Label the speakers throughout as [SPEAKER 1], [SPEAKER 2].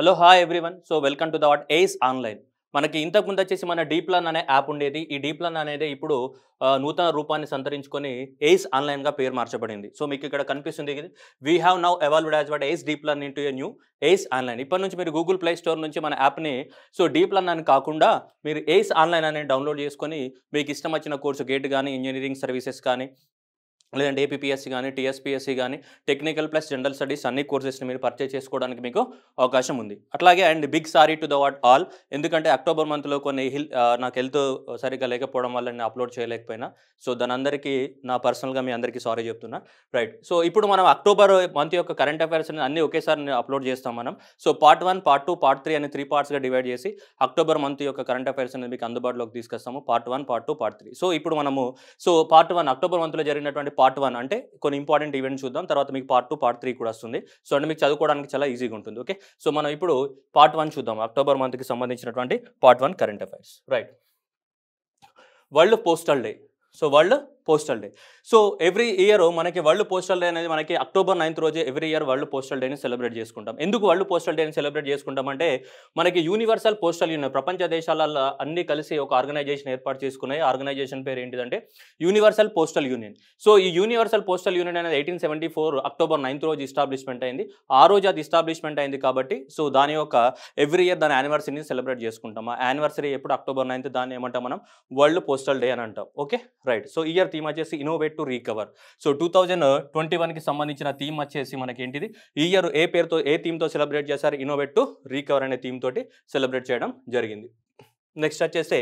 [SPEAKER 1] Hello hi everyone so welcome to that ACE online మనకి ఇంతకు ముందు వచ్చేసి మన డీప్లాన్ అనే యాప్ ఉండేది ఈ డీప్లాన్ అనేది ఇప్పుడు నూతన రూపాన్ని సంతరించుకొని ఎయిస్ ఆన్లైన్గా పేరు మార్చబడింది సో మీకు ఇక్కడ కనిపిస్తుంది we have now evolved as what ACE learn into new ACE online ఇప్పటి నుంచి మీరు గూగుల్ ప్లే స్టోర్ నుంచి మన యాప్ని సో డీప్లాన్ అని కాకుండా మీరు ఎయిస్ ఆన్లైన్ అనేది డౌన్లోడ్ చేసుకొని మీకు ఇష్టం వచ్చిన కోర్సు గేట్ కానీ ఇంజనీరింగ్ సర్వీసెస్ కానీ లేదంటే ఏపీఎస్సీ కానీ టీఎస్పీఎస్సీ కానీ టెక్నికల్ ప్లస్ జనరల్ స్టడీస్ అన్ని కోర్సెస్ని మీరు పర్చేస్ చేసుకోవడానికి మీకు అవకాశం ఉంది అట్లాగే and big sorry to the what all ఎందుకంటే అక్టోబర్ మంత్లో కొన్ని హిల్ నాకు హెల్త్ సరిగ్గా లేకపోవడం వల్ల నేను అప్లోడ్ చేయలేకపోయినా సో దాని అందరికీ నా పర్సనల్గా మీ అందరికీ సారీ చెప్తున్నా రైట్ సో ఇప్పుడు మనం అక్టోబర్ మంత్ యొక్క కరెంట్ అఫైర్స్ అన్ని ఒకేసారి నేను అప్లోడ్ చేస్తాం మనం so part one part two part three అని త్రీ పార్ట్స్గా డివైడ్ చేసి అక్టోబర్ మంత్ యొక్క కరెంట్ అఫైర్స్ అనేది మీకు అందుబాటులోకి తీసుకొస్తాము part one part two part three so ఇప్పుడు మనము సో పార్ట్ వన్ అక్టోబర్ మంత్లో జరిగినటువంటి పార్ట్ వన్ అంటే కొన్ని ఇంపార్టెంట్ ఈవెంట్ చూద్దాం తర్వాత మీకు పార్ట్ టూ పార్ట్ త్రీ కూడా వస్తుంది సో అంటే మీకు చదువుకోవడానికి చాలా ఈజీగా ఉంటుంది ఓకే సో మనం ఇప్పుడు పార్ట్ వన్ చూద్దాం అక్టోబర్ మంత్కి సంబంధించినటువంటి part one current affairs right world postal day so world postal day so every year మనకి వరల్డ్ పోస్టల్ డే అనేది మనకి అక్టోబర్ నైన్త్ రోజే ఎవ్రీ ఇయర్ వరల్డ్ పోస్టల్ డేని సెలబ్రేట్ చేసుకుంటాం ఎందుకు వరల్డ్ పోస్టల్ డేని సెలబ్రేట్ చేసుకుంటాం అంటే మనకి యూనివర్సల్ పోస్టల్ యూనియన్ ప్రపంచ దేశాలలో అన్ని కలిసి ఒక ఆర్గనైజేషన్ ఏర్పాటు చేసుకున్నాయి ఆర్గనైజేషన్ పేరు ఏంటిదంటే యూనివర్సల్ పోస్టల్ యూనియన్ సో ఈ యూనివర్సల్ పోస్టల్ యూనియన్ అనేది eighteen seventy four October ninth రోజు ఇస్టాబ్లిష్మెంట్ అయింది ఆ రోజు అది ఇస్టాబ్లిష్మెంట్ అయింది కాబట్టి సో దాని యొక్క ఎవ్రీ ఇయర్ దాని యానివర్సరీని సెలబ్రేట్ చేసుకుంటాం ఆ యానివర్సరీ ఎప్పుడు అక్టోబర్ నైన్త్ దాన్ని ఏమంటాం మనం వరల్డ్ పోస్టల్ డే అని అంటాం okay right so year theme వచ్చేసి innovate to recover so two thousand twenty వన్కి సంబంధించిన థీమ్ వచ్చేసి మనకి ఏంటిది ఈ ఇయర్ ఏ పేరుతో ఏ థీమ్తో సెలబ్రేట్ చేశారు ఇన్నోవేట్ టు రీకవర్ అనే థీమ్ తోటి సెలబ్రేట్ చేయడం జరిగింది నెక్స్ట్ వచ్చేసి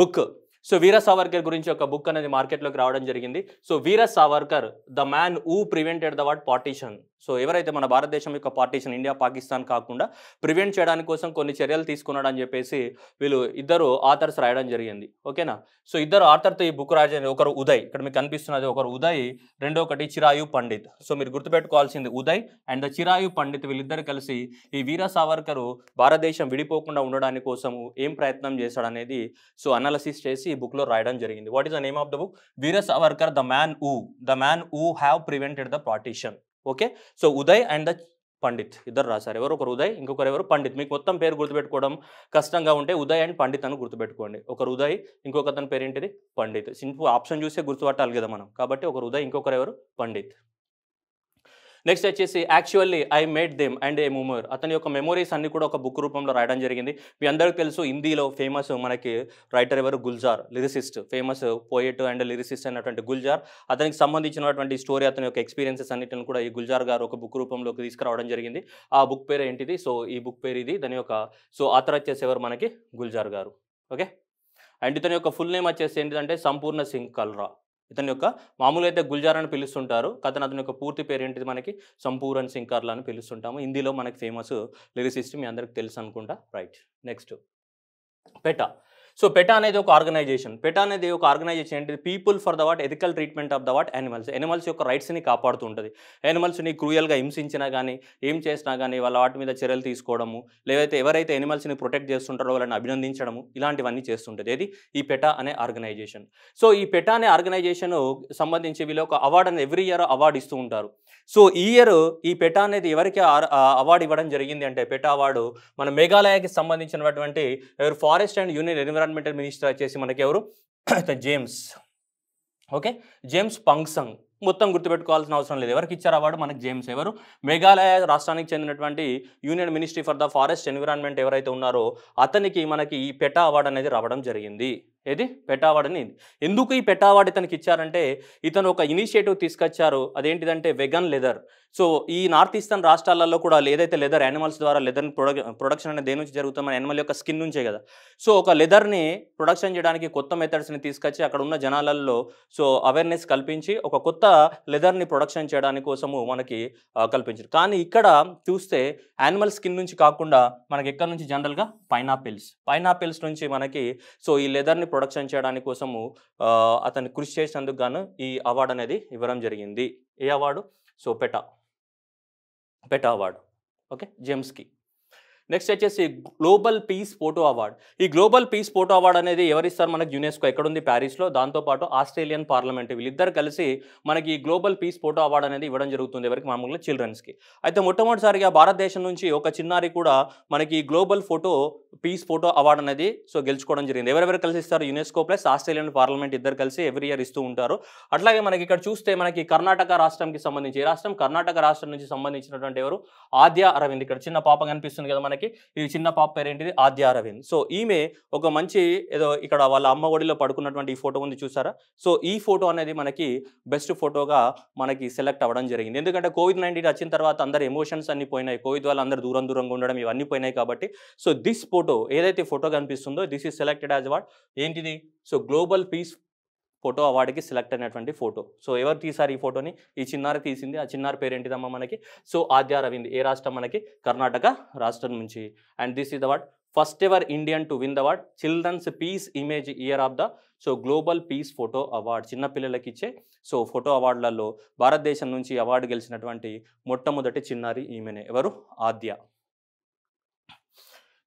[SPEAKER 1] బుక్ సో వీర సావర్కర్ గురించి ఒక బుక్ అనేది మార్కెట్లోకి రావడం జరిగింది so Veer Savarkar the man who prevented the what partition so ఎవరైతే మన భారతదేశం యొక్క పార్టీషన్ ఇండియా పాకిస్తాన్ కాకుండా ప్రివెంట్ చేయడానికి కోసం కొన్ని చర్యలు తీసుకున్నాడని చెప్పేసి వీళ్ళు ఇద్దరు ఆథర్స్ రాయడం జరిగింది ఓకేనా సో ఇద్దరు ఆథర్తో ఈ బుక్ రాజే ఒకరు ఉదయ్ ఇక్కడ మీకు కనిపిస్తున్నది ఒకరు ఉదయ్ రెండో ఒకటి చిరాయు పండిత్ సో మీరు గుర్తుపెట్టుకోవాల్సింది ఉదయ్ అండ్ ద చిరాయు పండిత్ వీళ్ళిద్దరు కలిసి ఈ వీర సావర్కర్ భారతదేశం విడిపోకుండా ఉండడానికి కోసము ఏం ప్రయత్నం చేశాడనేది సో అనాలసిస్ చేసి ఈ బుక్లో రాయడం జరిగింది what is the name of the book Veer Savarkar the man who the man who have prevented the partition okay so Uday and the Pandit ఇద్దరు రాశారు ఎవరు ఒకరు ఉదయ్ ఇంకొకరు ఎవరు పండిత్ మీకు మొత్తం పేరు గుర్తుపెట్టుకోవడం కష్టంగా ఉంటే ఉదయ్ అండ్ పండిత్ అని గుర్తుపెట్టుకోండి ఒకరు ఉదయ్ ఇంకొక అతని పేరు ఏంటిది పండిత్ సింపుల్ ఆప్షన్ చూసే గుర్తుపట్టాలి కదా మనం కాబట్టి ఒకరు ఉదయ్ ఇంకొకరు ఎవరు పండిత్ నెక్స్ట్ వచ్చేసి actually I made them and a memoir అతని యొక్క మెమోరీస్ అన్ని కూడా ఒక బుక్ రూపంలో రాయడం జరిగింది మీ అందరికీ తెలుసు హిందీలో ఫేమస్ మనకి రైటర్ ఎవరు Gulzar lyricist famous poet and lyricist అయినటువంటి గుల్జార్ అతనికి సంబంధించినటువంటి స్టోరీ అతని యొక్క ఎక్స్పీరియన్సెస్ అన్నిటిని కూడా ఈ గుల్జార్ గారు ఒక బుక్ రూపంలోకి తీసుకురావడం జరిగింది ఆ బుక్ పేరు ఏంటిది సో ఈ బుక్ పేరు ఇది దాని యొక్క సో ఆథర్ వచ్చేసేవారు మనకి గుల్జార్ గారు ఓకే అండ్ ఇతని యొక్క ఫుల్ నేమ్ వచ్చేసి ఏంటంటే సంపూర్ణ సింగ్ కల్రా ఇతని యొక్క మామూలు అయితే గుల్జార్ అని పిలుస్తుంటారు కథను అతని యొక్క పూర్తి పేరు ఏంటిది మనకి సంపూరన్ సింకర్ల అని పిలుస్తుంటాము హిందీలో మనకి ఫేమస్ లిరిసిస్ట్ మీ అందరికి తెలుసు అనుకుంటా right next PETA so PETA అనేది ఒక ఆర్గనైజేషన్ పెటా అనేది ఒక ఆర్గనైజేషన్ ఏంటి people for the what ethical treatment of the what animals animals యొక్క రైట్స్ని కాపాడుతూ ఉంటుంది ఎనిమల్స్ని క్రూయల్గా హింసించినా కానీ ఏం చేసినా కానీ వాళ్ళ వాటి మీద చర్యలు తీసుకోవడము లేదైతే ఎవరైతే ఎనిమల్స్ని ప్రొటెక్ట్ చేస్తుంటారో వాళ్ళని అభినందించడము ఇలాంటివన్నీ చేస్తుంటుంది ఏది ఈ పెటా అనే ఆర్గనైజేషన్ సో ఈ పెటా అనే ఆర్గనైజేషన్ సంబంధించి వీళ్ళు ఒక అవార్డ్ అనేది ఎవ్రీ ఇయర్ అవార్డు ఇస్తూ ఉంటారు సో ఈ ఇయర్ ఈ పెటా అనేది ఎవరికి అవార్డు ఇవ్వడం జరిగింది అంటే పెటా అవార్డు మన మేఘాలయకి సంబంధించినటువంటి ఎవరు forest and union enviro environmental minister వచ్చేసి మనకి ఎవరు జేమ్స్ ఓకే జేమ్స్ పంగ్సంగ్ మొత్తం గుర్తుపెట్టుకోవాల్సిన అవసరం లేదు ఎవరికి ఇచ్చారు అవార్డు మనకి జేమ్స్ ఎవరు మేఘాలయ రాష్ట్రానికి చెందినటువంటి union ministry for the forest environment ఎవరైతే ఉన్నారో అతనికి మనకి ఈ పెటా అవార్డు అనేది రావడం జరిగింది ఏది అని ఎందుకు ఈ పెటావాడు ఇతనికి ఇచ్చారంటే ఇతను ఒక ఇనిషియేటివ్ తీసుకొచ్చారు అదేంటిదంటే వెగన్ లెదర్ సో ఈ నార్త్ ఈస్టర్న్ రాష్ట్రాలలో కూడా ఏదైతే లెదర్ యానిమల్స్ ద్వారా లెదర్ ప్రొడక్ ప్రొడక్షన్ అనేది దేని నుంచి జరుగుతుంది యానిమల్ యొక్క స్కిన్ నుంచే కదా సో ఒక లెదర్ని ప్రొడక్షన్ చేయడానికి కొత్త మెథడ్స్ని తీసుకొచ్చి అక్కడ ఉన్న జనాలలో సో అవేర్నెస్ కల్పించి ఒక కొత్త లెదర్ని ప్రొడక్షన్ చేయడానికి కోసము మనకి కల్పించారు కానీ ఇక్కడ చూస్తే యానిమల్ స్కిన్ నుంచి కాకుండా మనకి ఎక్కడి నుంచి జనరల్గా పైనాపిల్స్ పైనాపిల్స్ నుంచి మనకి సో ఈ లెదర్ని ప్రొడక్షన్ చేయడానికి కోసము అతను కృషి చేసినందుకు గాను ఈ అవార్డు అనేది ఇవ్వడం జరిగింది ఏ award so PETA PETA award okay జేమ్స్కి నెక్స్ట్ వచ్చేసి గ్లోబల్ పీస్ ఫోటో అవార్డ్ ఈ గ్లోబల్ పీస్ ఫోటో అవార్డ్ అనేది ఎవరిస్తారు మనకి యునెస్కో ఎక్కడుంది ప్యారిస్లో దాంతోపాటు ఆస్ట్రేలియన్ పార్లమెంట్ వీళ్ళిద్దరు కలిసి మనకి ఈ గ్లోబల్ పీస్ ఫోటో అవార్డ్ అనేది ఇవ్వడం జరుగుతుంది ఎవరికి మామూలుగా చిల్డ్రన్స్కి అయితే మొట్టమొదటిసారిగా భారతదేశం నుంచి ఒక చిన్నారి కూడా మనకి global photo peace photo award అనేది సో గెలుచుకోవడం జరిగింది ఎవరెవరు కలిసి ఇస్తారు యునెస్కో ప్లస్ ఆస్ట్రేలియన్ పార్లమెంట్ ఇద్దరు కలిసి ఎవ్రీ ఇయర్ ఇస్తూ ఉంటారు అట్లాగే మనకి ఇక్కడ చూస్తే మనకి కర్ణాటక రాష్ట్రంకి సంబంధించి ఏ రాష్ట్రం కర్ణాటక రాష్ట్రం నుంచి సంబంధించినటువంటి ఎవరు ఆద్య అరవింద్ ఇక్కడ చిన్న పాప కనిపిస్తుంది కదా మన మనకి ఈ చిన్న పాప పేరేంటిది ఆద్య అరవింద్ సో ఈమె ఒక మంచి ఏదో ఇక్కడ వాళ్ళ అమ్మ ఒడిలో పడుకున్నటువంటి ఈ ఫోటో ఉంది చూసారా సో ఈ ఫోటో అనేది మనకి బెస్ట్ ఫోటోగా మనకి సెలెక్ట్ అవ్వడం జరిగింది ఎందుకంటే కోవిడ్ నైన్టీన్ వచ్చిన తర్వాత అందరు ఎమోషన్స్ అన్ని పోయినాయి కోవిడ్ వల్ల అందరు దూరం దూరంగా ఉండడం ఇవన్నీ పోయినాయి కాబట్టి సో దిస్ ఫోటో ఏదైతే ఫోటో కనిపిస్తుందో this is selected as what ఏంటిది సో గ్లోబల్ పీస్ ఫోటో అవార్డుకి సెలెక్ట్ అయినటువంటి ఫోటో సో ఎవరు తీశారు ఈ ఫోటోని ఈ చిన్నారి తీసింది ఆ చిన్నారి పేరేంటిదమ్మా మనకి సో ఆద్య రవింద్ ఏ రాష్ట్రం మనకి కర్ణాటక రాష్ట్రం నుంచి and this is the what first ever Indian to win the award children's peace image year of the so global peace photo award చిన్నపిల్లలకి ఇచ్చే సో ఫోటో అవార్డులలో భారతదేశం నుంచి అవార్డు గెలిచినటువంటి మొట్టమొదటి చిన్నారి ఈమెనే ఎవరు Adya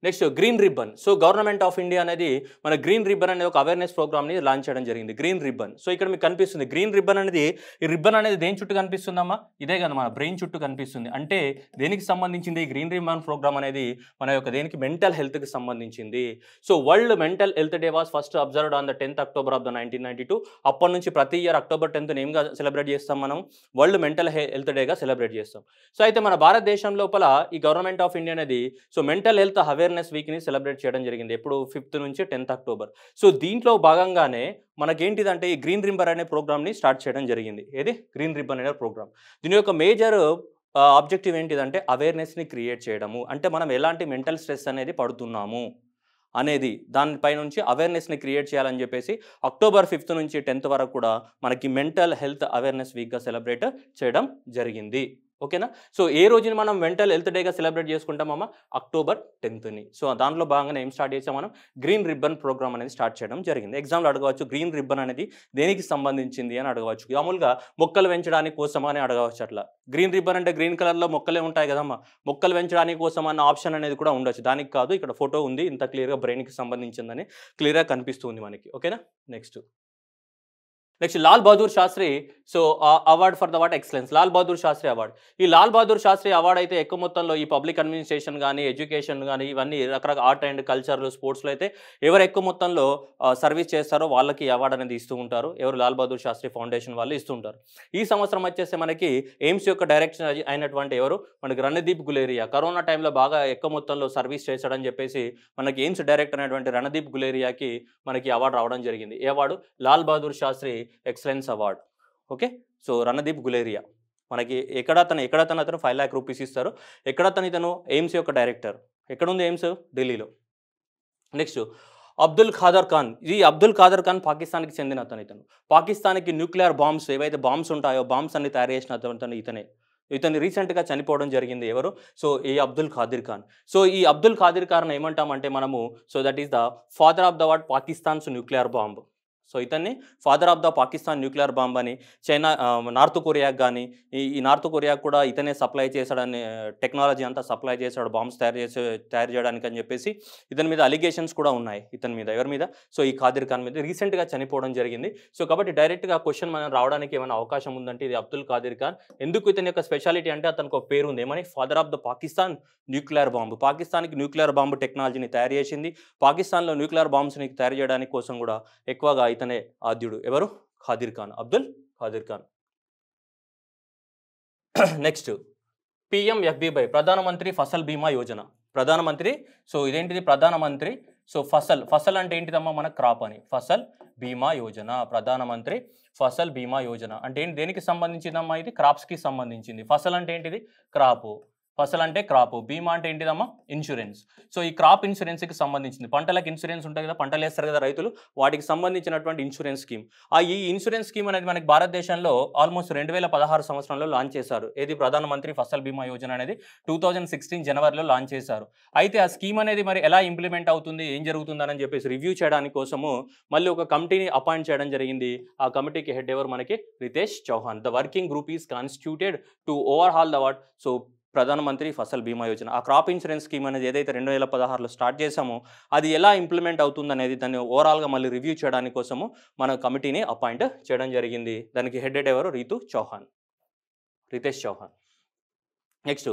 [SPEAKER 1] next green ribbon so government of India అనేది మన గ్రీన్ రిబ్బన్ అనేది ఒక అవేర్నెస్ ప్రోగ్రామ్ని లాంచ్ చేయడం జరిగింది గ్రీన్ రిబ్బన్ సో ఇక్కడ మీకు కనిపిస్తుంది గ్రీన్ రిబ్బన్ అనేది ఈ రిబ్బన్ అనేది దేని చుట్టూ కనిపిస్తుందమ్మా ఇదే కదా మన బ్రెయిన్ చుట్టూ కనిపిస్తుంది అంటే దేనికి సంబంధించింది ఈ గ్రీన్ రిబ్బన్ ప్రోగ్రామ్ అనేది మన యొక్క దేనికి మెంటల్ హెల్త్కి సంబంధించింది so world mental health day was first observed on the tenth October of the nineteen ninety two అప్పటి నుంచి ప్రతి ఇయర్ అక్టోబర్ టెన్త్ ఏమిగా సెలబ్రేట్ చేస్తాం మనం వరల్డ్ మెంటల్ హెల్త్ డేగా సెలబ్రేట్ చేస్తాం సో అయితే మన భారతదేశం లోపల ఈ గవర్నమెంట్ ఆఫ్ ఇండియా అనేది so mental health aware awareness వీక్ని సెలబ్రేట్ చేయడం జరిగింది ఎప్పుడు ఫిఫ్త్ నుంచి టెన్త్ అక్టోబర్ సో దీంట్లో భాగంగానే మనకేంటిదంటే ఈ గ్రీన్ రింబర్ అనే ప్రోగ్రామ్ని స్టార్ట్ చేయడం జరిగింది ఏది గ్రీన్ రింబర్ అనే ప్రోగ్రామ్ దీని యొక్క మేజర్ ఆబ్జెక్టివ్ ఏంటిదంటే అవేర్నెస్ని క్రియేట్ చేయడము అంటే మనం ఎలాంటి మెంటల్ స్ట్రెస్ అనేది పడుతున్నాము అనేది దానిపై నుంచి అవేర్నెస్ని క్రియేట్ చేయాలని చెప్పేసి అక్టోబర్ ఫిఫ్త్ నుంచి టెన్త్ వరకు కూడా మనకి మెంటల్ హెల్త్ అవేర్నెస్ వీక్గా సెలబ్రేట్ చేయడం జరిగింది ఓకేనా సో ఏ రోజున మనం మెంటల్ హెల్త్ డేగా సెలబ్రేట్ చేసుకుంటామమ్మా అక్టోబర్ టెన్త్ని సో దాంట్లో భాగంగా ఏం స్టార్ట్ చేసాం మనం గ్రీన్ రిబ్బన్ ప్రోగ్రామ్ అనేది స్టార్ట్ చేయడం జరిగింది ఎగ్జామ్లో అడగవచ్చు గ్రీన్ రిబ్బన్ అనేది దేనికి సంబంధించింది అని అడగవచ్చు మామూలుగా మొక్కలు పెంచడానికి కోసం అని అడగవచ్చు అట్లా గ్రీన్ రిబ్బన్ అంటే గ్రీన్ కలర్లో మొక్కలే ఉంటాయి కదమ్మా మొక్కలు పెంచడానికి కోసం అన్న ఆప్షన్ అనేది కూడా ఉండొచ్చు దానికి కాదు ఇక్కడ ఫోటో ఉంది ఇంత క్లియర్గా బ్రెయిన్కి సంబంధించిందని క్లియర్గా కనిపిస్తుంది మనకి ఓకేనా next next Lal Bahadur Shastri so award for the what excellence Lal Bahadur Shastri award ఈ లాల్ బహదూర్ శాస్త్రి అవార్డ్ అయితే ఎక్కువ మొత్తంలో ఈ పబ్లిక్ అడ్మినిస్ట్రేషన్ కానీ ఎడ్యుకేషన్ కానీ ఇవన్నీ రకరకాల ఆర్ట్ అండ్ కల్చర్లు స్పోర్ట్స్లో అయితే ఎవరు ఎక్కువ మొత్తంలో సర్వీస్ uh, చేస్తారో వాళ్ళకి అవార్డు అనేది ఇస్తూ ఉంటారు ఎవరు లాల్ బహదూర్ శాస్త్రి ఫౌండేషన్ వాళ్ళు ఇస్తుంటారు ఈ సంవత్సరం వచ్చేసి మనకి ఎయిమ్స్ యొక్క డైరెక్షన్ అయినటువంటి ఎవరు మనకి రణదీప్ గులేరియా కరోనా టైంలో బాగా ఎక్కువ మొత్తంలో సర్వీస్ చేశాడని చెప్పేసి మనకి ఎయిమ్స్ డైరెక్టర్ అయినటువంటి రణదీప్ గులేరియాకి మనకి అవార్డు రావడం జరిగింది ఏ award Lal Bahadur Shastri excellence award okay so Randeep Guleria మనకి ఎక్కడ అతను ఎక్కడ అతను అతను ఫైవ్ ల్యాక్ రూపీస్ ఇస్తారు ఎక్కడ అతను ఇతను ఎయిమ్స్ యొక్క డైరెక్టర్ ఎక్కడుంది ఎయిమ్స్ ఢిల్లీలో నెక్స్ట్ అబ్దుల్ ఖాదర్ ఖాన్ ఈ అబ్దుల్ ఖాదర్ ఖాన్ పాకిస్తాన్కి చెందిన అతను ఇతను పాకిస్తాన్కి న్యూక్లియర్ బాంబ్స్ ఏవైతే బాంబ్స్ ఉంటాయో బాంబ్స్ అన్ని తయారు చేసిన అతను ఇతనే ఇతను రీసెంట్గా చనిపోవడం జరిగింది ఎవరు సో ఈ అబ్దుల్ ఖాదిర్ ఖాన్ సో ఈ అబ్దుల్ ఖాదిర్ ఖాన్ ఏమంటామంటే మనము so that is the father of the what Pakistan's nuclear bomb so ఇతన్ని father of the Pakistan nuclear bomb అని చైనా నార్త్ కొరియాకి కానీ ఈ నార్త్ కొరియాకు కూడా ఇతనే సప్లై చేశాడని టెక్నాలజీ అంతా సప్లై చేశాడు బాంబ్స్ తయారు చేసే తయారు చేయడానికి అని చెప్పేసి ఇతని మీద అలిగేషన్స్ కూడా ఉన్నాయి ఇతని మీద ఎవరి మీద సో ఈ ఖాదిర్ ఖాన్ మీద రీసెంట్గా చనిపోవడం జరిగింది సో కాబట్టి డైరెక్ట్గా క్వశ్చన్ మనం రావడానికి ఏమైనా అవకాశం ఉందంటే ఇది అబ్దుల్ ఖాదిర్ ఖాన్ ఎందుకు ఇతని యొక్క స్పెషాలిటీ అంటే అతనికి ఒక పేరు ఉంది ఏమని father of the Pakistan nuclear bomb పాకిస్తాన్కి న్యూక్లియర్ బాంబు టెక్నాలజీని తయారు చేసింది పాకిస్తాన్లో న్యూక్లియర్ బాంబ్స్ని తయారు చేయడానికి కోసం కూడా ఎక్కువగా ఇతనే ఆద్యుడు ఎవరు ఖాదిర్ ఖాన్ అబ్దుల్ ఖాదిర్ ఖాన్ నెక్స్ట్ పిఎం ఎఫ్బిబై ప్రధానమంత్రి ఫసల్ బీమా యోజన ప్రధానమంత్రి సో ఇదేంటిది ప్రధానమంత్రి సో ఫసల్ ఫసల్ అంటే ఏంటిదమ్మా మన క్రాప్ అని ఫసల్ బీమా యోజన ప్రధానమంత్రి ఫసల్ బీమా యోజన అంటే ఏంటి దేనికి సంబంధించిందమ్మా ఇది క్రాప్స్కి సంబంధించింది ఫసల్ అంటే ఏంటిది క్రాపు ఫసల్ అంటే క్రాప్ బీమా అంటే ఏంటిదమ్మా ఇన్సూరెన్స్ సో ఈ క్రాప్ ఇన్సూరెన్స్కి సంబంధించింది పంటలకు ఇన్సూరెన్స్ ఉంటాయి కదా పంటలు వేస్తారు కదా రైతులు వాటికి సంబంధించినటువంటి ఇన్సూరెన్స్ స్కీమ్ ఆ ఈ ఇన్సూరెన్స్ స్కీమ్ అనేది మనకి భారతదేశంలో ఆల్మోస్ట్ రెండు వేల పదహారు సంవత్సరంలో లాంచ్ చేశారు ఏది ప్రధానమంత్రి ఫసల్ బీమా యోజన అనేది టూ థౌజండ్ సిక్స్టీన్ జనవరిలో లాంచ్ చేశారు అయితే ఆ స్కీమ్ అనేది మరి ఎలా ఇంప్లిమెంట్ అవుతుంది ఏం జరుగుతుందని చెప్పేసి రివ్యూ చేయడానికి కోసము మళ్ళీ ఒక కమిటీని అపాయింట్ చేయడం జరిగింది ఆ కమిటీకి హెడ్ ఎవరు మనకి Ritesh Chauhan the working group is constituted to overhaul the what so ప్రధానమంత్రి ఫసల్ బీమా యోజన ఆ క్రాప్ ఇన్సూరెన్స్ స్కీమ్ అనేది ఏదైతే రెండు వేల పదహారులో స్టార్ట్ చేశామో అది ఎలా ఇంప్లిమెంట్ అవుతుంది అనేది దాన్ని ఓవరాల్గా మళ్ళీ రివ్యూ చేయడానికి కోసము మన కమిటీని అపాయింట్ చేయడం జరిగింది దానికి హెడ్ ఎవరు Ritu Chauhan Ritesh Chauhan next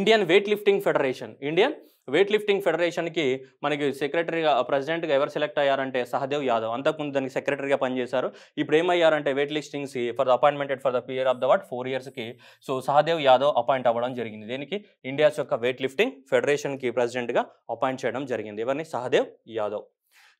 [SPEAKER 1] Indian weight lifting federation Indian weight lifting ఫెడరేషన్కి మనకి సెక్రటరీగా ప్రెసిడెంట్గా ఎవరు సెలెక్ట్ అయ్యారంటే సహదేవ్ యాదవ్ అంతకుముందు దానికి సెక్రటరీగా పనిచేశారు ఇప్పుడు ఏమయ్యారంటే weight liftings for the appointed for the period of the what four ఇయర్స్కి సో సహదేవ్ యాదవ్ అపాయింట్ అవ్వడం జరిగింది దీనికి ఇండియాస్ యొక్క వెయిట్ లిఫ్టింగ్ ఫెడరేషన్కి ప్రెసిడెంట్గా అపాయింట్ చేయడం జరిగింది ఎవరిని సహదేవ్ యాదవ్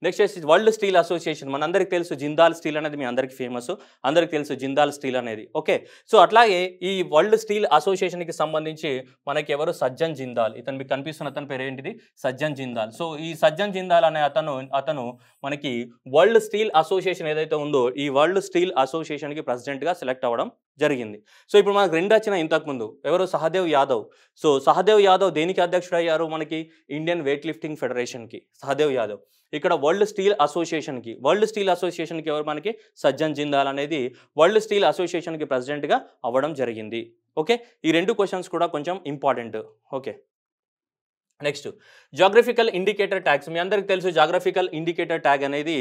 [SPEAKER 1] నెక్స్ట్ వచ్చేసి వరల్డ్ స్టీల్ అసోసియేషన్ అందరికి తెలుసు జిందాల్ స్టీల్ అనేది మీ అందరికీ ఫేమస్ అందరికీ తెలుసు జిందాల్ స్టీల్ అనేది ఓకే సో అట్లాగే ఈ వరల్డ్ స్టీల్ అసోసియేషన్కి సంబంధించి మనకి ఎవరు సజ్జన్ జిందాల్ ఇతను మీకు కనిపిస్తున్న అతని పేరు ఏంటిది సజ్జన్ జిందాల్ సో ఈ సజ్జన్ జిందాల్ అనే అతను అతను మనకి వరల్డ్ స్టీల్ అసోసియేషన్ ఏదైతే ఉందో ఈ వరల్డ్ స్టీల్ అసోసియేషన్కి ప్రెసిడెంట్గా సెలెక్ట్ అవ్వడం జరిగింది సో ఇప్పుడు మనకు రెండు వచ్చిన ఇంతకుముందు ఎవరు సహదేవ్ యాదవ్ సో సహదేవ్ యాదవ్ దేనికి అధ్యక్షుడు అయ్యారు మనకి ఇండియన్ వెయిట్ లిఫ్టింగ్ ఫెడరేషన్కి సహదేవ్ యాదవ్ ఇక్కడ వరల్డ్ స్టీల్ అసోసియేషన్కి వరల్డ్ స్టీల్ అసోసియేషన్కి ఎవరు మనకి సజ్జన్ జిందాల్ అనేది వరల్డ్ స్టీల్ అసోసియేషన్కి ప్రెసిడెంట్గా అవ్వడం జరిగింది ఓకే ఈ రెండు క్వశ్చన్స్ కూడా కొంచెం important okay next geographical indicator tags మీ అందరికీ తెలుసు జాగ్రఫికల్ ఇండికేటర్ ట్యాగ్ అనేది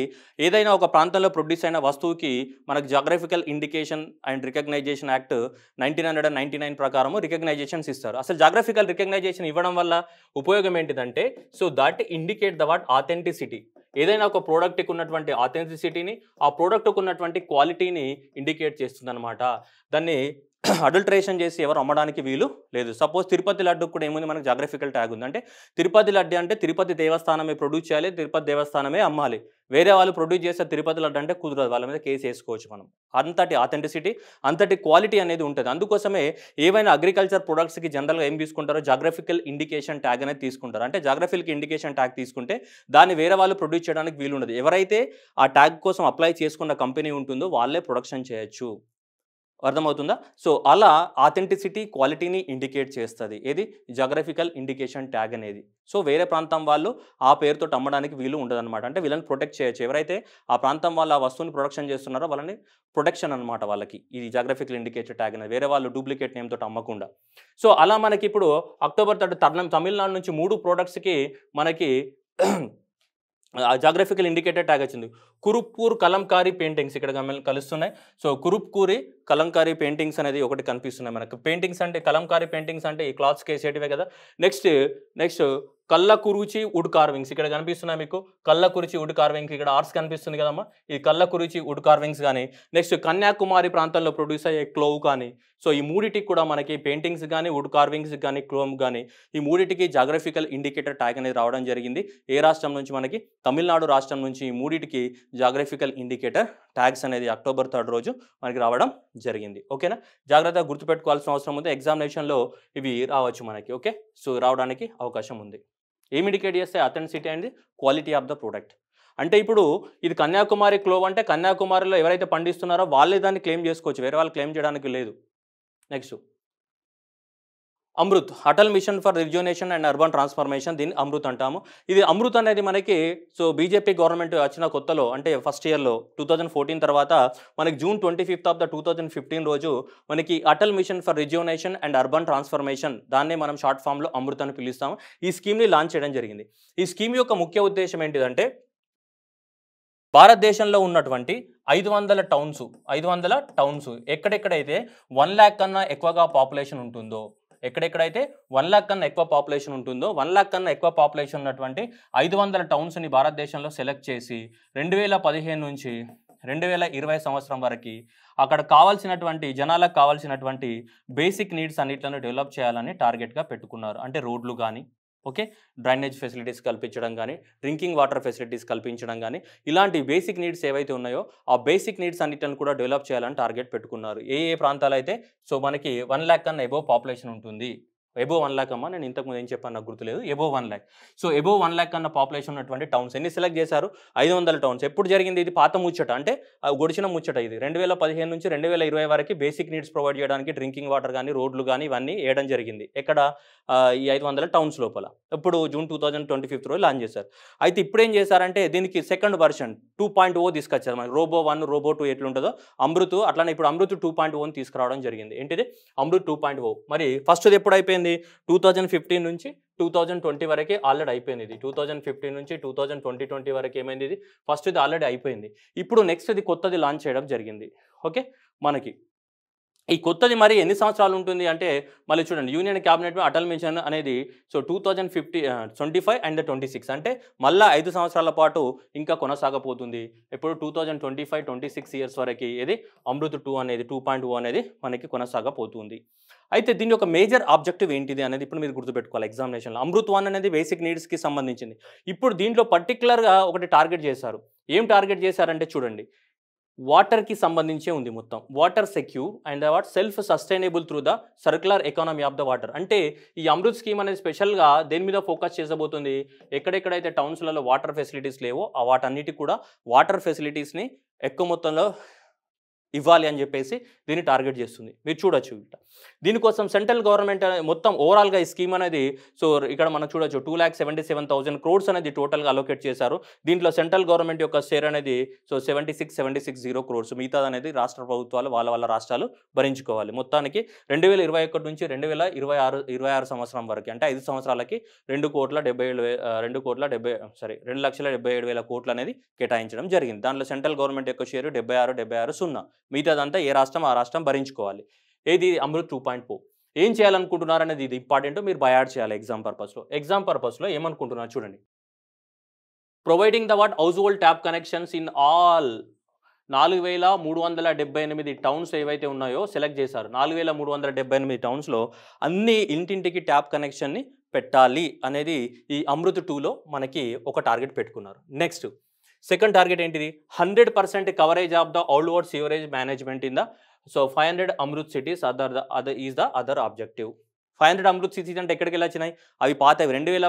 [SPEAKER 1] ఏదైనా ఒక ప్రాంతంలో ప్రొడ్యూస్ అయిన వస్తువుకి మనకు geographical indication and recognization act nineteen hundred nine ప్రకారం రికగ్నైజేషన్స్ ఇస్తారు అసలు జాగ్రఫికల్ రికగ్నైజేషన్ ఇవ్వడం వల్ల ఉపయోగం ఏంటిదంటే so that indicate the what authenticity ఏదైనా ఒక ప్రోడక్ట్కి ఉన్నటువంటి ఆథెంటిసిటీని ఆ ప్రోడక్ట్కి ఉన్నటువంటి క్వాలిటీని ఇండికేట్ చేస్తుందన్నమాట దాన్ని అడల్ట్రేషన్ చేసి ఎవరు అమ్మడానికి వీలు లేదు సపోజ్ తిరుపతి లడ్డు కూడా ఏముంది మనకు జాగ్రఫికల్ ట్యాగ్ ఉంది అంటే తిరుపతి లడ్డు అంటే తిరుపతి దేవస్థానమే ప్రొడ్యూస్ చేయాలి తిరుపతి దేవస్థానమే అమ్మాలి వేరే వాళ్ళు ప్రొడ్యూస్ చేస్తే తిరుపతి లడ్డు అంటే కుదరదు వాళ్ళ మీద కేసు వేసుకోవచ్చు మనం అంతటి ఆథెంటిసిటీ అంతటి క్వాలిటీ అనేది ఉంటుంది అందుకోసమే ఏవైనా అగ్రికల్చర్ ప్రొడక్ట్స్కి జనరల్గా ఏం తీసుకుంటారో జాగ్రఫికల్ ఇండికేషన్ ట్యాగ్ అనేది తీసుకుంటారు అంటే జాగ్రఫిక్ ఇండికేషన్ ట్యాగ్ తీసుకుంటే దాన్ని వేరే వాళ్ళు ప్రొడ్యూస్ చేయడానికి వీలు ఉండదు ఎవరైతే ఆ ట్యాగ్ కోసం అప్లై చేసుకున్న కంపెనీ ఉంటుందో వాళ్ళే ప్రొడక్షన్ చేయొచ్చు అర్థమవుతుందా సో అలా ఆథెంటిసిటీ క్వాలిటీని ఇండికేట్ చేస్తుంది ఏది జాగ్రఫికల్ ఇండికేషన్ ట్యాగ్ అనేది సో వేరే ప్రాంతం వాళ్ళు ఆ పేరుతో అమ్మడానికి వీలు ఉండదన్నమాట అంటే వీళ్ళని ప్రొటెక్ట్ చేయొచ్చు ఎవరైతే ఆ ప్రాంతం వాళ్ళు ఆ వస్తువుని ప్రొడక్షన్ చేస్తున్నారో వాళ్ళని ప్రొటెక్షన్ అనమాట వాళ్ళకి ఇది జాగ్రఫికల్ ఇండికేటర్ ట్యాగ్ అనేది వేరే వాళ్ళు డూప్లికేట్ నేమ్తో అమ్మకుండా సో అలా మనకి ఇప్పుడు అక్టోబర్ థర్డ్ తమిళనాడు నుంచి మూడు ప్రోడక్ట్స్కి మనకి జాగ్రఫికల్ ఇండికేటర్ ట్యాగ్ వచ్చింది కురుప్పూర్ కలంకారీ పెయింటింగ్స్ ఇక్కడ కలుస్తున్నాయి సో కురుప్పూరి కలంకారీ పెయింటింగ్స్ అనేది ఒకటి కనిపిస్తున్నాయి మనకు పెయింటింగ్స్ అంటే కలంకారీ పెయింటింగ్స్ అంటే ఈ క్లాత్స్కి వేసేటివే కదా నెక్స్ట్ నెక్స్ట్ కళ్ళ కురుచి వుడ్ కార్వింగ్స్ ఇక్కడ కనిపిస్తున్నాయి మీకు కళ్ళ కురిచి వుడ్ కార్వింగ్స్ ఇక్కడ ఆర్ట్స్ కనిపిస్తుంది కదమ్మా ఈ కళ్ళ కురిచి వుడ్ కార్వింగ్స్ కానీ నెక్స్ట్ కన్యాకుమారి ప్రాంతంలో ప్రొడ్యూస్ అయ్యే క్లోవ్ కానీ సో ఈ మూడిటికి కూడా మనకి పెయింటింగ్స్ కానీ వుడ్ కార్వింగ్స్ కానీ క్లోమ్ కానీ ఈ మూడిటికి జాగ్రఫికల్ ఇండికేటర్ ట్యాగ్ అనేది రావడం జరిగింది ఏ రాష్ట్రం నుంచి మనకి తమిళనాడు రాష్ట్రం నుంచి ఈ మూడిటికి జాగ్రఫికల్ ఇండికేటర్ ట్యాగ్స్ అనేది అక్టోబర్ థర్డ్ రోజు మనకి రావడం జరిగింది ఓకేనా జాగ్రత్తగా గుర్తుపెట్టుకోవాల్సిన అవసరం ఉంది ఎగ్జామినేషన్లో ఇవి రావచ్చు మనకి ఓకే సో రావడానికి అవకాశం ఉంది ఏమి ఇండికేట్ చేస్తే అథెంటిసిటీ అనేది క్వాలిటీ ఆఫ్ ద ప్రోడక్ట్ అంటే ఇప్పుడు ఇది కన్యాకుమారి క్లోవ్ అంటే కన్యాకుమారిలో ఎవరైతే పండిస్తున్నారో వాళ్ళే దాన్ని క్లెయిమ్ చేసుకోవచ్చు వేరే వాళ్ళు క్లెయిమ్ చేయడానికి లేదు next Amrut Atal mission for rejuvenation and urban transformation దీన్ని అమృత్ అంటాము ఇది అమృత్ అనేది మనకి సో బీజేపీ గవర్నమెంట్ వచ్చిన కొత్తలో అంటే ఫస్ట్ ఇయర్లో టూ థౌజండ్ ఫోర్టీన్ తర్వాత మనకి June twenty fifth of the two thousand fifteen రోజు మనకి Atal mission for rejuvenation and urban transformation దాన్నే మనం షార్ట్ ఫామ్లో అమృత్ అని పిలుస్తాము ఈ స్కీమ్ని లాంచ్ చేయడం జరిగింది ఈ స్కీమ్ యొక్క ముఖ్య ఉద్దేశం ఏంటిదంటే భారతదేశంలో ఉన్నటువంటి ఐదు వందల టౌన్స్ ఐదు వందల టౌన్స్ ఎక్కడెక్కడైతే వన్ ల్యాక్ కన్నా ఎక్కువగా పాపులేషన్ ఉంటుందో ఎక్కడెక్కడైతే వన్ లాక్ కన్నా ఎక్కువ పాపులేషన్ ఉంటుందో వన్ లాక్ కన్నా ఎక్కువ పాపులేషన్ ఉన్నటువంటి ఐదు వందల టౌన్స్ని భారతదేశంలో సెలెక్ట్ చేసి రెండు వేల పదిహేను నుంచి రెండు వేల ఇరవై సంవత్సరం వరకు అక్కడ కావాల్సినటువంటి జనాలకు కావాల్సినటువంటి బేసిక్ నీడ్స్ అన్నిట్లను డెవలప్ చేయాలని టార్గెట్గా పెట్టుకున్నారు అంటే రోడ్లు కానీ ఓకే డ్రైనేజ్ ఫెసిలిటీస్ కల్పించడం కానీ డ్రింకింగ్ వాటర్ ఫెసిలిటీస్ కల్పించడం కానీ ఇలాంటి బేసిక్ నీడ్స్ ఏవైతే ఉన్నాయో ఆ బేసిక్ నీడ్స్ అన్నిటిని కూడా డెవలప్ చేయాలని టార్గెట్ పెట్టుకున్నారు ఏ ఏ ప్రాంతాలు అయితే సో మనకి వన్ ల్యాక్ కన్నా ఎబో పాపులేషన్ ఉంటుంది ఎబో వన్ ల్యాక్ అమ్మా నేను ఇంతకుముందు ఏం చెప్పాను నాకు గుర్తులేదు above one lakh so above one lakh అన్న పాపులేషన్ ఉన్నటువంటి టౌన్స్ ఎన్ని సెలెక్ట్ చేశారు ఐదు వందల టౌన్స్ ఎప్పుడు జరిగింది ఇది పాత ముచ్చట అంటే గొడిచిన ముచ్చట ఇది రెండు వేల పదిహేను నుంచి రెండు వేల ఇరవై వరకు బేసిక్ నీడ్స్ ప్రొవైడ్ చేయడానికి డ్రింకింగ్ వాటర్ కానీ రోడ్లు కానీ ఇవన్నీ వేయడం జరిగింది ఎక్కడ ఈ ఐదు వందల టౌన్స్ లోపల ఇప్పుడు June two thousand twenty fifth రోజు లాంచ్ చేశారు అయితే ఇప్పుడు ఏం చేశారంటే దీనికి second version two point o తీసుకొచ్చారు మనకి రోబో వన్ రోబో టూ ఎట్లుంటుందో అమృత్ అట్లానే ఇప్పుడు అమృత్ టూ పాయింట్ ఓని తీసుకురావడం జరిగింది ఏంటిది అమృత్ టూ పాయింట్ ఓ మరి ఫస్ట్ది ఎప్పుడు అయిపోయింది అయిపోయింది టూ థౌజండ్ ఫిఫ్టీన్ నుంచి టూ థౌజండ్ ట్వంటీ వరకే ఆల్రెడీ అయిపోయింది ఇది టూ థౌజండ్ ఫిఫ్టీన్ నుంచి టూ థౌజండ్ ట్వంటీ ట్వంటీ వరకు ఏమైంది ఇది ఫస్ట్ ఇది ఆల్రెడీ అయిపోయింది ఇప్పుడు నెక్స్ట్ ఇది కొత్తది లాంచ్ చేయడం జరిగింది ఓకే మనకి ఈ కొత్తది మరి ఎన్ని సంవత్సరాలు ఉంటుంది అంటే మళ్ళీ చూడండి యూనియన్ క్యాబినెట్ అటల్ మిషన్ అనేది so two thousand fifty twenty five and twenty six అంటే మళ్ళీ ఐదు సంవత్సరాల పాటు ఇంకా కొనసాగపోతుంది ఎప్పుడు two thousand twenty five twenty six years వరకు ఇది అమృత్ టూ అనేది టూ పాయింట్ oh అనేది మనకి కొనసాగపోతుంది అయితే దీని యొక్క మేజర్ ఆబ్జెక్టివ్ ఏంటిది అనేది ఇప్పుడు మీరు గుర్తుపెట్టుకోవాలి ఎగ్జామినేషన్లో అమృత్వాన్ వన్ అనేది బేసిక్ నీడ్స్కి సంబంధించింది ఇప్పుడు దీంట్లో పర్టికులర్గా ఒకటి టార్గెట్ చేశారు ఏం టార్గెట్ చేశారంటే చూడండి వాటర్కి సంబంధించే ఉంది మొత్తం water secure and what self sustainable through the circular economy of the water అంటే ఈ అమృత్ స్కీమ్ అనేది స్పెషల్గా దేని మీద ఫోకస్ చేసబోతుంది ఎక్కడెక్కడైతే టౌన్స్లలో వాటర్ ఫెసిలిటీస్ లేవో ఆ వాటన్నిటికి కూడా వాటర్ ఫెసిలిటీస్ని ఎక్కువ మొత్తంలో ఇవ్వాలి అని చెప్పేసి దీన్ని టార్గెట్ చేస్తుంది మీరు చూడొచ్చు దీనికోసం సెంట్రల్ గవర్నమెంట్ మొత్తం ఓవరాల్గా ఈ స్కీమ్ అనేది సో ఇక్కడ మనం చూడొచ్చు two lakh seventy seven thousand crores అనేది టోటల్గా అలోకేట్ చేశారు దీంట్లో సెంట్రల్ గవర్నమెంట్ యొక్క షేర్ అనేది so seventy six seventy six zero crores మిగతా అనేది రాష్ట్ర ప్రభుత్వాలు వాళ్ళ వాళ్ళ రాష్ట్రాలు భరించుకోవాలి మొత్తానికి రెండు వేల ఇరవై ఒకటి నుంచి రెండు వేల ఇరవై ఆరు ఇరవై ఆరు సంవత్సరం వరకు అంటే ఐదు సంవత్సరాలకి రెండు కోట్ల డెబ్బై ఏడు రెండు కోట్ల డెబ్బై సారీ రెండు లక్షల డెబ్బై ఏడు వేల కోట్లు అనేది కేటాయించడం జరిగింది దాంట్లో సెంట్రల్ గవర్నమెంట్ యొక్క షేరు డెబ్బై ఆరు డెబ్బై ఆరు సున్నా మిగతాదంతా ఏ రాష్ట్రం ఆ రాష్ట్రం భరించుకోవాలి ఏది అమృత్ టూ పాయింట్ ఫోర్ ఏం చేయాలనుకుంటున్నారు అనేది ఇది ఇంపార్టెంట్ మీరు బయాడ్ చేయాలి ఎగ్జామ్ పర్పస్లో ఎగ్జామ్ పర్పస్లో ఏమనుకుంటున్నారు చూడండి providing the what household tap connections in all నాలుగు వేల మూడు వందల డెబ్బై ఎనిమిది టౌన్స్ ఏవైతే ఉన్నాయో సెలెక్ట్ చేశారు నాలుగు వేల మూడు వందల డెబ్బై ఎనిమిది టౌన్స్లో అన్ని ఇంటింటికి ట్యాప్ కనెక్షన్ని పెట్టాలి అనేది ఈ అమృత్ టూలో మనకి ఒక టార్గెట్ పెట్టుకున్నారు నెక్స్ట్ సెకండ్ టార్గెట్ ఏంటిది hundred percent coverage of the all over sewerage management in the So 500 Amrut cities other, the, other is the other objective. Five hundred Amrut cities అంటే ఎక్కడికి వెళ్ళి వచ్చినాయి అవి పాతవి రెండు వేల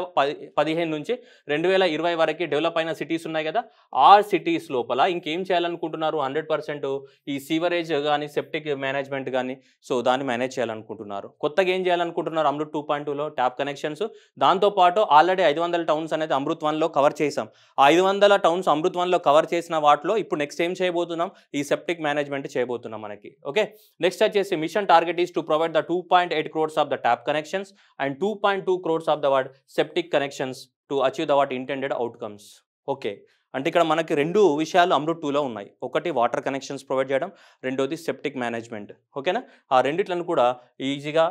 [SPEAKER 1] పదిహేను నుంచి రెండు వేల ఇరవై వరకు డెవలప్ అయిన సిటీస్ ఉన్నాయి కదా ఆ సిటీస్ లోపల ఇంకేం చేయాలనుకుంటున్నారు హండ్రెడ్ పర్సెంట్ ఈ సీవరేజ్ కానీ సెప్టిక్ మేనేజ్మెంట్ కానీ సో దాన్ని మేనేజ్ చేయాలనుకుంటున్నారు కొత్తగా ఏం చేయాలనుకుంటున్నారు అమృత్ టూ పాయింట్ టూలో ట్యాప్ కనెక్షన్స్ దాంతోపాటు ఆల్రెడీ ఐదు వందల టౌన్స్ అనేది అమృత్ వన్లో కవర్ చేసాం ఆ ఐదు వందల టౌన్స్ అమృత్ వన్లో కవర్ చేసిన వాటిలో ఇప్పుడు నెక్స్ట్ ఏం చేయబోతున్నాం ఈ సెప్టిక్ మేనేజ్మెంట్ చేయబోతున్నాం మనకి ఓకే నెక్స్ట్ వచ్చేసి mission target is to provide the two point eight crores of the tap tap connections and 2.2 crores of the word septic connections to achieve the what intended outcomes. Okay అంటే ఇక్కడ మనకి రెండు విషయాలు అమృత్ టూలో ఉన్నాయి ఒకటి వాటర్ కనెక్షన్స్ ప్రొవైడ్ చేయడం రెండోది సెప్టిక్ మేనేజ్మెంట్ ఓకేనా ఆ రెండిట్లను కూడా ఈజీగా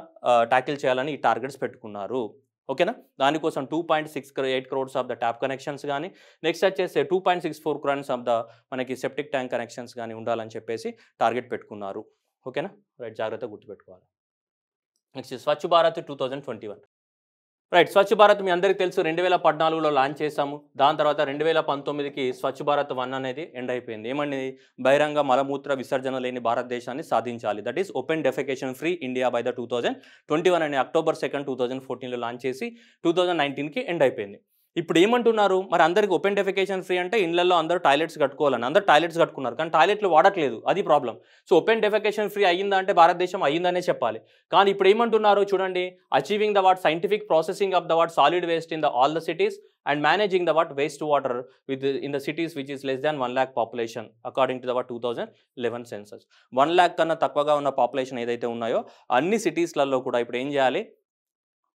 [SPEAKER 1] ట్యాకిల్ చేయాలని ఈ టార్గెట్స్ పెట్టుకున్నారు ఓకేనా దానికోసం two point six eight crores of the tap connections కానీ నెక్స్ట్ వచ్చేసి two point six four crores of the మనకి సెప్టిక్ ట్యాంక్ కనెక్షన్స్ కానీ ఉండాలని చెప్పేసి టార్గెట్ పెట్టుకున్నారు ఓకేనా రైట్ జాగ్రత్తగా గుర్తుపెట్టుకోవాలి next Swachh Bharat two thousand twenty one right Swachh Bharat మీ అందరికీ తెలుసు రెండు వేల పద్నాలుగులో లాంచ్ చేశాము దాని తర్వాత రెండు వేల పంతొమ్మిదికి స్వచ్ఛ భారత్ వన్ అనేది ఎండ్ అయిపోయింది ఏమండి బహిరంగ మలమూత్ర విసర్జన లేని భారతదేశాన్ని సాధించాలి that is open defecation free India by the two thousand twenty one అనే అక్టోబర్ సెకండ్ టూ థౌజండ్ ఫోర్టీన్లో లాంచ్ చేసి టూ థౌజండ్ నైన్టీన్కి ఎండ్ అయిపోయింది ఇప్పుడు ఏమంటున్నారు మరి అందరికి ఓపెన్ డెఫికేషన్ ఫ్రీ అంటే ఇళ్లలో అందరూ టాయిలెట్స్ కట్టుకోవాలని అందరూ టాయిలెట్స్ కట్టుకున్నారు కానీ టాయిలెట్లు వాడట్లేదు అది problem so open defecation free అయ్యిందా అంటే భారతదేశం అయ్యిందనే చెప్పాలి కానీ ఇప్పుడు ఏమంటున్నారు చూడండి achieving the what scientific processing of the what solid waste in the all the cities and managing the what waste water with in the cities which is less than one lakh population according to the what two thousand eleven census one lakh కన్నా తక్కువగా ఉన్న population ఏదైతే ఉన్నాయో అన్ని సిటీస్లలో కూడా ఇప్పుడు ఏం చేయాలి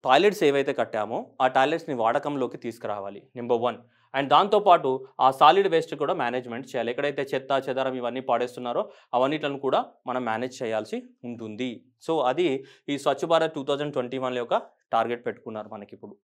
[SPEAKER 1] టాయిలెట్స్ ఏవైతే కట్టామో ఆ టాయిలెట్స్ని వాడకంలోకి తీసుకురావాలి నెంబర్ వన్ అండ్ దాంతోపాటు ఆ సాలిడ్ వేస్ట్ కూడా మేనేజ్మెంట్ చేయాలి ఎక్కడైతే చెత్త చెదారం ఇవన్నీ పాడేస్తున్నారో అవన్నిట్లను కూడా మనం మేనేజ్ చేయాల్సి ఉంటుంది సో అది ఈ Swachh Bharat two thousand twenty one యొక్క టార్గెట్ పెట్టుకున్నారు మనకి ఇప్పుడు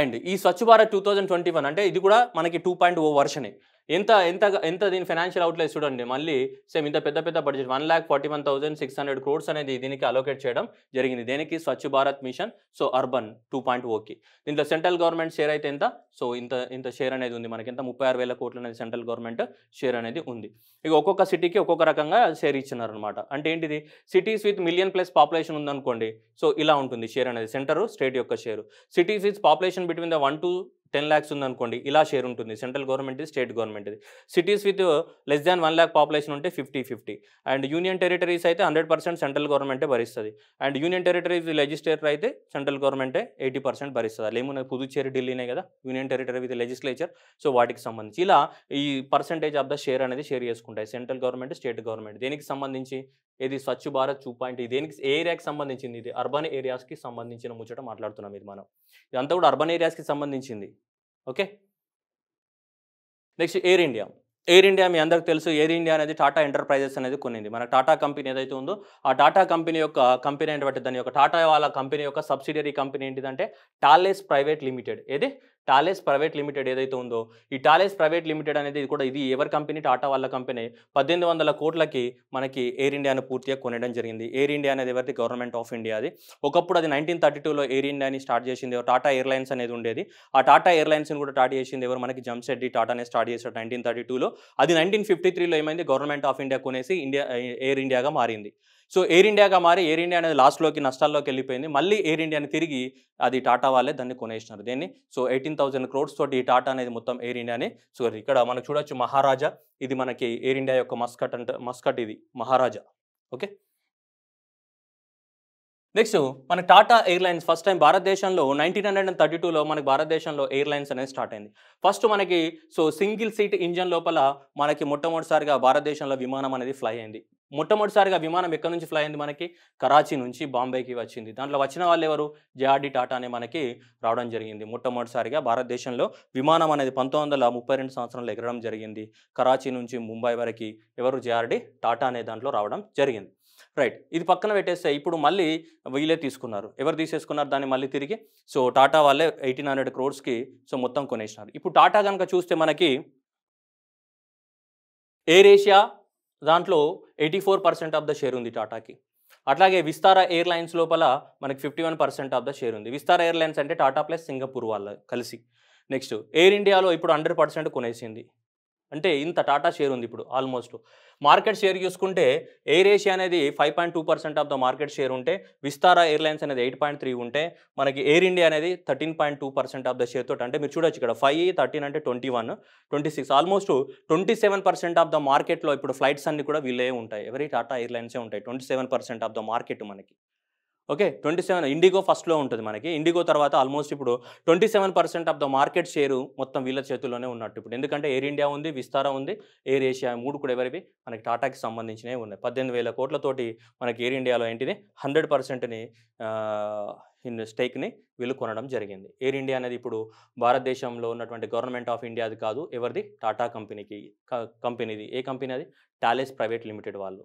[SPEAKER 1] అండ్ ఈ Swachh Bharat two thousand twenty one అంటే ఇది కూడా మనకి టూ పాయింట్ ఓ వర్షనే ఎంత ఎంత ఎంత దీని ఫైనాన్షియల్ అవుట్లెస్ చూడండి మళ్ళీ సేమ్ ఇంత పెద్ద పెద్ద budget one lakh forty one thousand six hundred crores అనేది దీనికి అలోకేట్ చేయడం జరిగింది దేనికి Swachh Bharat mission so urban two point ఓకి దీంట్లో సెంట్రల్ గవర్నమెంట్ షేర్ అయితే ఎంత సో ఇంత ఇంత షేర్ అనేది ఉంది మనకి ఎంత ముప్పై ఆరు వేల కోట్లు అనేది సెంట్రల్ గవర్నమెంట్ షేర్ అనేది ఉంది ఇక ఒక్కొక్క సిటీకి ఒక్కొక్క రకంగా షేర్ ఇచ్చినారనమాట అంటే ఏంటిది cities with million plus population ఉందనుకోండి సో ఇలా ఉంటుంది షేర్ అనేది సెంటర్ స్టేట్ యొక్క share cities with population between the one to ten lakhs ఉందనుకోండి ఇలా షేర్ ఉంటుంది సెంట్రల్ గవర్నమెంట్ది స్టేట్ గవర్నమెంట్ది cities with less than one lakh population ఉంటే fifty fifty and union territories అయితే హండ్రెడ్ పర్సెంట్ సెంట్రల్ గవర్నమెంటే భరిస్తుంది అండ్ యూనియన్ టెరిటరీస్ లెజిస్లేటర్ అయితే సెంట్రల్ గవర్నమెంటే ఎయిటీ పర్సెంట్ భరిస్తుంది అలా పుదుచ్చేరి ఢిల్లీనే కదా union territory with legislature so వాటికి సంబంధించి ఇలా ఈ పర్సెంటేజ్ ఆఫ్ ద షేర్ అనేది షేర్ చేసుకుంటాయి సెంట్రల్ గవర్నమెంట్ స్టేట్ గవర్నమెంట్ దేనికి సంబంధించి ఇది స్వచ్ఛ భారత్ టూ పాయింట్ దేనికి ఏరియాకి సంబంధించింది ఇది అర్బన్ ఏరియాస్కి సంబంధించిన ముచ్చట మాట్లాడుతున్నాం ఇది మనం ఇదంతా కూడా అర్బన్ ఏరియాస్కి సంబంధించింది ఓకే నెక్స్ట్ ఎయిర్ ఇండియా ఎయిర్ ఇండియా మీ అందరికి తెలుసు ఎయిర్ ఇండియా అనేది టాటా ఎంటర్ప్రైజెస్ అనేది కొనింది మన టాటా కంపెనీ ఏదైతే ఉందో ఆ టాటా కంపెనీ యొక్క కంపెనీ అంటే దాని యొక్క టాటా వాళ్ళ కంపెనీ యొక్క సబ్సిడరీ కంపెనీ ఏంటిదంటే టాలెస్ ప్రైవేట్ లిమిటెడ్ ఏది టాలెస్ ప్రైవేట్ లిమిటెడ్ ఏదైతే ఉందో ఈ టాలెస్ ప్రైవేట్ లిమిటెడ్ అనేది కూడా ఇది ఎవరి కంపెనీ టాటా వాళ్ళ కంపెనీ పద్దెనిమిది వందల కోట్లకి మనకి ఎయిర్ ఇండియాను పూర్తిగా కొనడం జరిగింది ఎయిర్ ఇండియా అనేది ఎవరిది గవర్నమెంట్ ఆఫ్ ఇండియా అది ఒకప్పుడు అది నైన్టీన్ థర్టీ టూలో ఎయిర్ ఇండియాని స్టార్ట్ చేసింది టాటా ఎయిర్లైన్స్ అనేది ఉండేది ఆ టాటా ఎయిర్లైన్స్ని కూడా స్టార్ట్ చేసింది ఎవరు మనకి జంషెడ్డి టాటానే స్టార్ట్ చేశారు నైన్టీన్ థర్టీ టూలో అది నైన్టీన్ ఫిఫ్టీ త్రీలో ఏమైంది గవర్నమెంట్ ఆఫ్ ఇండియా కొనేసి ఇండియా ఎయిర్ ఇండియాగా మారింది సో ఎయిర్ ఇండియాగా మారి ఎయిర్ ఇండియా అనేది లాస్ట్లోకి నష్టాల్లోకి వెళ్ళిపోయింది మళ్ళీ ఎయిర్ ఇండియాని తిరిగి అది టాటా వాళ్ళే దాన్ని కొనేసినారు దీన్ని సో ఎయిటీన్ థౌసండ్ క్రోడ్స్ తోటి ఈ టాటా అనేది మొత్తం ఎయిర్ ఇండియాని సో ఇక్కడ మనం చూడొచ్చు మహారాజా ఇది మనకి ఎయిర్ ఇండియా యొక్క మస్కట్ అంట మస్కట్ ఇది మహారాజా ఓకే నెక్స్ట్ మన టాటా ఎయిర్లైన్స్ ఫస్ట్ టైం భారతదేశంలో నైన్టీన్ హండ్రెడ్ అండ్ థర్టీ టూలో మనకి భారతదేశంలో ఎయిర్లైన్స్ అనేది స్టార్ట్ అయింది ఫస్ట్ మనకి సో సింగిల్ సీట్ ఇంజన్ లోపల మనకి మొట్టమొదటిసారిగా భారతదేశంలో విమానం అనేది ఫ్లై అయింది మొట్టమొదటిసారిగా విమానం ఎక్కడి నుంచి ఫ్లై అయింది మనకి కరాచీ నుంచి బాంబేకి వచ్చింది దాంట్లో వచ్చిన వాళ్ళు ఎవరు జేఆర్డి టాటా అనే మనకి రావడం జరిగింది మొట్టమొదటిసారిగా భారతదేశంలో విమానం అనేది పంతొమ్మిది వందల ముప్పై రెండు సంవత్సరంలో ఎగరడం జరిగింది కరాచీ నుంచి ముంబై వరకు ఎవరు జేఆర్డి టాటా అనే దాంట్లో రావడం జరిగింది రైట్ ఇది పక్కన పెట్టేస్తే ఇప్పుడు మళ్ళీ వీళ్ళే తీసుకున్నారు ఎవరు తీసేసుకున్నారు దాన్ని మళ్ళీ తిరిగి సో టాటా వాళ్ళే ఎయిటీన్ హండ్రెడ్ క్రోడ్స్కి సో మొత్తం కొనేసినారు ఇప్పుడు టాటా కనుక చూస్తే మనకి ఎయిర్ ఏషియా దాంట్లో eighty four percent of the share ఉంది టాటాకి అట్లాగే విస్తార ఎయిర్లైన్స్ లోపల మనకి fifty one percent of the share ఉంది విస్తార ఎయిర్లైన్స్ అంటే టాటా ప్లస్ సింగపూర్ వాళ్ళ కలిసి నెక్స్ట్ ఎయిర్ ఇండియాలో ఇప్పుడు హండ్రెడ్ పర్సెంట్ కొనేసింది అంటే ఇంత టాటా షేర్ ఉంది ఇప్పుడు ఆల్మోస్ట్ మార్కెట్ షేర్ చూసుకుంటే ఎయిర్ ఏషియా అనేది five point two percent of the market share ఉంటే విస్తారా ఎయిర్లైన్స్ అనేది ఎయిట్ పాయింట్ త్రీ ఉంటే మనకి ఎయిర్ ఇండియా అనేది thirteen point two percent of the share తోటి అంటే మీరు చూడొచ్చు ఇక్కడ ఫైవ్ థర్టీన్ అంటే twenty one twenty six almost twenty seven percent of the మార్కెట్లో ఇప్పుడు ఫ్లైట్స్ అన్ని కూడా వీళ్ళే ఉంటాయి ఎవరి టాటా ఎయిర్లైన్సే ఉంటాయి twenty seven percent of the market మనకి ఓకే ట్వంటీ సెవెన్ ఇండిగో ఫస్ట్లో ఉంటుంది మనకి ఇండిగో తర్వాత ఆల్మోస్ట్ ఇప్పుడు twenty seven percent of the market share మొత్తం వీళ్ళ చేతుల్లోనే ఉన్నట్టు ఇప్పుడు ఎందుకంటే ఎయిర్ ఇండియా ఉంది విస్తారా ఉంది ఎయిర్ ఏషియా మూడు కూడా ఎవరివి మనకి టాటాకి సంబంధించినవి ఉన్నాయి పద్దెనిమిది వేల కోట్లతోటి మనకి ఎయిర్ ఇండియాలో ఏంటిది హండ్రెడ్ పర్సెంట్ని స్టేక్ని వీళ్ళు కొనడం జరిగింది ఎయిర్ ఇండియా అనేది ఇప్పుడు భారతదేశంలో ఉన్నటువంటి గవర్నమెంట్ ఆఫ్ ఇండియాది కాదు ఎవరిది టాటా కంపెనీకి కంపెనీది ఏ కంపెనీ అది టాలెస్ ప్రైవేట్ లిమిటెడ్ వాళ్ళు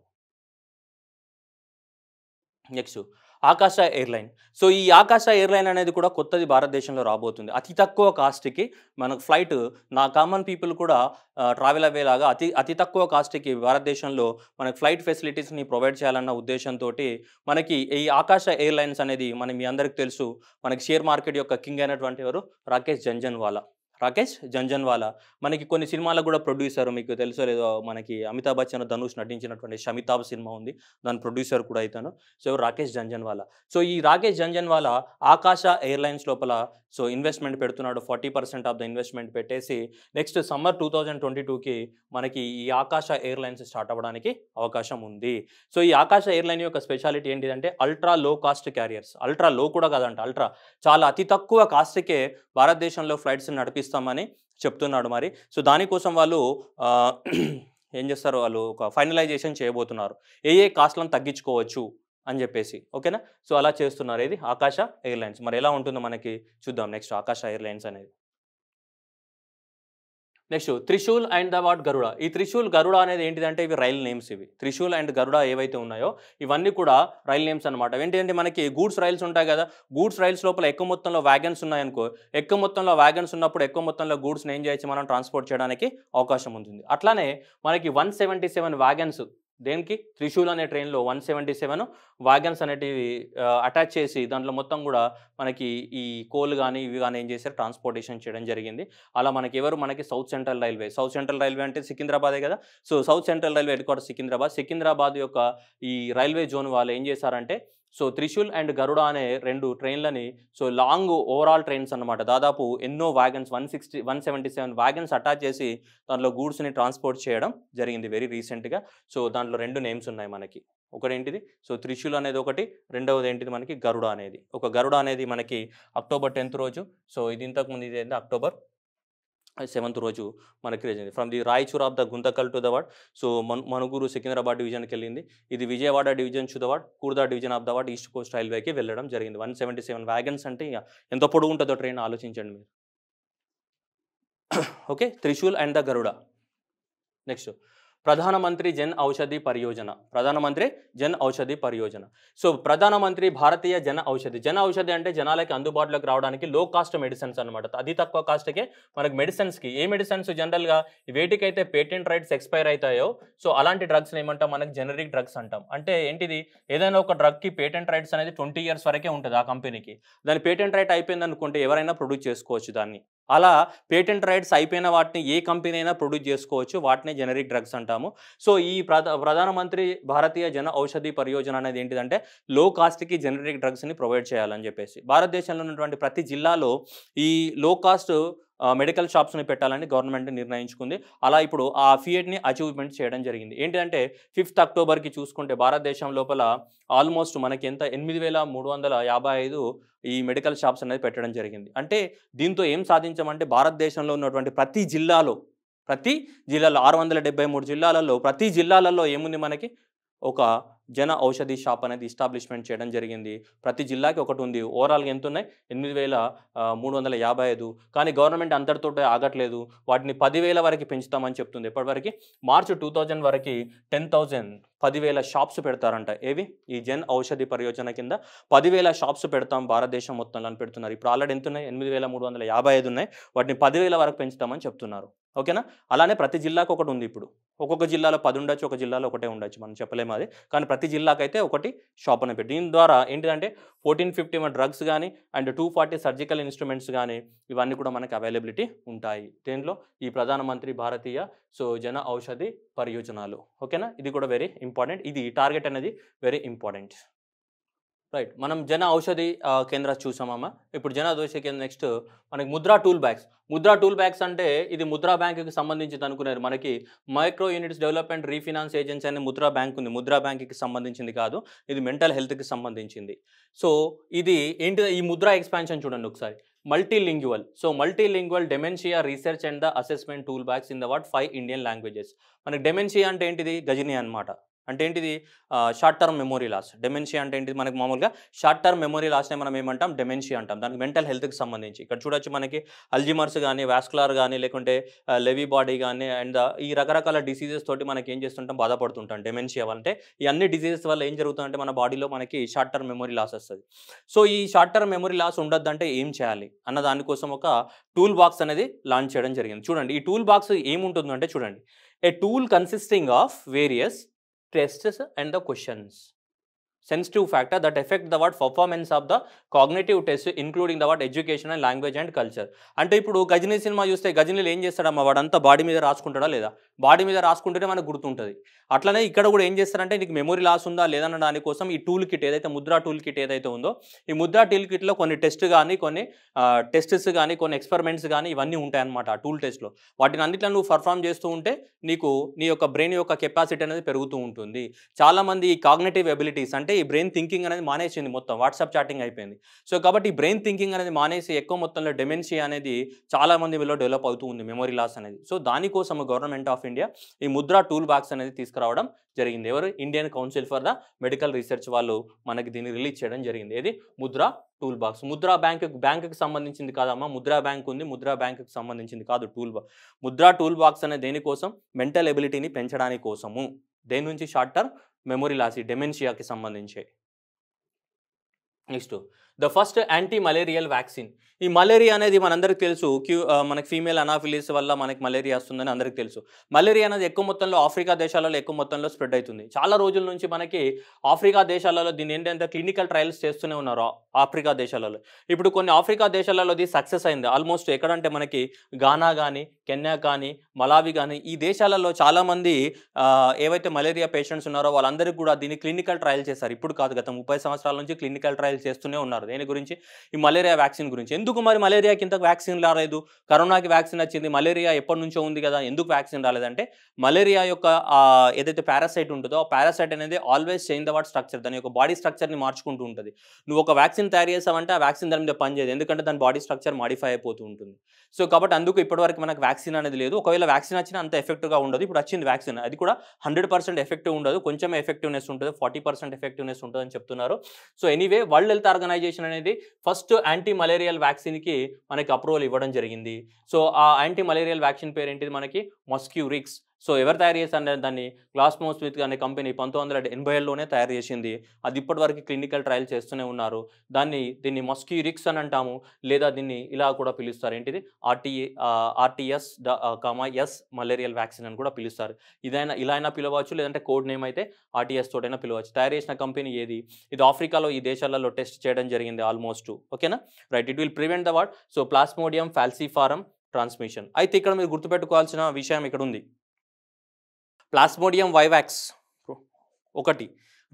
[SPEAKER 1] నెక్స్ట్ ఆకాశ ఎయిర్లైన్ సో ఈ ఆకాశ ఎయిర్లైన్ అనేది కూడా కొత్తది భారతదేశంలో రాబోతుంది అతి తక్కువ కాస్ట్కి మనకు ఫ్లైట్ నా కామన్ పీపుల్ కూడా ట్రావెల్ అయ్యేలాగా అతి అతి తక్కువ కాస్ట్కి భారతదేశంలో మనకు ఫ్లైట్ ఫెసిలిటీస్ని ప్రొవైడ్ చేయాలన్న ఉద్దేశంతో మనకి ఈ ఆకాశ ఎయిర్లైన్స్ అనేది మనం మీ అందరికీ తెలుసు మనకి షేర్ మార్కెట్ యొక్క కింగ్ అయినటువంటి ఎవరు రాకేష్ జంజన్ వాలా రాకేష్ జంజన్వాలా మనకి కొన్ని సినిమాలకు కూడా ప్రొడ్యూసర్ మీకు తెలుసో లేదో మనకి అమితాబ్ బచ్చన్ ధనుష్ నటించినటువంటి షమితాబ్ సినిమా ఉంది దాని ప్రొడ్యూసర్ కూడా అవుతాను సో రాకేష్ జంజన్వాలా సో ఈ రాకేష్ జంజన్వాలా ఆకాశ ఎయిర్లైన్స్ లోపల సో ఇన్వెస్ట్మెంట్ పెడుతున్నాడు forty percent of the investment పెట్టేసి next summer two thousand twenty టూకి మనకి ఈ ఆకాశ ఎయిర్లైన్స్ స్టార్ట్ అవ్వడానికి అవకాశం ఉంది సో ఈ ఆకాశ ఎయిర్లైన్ యొక్క స్పెషాలిటీ ఏంటిదంటే ultra low cost carriers ultra low కూడా కాదంట అల్ట్రా చాలా అతి తక్కువ కాస్ట్కే భారతదేశంలో ఫ్లైట్స్ నడిపి అందిస్తామని చెప్తున్నాడు మరి సో దానికోసం వాళ్ళు ఏం చేస్తారు వాళ్ళు ఒక ఫైనలైజేషన్ చేయబోతున్నారు ఏ ఏ కాస్ట్లను తగ్గించుకోవచ్చు అని చెప్పేసి ఓకేనా సో అలా చేస్తున్నారు ఇది ఆకాశ ఎయిర్లైన్స్ మరి ఎలా ఉంటుందో మనకి చూద్దాం నెక్స్ట్ ఆకాశ ఎయిర్లైన్స్ అనేది next Trishul and the what Garuda ఈ త్రిశూల్ గరుడ అనేది ఏంటిదంటే ఇవి రైల్ నేమ్స్ ఇవి త్రిశూల్ అండ్ గరుడ ఏవైతే ఉన్నాయో ఇవన్నీ కూడా రైల్ నేమ్స్ అనమాట ఏంటంటే మనకి గూడ్స్ రైల్స్ ఉంటాయి కదా గూడ్స్ రైల్స్ లోపల ఎక్కువ మొత్తంలో వ్యాగన్స్ ఉన్నాయనుకో ఎక్కువ మొత్తంలో వ్యాగన్స్ ఉన్నప్పుడు ఎక్కువ మొత్తంలో గూడ్స్ని ఏం చేయొచ్చు మనం ట్రాన్స్పోర్ట్ చేయడానికి అవకాశం ఉంటుంది అట్లానే మనకి వన్ సెవెంటీ సెవెన్ వ్యాగన్స్ దేనికి త్రిశూల్ అనే ట్రైన్లో వన్ సెవెంటీ సెవెన్ వాగన్స్ అనేటివి అటాచ్ చేసి దాంట్లో మొత్తం కూడా మనకి ఈ కోల్ కానీ ఇవి కానీ ఏం చేశారు ట్రాన్స్పోర్టేషన్ చేయడం జరిగింది అలా మనకి ఎవరు మనకి south central railway south central railway అంటే సికింద్రాబాదే కదా so south central railway headquarter Secunderabad Secunderabad యొక్క ఈ రైల్వే జోన్ వాళ్ళు ఏం చేశారంటే సో త్రిశూల్ అండ్ గరుడ అనే రెండు ట్రైన్లని సో లాంగ్ ఓవరాల్ ట్రైన్స్ అనమాట దాదాపు ఎన్నో wagons one sixty one seventy seven wagons attach చేసి దాంట్లో గూడ్స్ని ట్రాన్స్పోర్ట్ చేయడం జరిగింది వెరీ రీసెంట్గా సో దాంట్లో రెండు నేమ్స్ ఉన్నాయి మనకి ఒకటేంటిది సో త్రిశూల్ అనేది ఒకటి రెండవది ఏంటిది మనకి గరుడ అనేది ఒక గరుడ అనేది మనకి అక్టోబర్ టెన్త్ రోజు సో ఇది ఇంతకుముందు ఇది అక్టోబర్ సెవెంత్ రోజు మనకి release from the Raichur of the Guntakal to the ward so మన మనుగురు సికింద్రాబాద్ డివిజన్కి వెళ్ళింది ఇది Vijayawada division to the ward Khurda division of the ward east coast రైల్వేకి వెళ్ళడం జరిగింది వన్ సెవెంటీ సెవెన్ వ్యాగన్స్ అంటే ఎంత పొడుగు ఉంటుందో ట్రైన్ ఆలోచించండి మీరు okay Trishul and the Garuda next Pradhan Mantri Jan ఔషధి పరియోజన ప్రధానమంత్రి జన్ ఔషధి పరియోజన సో ప్రధానమంత్రి భారతీయ జన ఔషధి జన ఔషధి అంటే జనాలకి అందుబాటులోకి రావడానికి లో కాస్ట్ మెడిసిన్స్ అనమాట అతి తక్కువ కాస్ట్కే మనకి మెడిసిన్స్కి ఏ మెడిసిన్స్ జనరల్గా వేటికైతే పేటెంట్ రైట్స్ ఎక్స్పైర్ అవుతాయో సో అలాంటి డ్రగ్స్ని ఏమంటాం మనకి జనరిక్ డ్రగ్స్ అంటాం అంటే ఏంటిది ఏదైనా ఒక డ్రగ్కి పేటెంట్ రైట్స్ అనేది ట్వంటీ ఇయర్స్ వరకే ఉంటుంది ఆ కంపెనీకి దాని పేటెంట్ రైట్ అయిపోయింది అనుకుంటే ఎవరైనా ప్రొడ్యూస్ చేసుకోవచ్చు దాన్ని అలా పేటెంట్ రైట్స్ అయిపోయిన వాటిని ఏ కంపెనీ అయినా ప్రొడ్యూస్ చేసుకోవచ్చు వాటినే జెనరిక్ డ్రగ్స్ అంటాము సో ఈ ప్రధానమంత్రి భారతీయ జన ఔషధి పరియోజన అనేది ఏంటిదంటే లో కాస్ట్కి జెనరిక్ డ్రగ్స్ని ప్రొవైడ్ చేయాలని చెప్పేసి భారతదేశంలో ఉన్నటువంటి ప్రతి జిల్లాలో ఈ లో కాస్ట్ మెడికల్ షాప్స్ని పెట్టాలని గవర్నమెంట్ నిర్ణయించుకుంది అలా ఇప్పుడు ఆ ఫియట్ని అచీవ్మెంట్ చేయడం జరిగింది ఏంటంటే ఫిఫ్త్ అక్టోబర్కి చూసుకుంటే భారతదేశం లోపల ఆల్మోస్ట్ మనకి ఎంత ఎనిమిది వేల మూడు వందల యాభై ఐదు ఈ మెడికల్ షాప్స్ అనేది పెట్టడం జరిగింది అంటే దీంతో ఏం సాధించమంటే భారతదేశంలో ఉన్నటువంటి ప్రతి జిల్లాలో ప్రతి జిల్లాలో ఆరు వందల డెబ్బై మూడు జిల్లాలలో ప్రతి జిల్లాలలో ఏముంది మనకి ఒక జన ఔషధి షాప్ అనేది ఇస్టాబ్లిష్మెంట్ చేయడం జరిగింది ప్రతి జిల్లాకి ఒకటి ఉంది ఓవరాల్గా ఎంత ఉన్నాయి ఎనిమిది వేల మూడు వందల యాభై ఐదు కానీ గవర్నమెంట్ అంతటితో ఆగట్లేదు వాటిని పదివేల వరకు పెంచుతామని చెప్తుంది ఇప్పటివరకు మార్చ్ టూ థౌజండ్ వరకు టెన్ థౌజండ్ పదివేల షాప్స్ పెడతారంట ఏవి ఈ జన్ ఔషధి పరియోజన కింద పదివేల షాప్స్ పెడతాం భారతదేశం మొత్తంలో అని పెడుతున్నారు ఇప్పుడు ఆల్రెడీ ఎంత ఉన్నాయి ఎనిమిది వేల మూడు వందల యాభై ఐదు ఉన్నాయి వాటిని పదివేల వరకు పెంచుతామని చెప్తున్నారు ఓకేనా అలానే ప్రతి జిల్లాకు ఒకటి ఉంది ఇప్పుడు ఒక్కొక్క జిల్లాలో పది ఉండొచ్చు ఒక జిల్లాలో ఒకటే ఉండొచ్చు మనం చెప్పలేము అది కానీ ప్రతి జిల్లాకైతే ఒకటి షాప్ అనే పెట్టి దీని ద్వారా ఏంటిదంటే ఫోర్టీన్ ఫిఫ్టీ వన్ డ్రగ్స్ కానీ and two forty surgical instruments కానీ ఇవన్నీ కూడా మనకు అవైలబిలిటీ ఉంటాయి దీంట్లో ఈ ప్రధానమంత్రి భారతీయ సో జన ఔషధి పరియోజనాలు ఓకేనా ఇది కూడా వెరీ ఇంపార్టెంట్ ఇది టార్గెట్ అనేది వెరీ ఇంపార్టెంట్ రైట్ మనం జన ఔషధి కేంద్ర చూసామమ్మా ఇప్పుడు జన ఔషధి కేంద్ర నెక్స్ట్ మనకి Mudra tool bags Mudra tool bags అంటే ఇది ముద్రా బ్యాంకుకి సంబంధించింది అనుకున్నారు మనకి micro units development refinance agency అనే ముద్రా బ్యాంక్ ఉంది ముద్రా బ్యాంక్కి సంబంధించింది కాదు ఇది మెంటల్ హెల్త్కి సంబంధించింది సో ఇది ఏంటి ఈ ముద్రా ఎక్స్పాన్షన్ చూడండి ఒకసారి multilingual so multilingual dementia research and the assessment tool bags in the what five Indian languages మనకి డెమెన్షియా అంటే ఏంటిది గజనీ అనమాట అంటే ఏంటిది short term memory loss dementia అంటే ఏంటిది మనకి మామూలుగా షార్ట్ టర్మ్ మెమొరీ లాస్నే మనం ఏమంటాం డెమెన్షియా అంటాం దానికి మెంటల్ హెల్త్కి సంబంధించి ఇక్కడ చూడొచ్చు మనకి అల్జిమర్స్ కానీ వ్యాస్కులర్ కానీ లేకుంటే లెవీ బాడీ కానీ అండ్ ఈ రకరకాల డిసీజెస్ తోటి మనకి ఏం చేస్తుంటాం బాధపడుతుంటాం డెమెన్షియా అంటే ఈ అన్ని డిసీజెస్ వల్ల ఏం జరుగుతుందంటే మన బాడీలో మనకి షార్ట్ టర్మ్ మెమొరీ లాస్ వస్తుంది సో ఈ షార్ట్ టర్మ్ మెమోరీ లాస్ ఉండొద్దంటే ఏం చేయాలి అన్న దానికోసం ఒక టూల్ బాక్స్ అనేది లాంచ్ చేయడం జరిగింది చూడండి ఈ టూల్ బాక్స్ ఏముంటుందంటే చూడండి a tool consisting of various tests and the questions. sensitive factor that affect the what performance of the cognitive test including the what education and language and culture అంటే ఇప్పుడు Ghazni cinema చూస్తే గజనీలు ఏం చేస్తాడమ్మా వాడంతా body మీద రాసుకుంటాడా లేదా body మీద రాసుకుంటేనే మనకు గుర్తుంటుంది అట్లనే ఇక్కడ కూడా ఏం చేస్తారంటే నీకు మెమొరీ లాస్ ఉందా లేదన్న దానికోసం ఈ టూల్ కిట్ ఏదైతే ముద్రా టూల్ కిట్ ఏదైతే ఉందో ఈ ముద్రా టూల్ కిట్లో కొన్ని టెస్ట్ కానీ కొన్ని టెస్ట్స్ కానీ కొన్ని ఎక్స్పెరిమెంట్స్ కానీ ఇవన్నీ ఉంటాయన్నమాట ఆ టూల్ టెస్ట్లో వాటిని అన్నిట్లో నువ్వు పర్ఫామ్ చేస్తూ ఉంటే నీకు నీ యొక్క బ్రెయిన్ యొక్క కెపాసిటీ అనేది పెరుగుతూ ఉంటుంది చాలామంది ఈ కాగ్నేటివ్ ఎబిలిటీస్ అంటే ఈ బ్రెయిన్ థింకింగ్ అనేది మానేసింది మొత్తం వాట్సాప్ చాటింగ్ అయిపోయింది సో కాబట్టి ఈ బ్రెయిన్ థింకింగ్ అనేది మానేసి ఎక్కువ మొత్తంలో డెమెన్షియా అనేది చాలా వీళ్ళు డెవలప్ అవుతూ ఉంది మెమొరీ లాస్ అనేది సో దానికోసం గవర్నమెంట్ ఆఫ్ ఇండియా ఈ ముద్రా టూల్ బాక్స్ అనేది తీసుకురావడం జరిగింది ఎవరు Indian council for the medical research వాళ్ళు మనకి దీన్ని రిలీజ్ చేయడం జరిగింది ఇది Mudra tool box Mudra bank బ్యాంకుకి సంబంధించింది కాదమ్మా ముద్రా బ్యాంక్ ఉంది ముద్రా బ్యాంకుకి సంబంధించింది కాదు tool box Mudra tool box అనేది దేనికోసం మెంటల్ ఎబిలిటీని పెంచడానికి కోసము దేని నుంచి షార్ట్ టర్మ్ మెమొరీ లాస్ ఈ డెమెన్షియాకి సంబంధించి next the first anti malarial vaccine ఈ మలేరియా అనేది మనందరికీ తెలుసు క్యూ మనకి ఫీమేల్ అనాఫిలిస్ వల్ల మనకి మలేరియా వస్తుందని అందరికీ తెలుసు మలేరియా అనేది ఎక్కువ మొత్తంలో ఆఫ్రికా దేశాలలో ఎక్కువ మొత్తంలో స్ప్రెడ్ అవుతుంది చాలా రోజుల నుంచి మనకి ఆఫ్రికా దేశాలలో దీని ఏంటంటే క్లినికల్ ట్రయల్స్ చేస్తూనే ఉన్నారు ఆఫ్రికా దేశాలలో ఇప్పుడు కొన్ని ఆఫ్రికా దేశాలలో ఇది సక్సెస్ అయింది ఆల్మోస్ట్ ఎక్కడంటే మనకి గానా కానీ కెన్యా కానీ మలావి కానీ ఈ దేశాలలో చాలామంది ఏవైతే మలేరియా పేషెంట్స్ ఉన్నారో వాళ్ళందరికీ కూడా దీన్ని క్లినికల్ ట్రయల్ చేస్తారు ఇప్పుడు కాదు గత ముప్పై సంవత్సరాల నుంచి క్లినికల్ ట్రయల్ చేస్తూనే ఉన్నారు ఉన్నారు దేని గురించి ఈ మలేరియా వ్యాక్సిన్ గురించి ఎందుకు మరి మలేరియాకి ఇంత వ్యాక్సిన్ రాలేదు కరోనాకి వ్యాక్సిన్ వచ్చింది మలేరియా ఎప్పటి నుంచో ఉంది కదా ఎందుకు వ్యాక్సిన్ రాలేదంటే మలేరియా యొక్క ఏదైతే పారాసైట్ ఉంటుందో ఆ పారాసైట్ అనేది always change the what structure దాని యొక్క బాడీ స్ట్రక్చర్ని మార్చుకుంటూ ఉంటుంది నువ్వు ఒక వ్యాక్సిన్ తయారు చేసావంటే ఆ వ్యాక్సిన్ దాని మీద పనిచేయదు ఎందుకంటే దాని బాడీ స్ట్రక్చర్ మాడిఫై అయిపోతూ ఉంటుంది సో కాబట్టి అందుకు ఇప్పటివరకు మనకు వ్యాక్సిన్ అనేది లేదు ఒకవేళ వ్యాక్సిన్ వచ్చినా అంత ఎఫెక్టివ్గా ఉండదు ఇప్పుడు వచ్చింది వ్యాక్సిన్ అది కూడా హండ్రెడ్ పర్సెంట్ ఎఫెక్టివ్ ఉండదు కొంచెం ఎఫెక్టివ్నెస్ ఉంటుంది ఫార్టీ పర్సెంట్ ఎఫెక్టివ్నెస్ ఉంటుంది అని చెప్తున్నారు so anyway world health organization vaccination అనేది ఫస్ట్ యాంటీ మలేరియల్ వ్యాక్సిన్కి మనకి అప్రూవల్ ఇవ్వడం జరిగింది సో ఆ యాంటీ మలేరియల్ వ్యాక్సిన్ పేరు ఏంటిది మనకి మస్క్యూరిక్స్ సో ఎవరు తయారు చేశారు దాన్ని క్లాస్మోస్ విత్ అనే కంపెనీ పంతొమ్మిది వందల ఎనభై ఏళ్ళలోనే తయారు చేసింది అది ఇప్పటివరకు క్లినికల్ ట్రయల్ చేస్తూనే ఉన్నారు దాన్ని దీన్ని మస్క్యూరిక్స్ అని అంటాము లేదా దీన్ని ఇలా కూడా పిలుస్తారు ఏంటిది RTA RTS comma S malarial vaccine అని కూడా పిలుస్తారు ఇదైనా ఇలా అయినా పిలవచ్చు లేదంటే కోడ్ నేమ్ అయితే ఆర్టీఎస్ తోటైనా పిలవచ్చు తయారు చేసిన కంపెనీ ఏది ఇది ఆఫ్రికాలో ఈ దేశాలలో టెస్ట్ చేయడం జరిగింది ఆల్మోస్ట్ ఓకేనా right it will prevent the what so plasmodium falciparum transmission అయితే ఇక్కడ మీరు గుర్తుపెట్టుకోవాల్సిన విషయం ఇక్కడ ఉంది ప్లాస్మోడియం వైవాక్స్ ఒకటి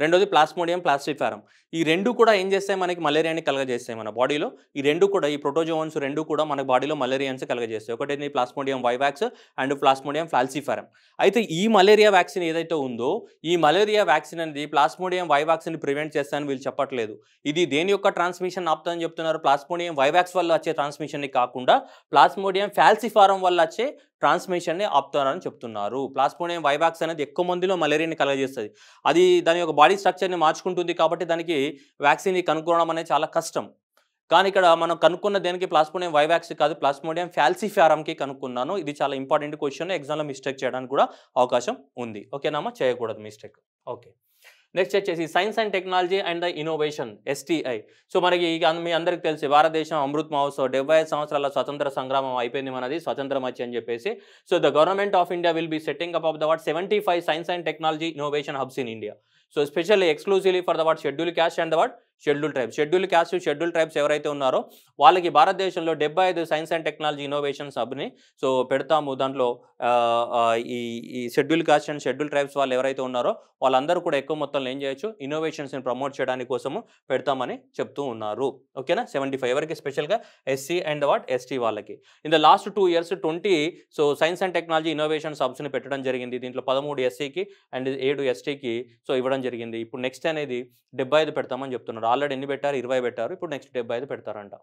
[SPEAKER 1] రెండోది ప్లాస్మోడియం ప్లాస్టిఫారం ఈ రెండు కూడా ఏం చేస్తాయి మనకి మలేరియాని కలగజేస్తాయి మన బాడీలో ఈ రెండు కూడా ఈ ప్రోటోజోన్స్ రెండు కూడా మన బాడీలో మలేరియాన్స్ కలగజేస్తాయి ఏంటి plasmodium vivax and plasmodium falciparum అయితే ఈ మలేరియా వ్యాక్సిన్ ఏదైతే ఉందో ఈ మలేరియా వ్యాక్సిన్ అనేది ప్లాస్మోడియం వైవాక్సిన్ ప్రివెంట్ చేస్తానని వీళ్ళు చెప్పట్లేదు ఇది దేని యొక్క ట్రాన్స్మిషన్ ఆపుతామని చెప్తున్నారు ప్లాస్మోడియం వైవాక్స్ వల్ల వచ్చే ట్రాన్స్మిషన్ని కాకుండా ప్లాస్మోడియం ఫ్యాల్సిఫారం వల్ల వచ్చే ట్రాన్స్మిషన్ని ఆపుతున్నారని చెప్తున్నారు ప్లాస్మోనియం వైవాక్స్ అనేది ఎక్కువ మందిలో మలేరియాని కలగజేస్తుంది అది దాని యొక్క బాడీ స్ట్రక్చర్ని మార్చుకుంటుంది కాబట్టి దానికి వ్యాక్సిన్ని కనుక్కోవడం అనేది చాలా కష్టం కానీ ఇక్కడ మనం కనుక్కున్న దేనికి ప్లాస్మోడియం వైవాక్స్ కాదు ప్లాస్మోడియం ఫ్యాల్సిఫారంకి కనుక్కున్నాను ఇది చాలా ఇంపార్టెంట్ క్వశ్చన్ ఎగ్జామ్లో మిస్టేక్ చేయడానికి కూడా అవకాశం ఉంది ఓకేనామా చేయకూడదు మిస్టేక్ ఓకే నెక్స్ట్ వచ్చేసి science and technology and the innovation STI so మనకి మీ అందరికి తెలిసి భారతదేశం అమృత్ మహోత్సవ్ డెబ్బై సంవత్సరాల స్వతంత్ర సంగ్రామం అయిపోయింది మనది స్వతంత్రం వచ్చి అని చెప్పేసి so the government of India will be setting up of the what seventy science and technology innovation hubs in India so specially exclusively for the what schedule caste and the what schedule tribes schedule caste schedule tribes ఎవరైతే ఉన్నారో వాళ్ళకి భారతదేశంలో డెబ్బై ఐదు science and technology innovations హబ్ని so పెడతాము దాంట్లో ఈ ఈ schedule caste and schedule tribes వాళ్ళు ఎవరైతే ఉన్నారో వాళ్ళందరూ కూడా ఎక్కువ మొత్తంలో ఏం చేయొచ్చు ఇన్నోవేషన్స్ని ప్రమోట్ చేయడానికి కోసము పెడతామని చెప్తూ ఉన్నారు ఓకేనా సెవెంటీ ఫైవ్ ఎవరికి స్పెషల్గా ఎస్సీ అండ్ వాట్ ఎస్టీ వాళ్ళకి in the last two years twenty so science and technology innovations హబ్స్ని పెట్టడం జరిగింది దీంట్లో పదమూడు ఎస్సీకి అండ్ ఏడు ఎస్టీకి సో ఇవ్వడం జరిగింది ఇప్పుడు నెక్స్ట్ అనేది డెబ్బై ఐదు పెడతామని చెప్తున్నారు ఆల్రెడీ ఎన్ని పెట్టారు ఇరవై పెట్టారు ఇప్పుడు నెక్స్ట్ డెబ్బై ఐదు పెడతారంట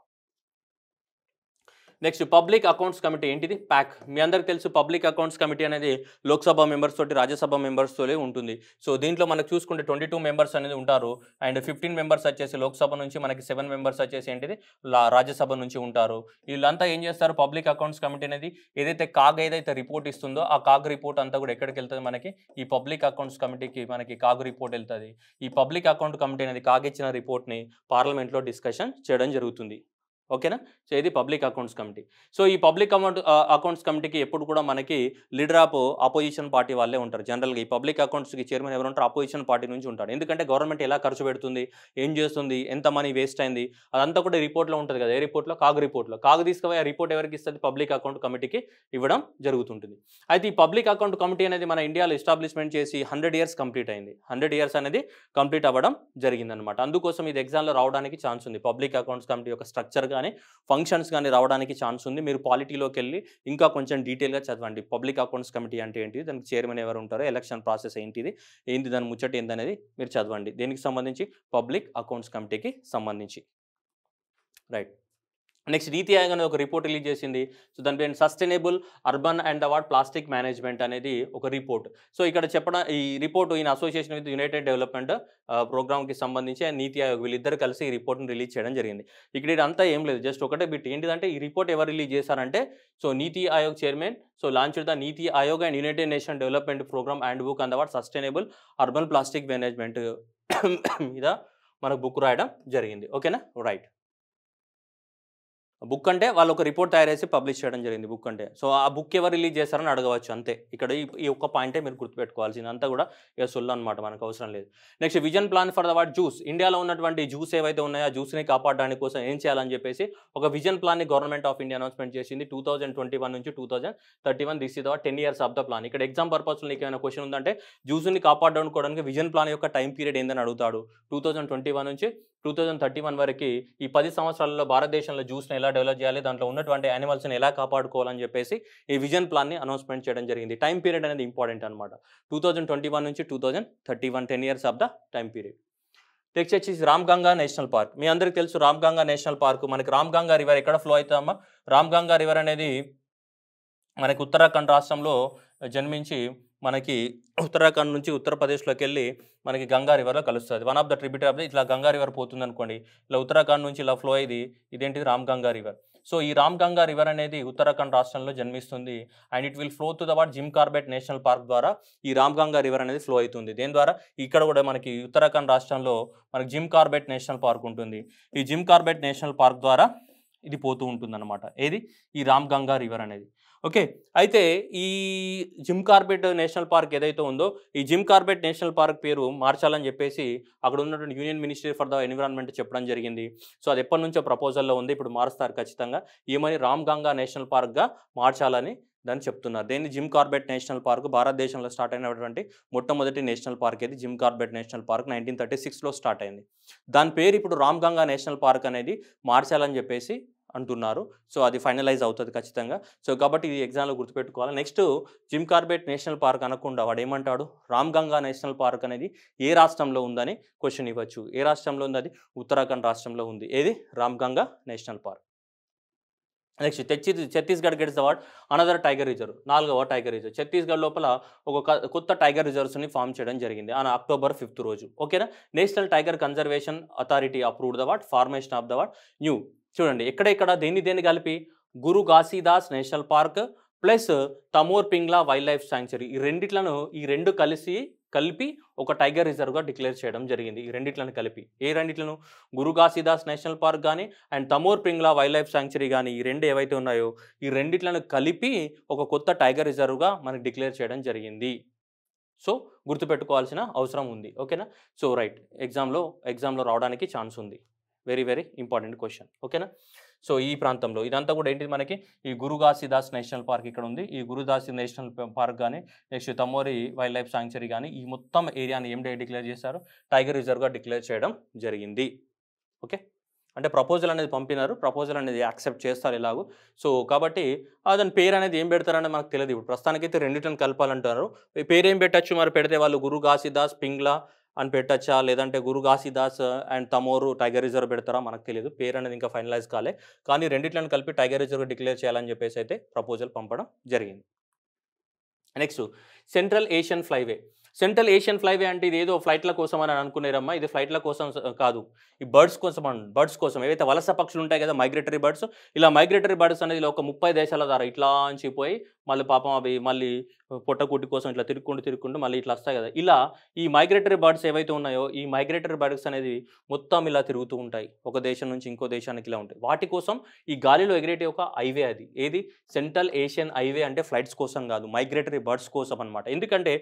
[SPEAKER 1] నెక్స్ట్ పబ్లిక్ అకౌంట్స్ కమిటీ ఏంటిది ప్యాక్ మీ అందరికి తెలుసు పబ్లిక్ అకౌంట్స్ కమిటీ అనేది లోక్సభ మెంబర్స్ తోటి రాజ్యసభ మెంబర్స్ తోనే ఉంటుంది సో దీంట్లో మనకు చూసుకుంటే ట్వంటీ టూ మెంబర్స్ అనేది ఉంటారు అండ్ ఫిఫ్టీన్ మెంబర్స్ వచ్చేసి లోక్సభ నుంచి మనకి సెవెన్ మెంబర్స్ వచ్చేసి ఏంటిది రాజ్యసభ నుంచి ఉంటారు వీళ్ళంతా ఏం చేస్తారు పబ్లిక్ అకౌంట్స్ కమిటీ అనేది ఏదైతే కాగ్ ఏదైతే రిపోర్ట్ ఇస్తుందో ఆ కాగ్ రిపోర్ట్ అంతా కూడా ఎక్కడికి వెళ్తుంది మనకి ఈ పబ్లిక్ అకౌంట్స్ కమిటీకి మనకి కాగ్ రిపోర్ట్ వెళ్తుంది ఈ పబ్లిక్ అకౌంట్ కమిటీ అనేది కాగ్ ఇచ్చిన రిపోర్ట్ని పార్లమెంట్లో డిస్కషన్ చేయడం జరుగుతుంది ఓకేనా సో ఇది పబ్లిక్ అకౌంట్స్ కమిటీ సో ఈ పబ్లిక్ అమౌంట్ అకౌంట్స్ కమిటీకి ఎప్పుడు కూడా మనకి లీడర్ ఆఫ్ అపోజిషన్ పార్టీ వాళ్ళే ఉంటారు జనరల్గా ఈ పబ్లిక్ అకౌంట్స్కి చైర్మన్ ఎవరు ఉంటారు అపోజిషన్ పార్టీ నుంచి ఉంటారు ఎందుకంటే గవర్నమెంట్ ఎలా ఖర్చు పెడుతుంది ఏం చేస్తుంది ఎంత మనీ వేస్ట్ అయింది అదంతా కూడా రిపోర్ట్లో ఉంటుంది కదా ఏ రిపోర్ట్లో కాగు రిపోర్ట్లో కాగు తీసుకుపోయి ఆ రిపోర్ట్ ఎవరికి ఇస్తుంది పబ్లిక్ అకౌంట్ కమిటీకి ఇవ్వడం జరుగుతుంటుంది అయితే ఈ పబ్లిక్ అకౌంట్ కమిటీ అనేది మన ఇండియాలో ఎస్టాబ్లిష్మెంట్ చేసి హండ్రెడ్ ఇయర్స్ కంప్లీట్ అయింది హండ్రెడ్ ఇయర్స్ అనేది కంప్లీట్ అవ్వడం జరిగిందనమాట అందుకోసం ఇది ఎగ్జామ్లో రావడానికి ఛాన్స్ ఉంది పబ్లిక్ అకౌంట్స్ కమిటీ యొక్క స్ట్రక్చర్ కానీ ఫంక్షన్స్ కానీ రావడానికి ఛాన్స్ ఉంది మీరు పాలిటీలోకి వెళ్ళి ఇంకా కొంచెం డీటెయిల్గా చదవండి పబ్లిక్ అకౌంట్స్ కమిటీ అంటే ఏంటి దానికి చైర్మన్ ఎవరు ఉంటారో ఎలక్షన్ ప్రాసెస్ ఏంటిది ఏంటి దాని ముచ్చట అనేది మీరు చదవండి దీనికి సంబంధించి పబ్లిక్ అకౌంట్స్ కమిటీకి సంబంధించి రైట్ నెక్స్ట్ నీతి ఆయోగ్ అనేది ఒక రిపోర్ట్ రిలీజ్ చేసింది సో దాని పేరు sustainable urban and award plastic management అనేది ఒక రిపోర్ట్ సో ఇక్కడ చెప్పడం ఈ రిపోర్ట్ ఈయన అసోసియేషన్ విత్ యునైటెడ్ డెవలప్మెంట్ ప్రోగ్రామ్కి సంబంధించి నీతి ఆయోగ్ వీళ్ళిద్దరు కలిసి ఈ రిపోర్ట్ని రిలీజ్ చేయడం జరిగింది ఇక్కడ ఇదంతా ఏం లేదు జస్ట్ ఒకటే బిట్ ఏంటిదంటే ఈ రిపోర్ట్ ఎవరు రిలీజ్ చేశారంటే so NITI Aayog chairman so launch the నీతి Aayog and united nation development programme and book and award sustainable urban plastic management మీద మనకు బుక్ రాయడం జరిగింది ఓకేనా రైట్ బుక్ అంటే వాళ్ళు ఒక రిపోర్ట్ తయారు చేసి పబ్లిష్ చేయడం జరిగింది బుక్ అంటే సో ఆ బుక్ ఎవరు రిలీజ్ చేస్తారని అడగవచ్చు అంతే ఇక్కడ ఈ ఒక్క పాయింటే మీరు గుర్తుపెట్టుకోవాల్సింది అంతా కూడా ఇక సొల్లు అనమాట మనకు అవసరం లేదు next vision plan for the what juice ఇండియాలో ఉన్నటువంటి జ్యూస్ ఏవైతే ఉన్నాయో ఆ జ్యూస్ని కాపాడడానికి కోసం ఏం చేయాలని చెప్పేసి ఒక విజన్ ప్లాన్ని గవర్నమెంట్ ఆఫ్ ఇండియా అనౌన్స్మెంట్ చేసింది టూ థౌజండ్ ట్వంటీ వన్ నుంచి two thousand thirty one this is our ten years of the plan ఇక్కడ ఎగ్జామ్ పర్పస్లో నీకు ఏమైనా క్వశ్చన్ ఉందంటే జ్యూస్ని కాపాడడానికి విజన్ ప్లాన్ యొక్క టైం పీరియడ్ ఏందని అడుగుతాడు టూ థౌజండ్ ట్వంటీ వన్ నుంచి టూ థౌజండ్ థర్టీ వన్ వరకు ఈ పది సంవత్సరాలలో భారతదేశంలో జ్యూస్ని ఎలా డెవలప్ చేయాలి దాంట్లో ఉన్నటువంటి యానిమల్స్ని ఎలా కాపాడుకోవాలని చెప్పేసి ఈ విజన్ ప్లాన్ని అనౌన్స్మెంట్ చేయడం జరిగింది టైం పీరియడ్ అనేది ఇంపార్టెంట్ అనమాట టూ థౌజండ్ ట్వంటీ వన్ నుంచి two thousand thirty one ten years of the time period next వచ్చేసి గంగా నేషనల్ పార్క్ మీ అందరికీ తెలుసు రామ్ గంగా నేషనల్ పార్క్ మనకి రామ్ గంగా రివర్ ఎక్కడ ఫ్లో అవుతామా గంగా రివర్ అనేది మనకి ఉత్తరాఖండ్ రాష్ట్రంలో జన్మించి మనకి ఉత్తరాఖండ్ నుంచి ఉత్తరప్రదేశ్లోకి వెళ్ళి మనకి గంగా రివర్లో కలుస్తుంది one of the tributary of the ఇట్లా గంగా రివర్ పోతుంది అనుకోండి ఇలా ఉత్తరాఖండ్ నుంచి ఇలా ఫ్లో అయ్యి ఇదేంటిది రామ్ గంగా రివర్ సో ఈ రామ్ గంగా రివర్ అనేది ఉత్తరాఖండ్ రాష్ట్రంలో జన్మిస్తుంది and it will flow to the what Jim Corbett national park ద్వారా ఈ రామ్ గంగా రివర్ అనేది ఫ్లో అవుతుంది దీని ద్వారా ఇక్కడ కూడా మనకి ఉత్తరాఖండ్ రాష్ట్రంలో మనకి జిమ్ కార్బెట్ నేషనల్ పార్క్ ఉంటుంది ఈ జిమ్ కార్బెట్ నేషనల్ పార్క్ ద్వారా ఇది పోతూ ఉంటుందన్నమాట ఏది ఈ రామ్ గంగా రివర్ అనేది ఓకే అయితే ఈ జిమ్ కార్బెట్ నేషనల్ పార్క్ ఏదైతే ఉందో ఈ జిమ్ కార్బెట్ నేషనల్ పార్క్ పేరు మార్చాలని చెప్పేసి అక్కడ ఉన్నటువంటి union ministry for the environment చెప్పడం జరిగింది సో అది ఎప్పటి నుంచో ప్రపోజల్లో ఉంది ఇప్పుడు మారుస్తారు ఖచ్చితంగా ఏమని రామ్ గంగా నేషనల్ పార్క్గా మార్చాలని దాన్ని చెప్తున్నారు దేని జిమ్ కార్బెట్ నేషనల్ పార్క్ భారతదేశంలో స్టార్ట్ అయినటువంటి మొట్టమొదటి నేషనల్ పార్క్ ఇది Jim Corbett national park nineteen thirty సిక్స్లో స్టార్ట్ అయింది దాని పేరు ఇప్పుడు రామ్ గంగా నేషనల్ పార్క్ అనేది మార్చాలని చెప్పేసి అంటున్నారు సో అది ఫైనలైజ్ అవుతుంది ఖచ్చితంగా సో కాబట్టి ఇది ఎగ్జామ్లో గుర్తుపెట్టుకోవాలి next Jim Corbett national park అనకుండా వాడు ఏమంటాడు రామ్ గంగా నేషనల్ పార్క్ అనేది ఏ రాష్ట్రంలో ఉందని క్వశ్చన్ ఇవ్వచ్చు ఏ రాష్ట్రంలో ఉంది అది ఉత్తరాఖండ్ రాష్ట్రంలో ఉంది ఏది Ram Ganga national park next చచ్చి Chhattisgarh gets award another tiger reserve నాలుగవ టైగర్ రిజర్వ్ ఛత్తీస్గఢ్ లోపల ఒక కొత్త టైగర్ రిజర్వ్స్ని ఫామ్ చేయడం జరిగింది ఆన అక్టోబర్ ఫిఫ్త్ రోజు ఓకేనా national tiger conservation authority approved what formation of the what new చూడండి ఎక్కడ ఇక్కడ దేన్ని దేన్ని కలిపి Guru Ghasidas national park plus Tamor Pingla wildlife sanctuary ఈ రెండిట్లను ఈ రెండు కలిసి కలిపి ఒక టైగర్ రిజర్వ్గా డిక్లేర్ చేయడం జరిగింది ఈ రెండిట్లను కలిపి ఏ రెండిట్లను గురు ఘాసీదాస్ నేషనల్ పార్క్ కానీ and Tamor Pingla wildlife sanctuary కానీ ఈ రెండు ఏవైతే ఉన్నాయో ఈ రెండిట్లను కలిపి ఒక కొత్త టైగర్ రిజర్వ్గా మనకి డిక్లేర్ చేయడం జరిగింది సో గుర్తుపెట్టుకోవాల్సిన అవసరం ఉంది ఓకేనా సో రైట్ ఎగ్జామ్లో ఎగ్జామ్లో రావడానికి ఛాన్స్ ఉంది వెరీ వెరీ ఇంపార్టెంట్ క్వశ్చన్ ఓకేనా సో ఈ ప్రాంతంలో ఇదంతా కూడా ఏంటి మనకి ఈ గురుగాసిదాస్ నేషనల్ పార్క్ ఇక్కడ ఉంది ఈ గురుదాసి నేషనల్ పార్క్ కానీ నెక్స్ట్ తమ్మోరి వైల్డ్ లైఫ్ సాంక్చరీ కానీ ఈ మొత్తం ఏరియాని ఎండే డిక్లేర్ చేశారు టైగర్ రిజర్వ్గా డిక్లేర్ చేయడం జరిగింది ఓకే అంటే ప్రపోజల్ అనేది పంపినారు ప్రపోజల్ అనేది యాక్సెప్ట్ చేస్తారు ఇలాగూ సో కాబట్టి దాని పేరు అనేది ఏం పెడతారని మనకు తెలియదు ఇప్పుడు ప్రస్తుతానికైతే రెండింటిని కలపాలంటారు పేరు ఏం పెట్టచ్చు మరి పెడితే వాళ్ళు గురు ఘాసిదాస్ పింగ్లా అని పెట్టచ్చా లేదంటే Guru Ghasidas and Tamor tiger reserve పెడతారా మనకు తెలియదు పేరు అనేది ఇంకా ఫైనలైజ్ కాలే కానీ రెండిట్లను కలిపి టైగర్ రిజర్వ్ డిక్లేర్ చేయాలని చెప్పేసి అయితే ప్రపోజల్ పంపడం జరిగింది next central Asian flyway central Asian flyway అంటే ఇది ఏదో ఫ్లైట్ల కోసం అని అనుకునేరమ్మా ఇది ఫ్లైట్ల కోసం కాదు ఈ బర్డ్స్ కోసం బర్డ్స్ కోసం ఏవైతే వలస పక్షులు ఉంటాయి కదా మైగ్రేటరీ బర్డ్స్ ఇలా మైగ్రేటరీ బర్డ్స్ అనేది ఒక ముప్పై దేశాల ద్వారా ఇట్లా అంచిపోయి మళ్ళీ పాపం అవి మళ్ళీ పొట్టకూటి కోసం ఇట్లా తిరుక్కుంటూ తిరుక్కుంటూ మళ్ళీ ఇట్లా వస్తాయి కదా ఇలా ఈ మైగ్రేటరీ బర్డ్స్ ఏవైతే ఉన్నాయో ఈ మైగ్రేటరీ బర్డ్స్ అనేది మొత్తం ఇలా తిరుగుతూ ఉంటాయి ఒక దేశం నుంచి ఇంకో దేశానికి ఇలా ఉంటాయి వాటి కోసం ఈ గాలిలో ఎగిరేటి ఒక హైవే అది ఏది సెంట్రల్ ఏషియన్ హైవే అంటే ఫ్లైట్స్ కోసం కాదు మైగ్రేటరీ బర్డ్స్ కోసం అనమాట ఎందుకంటే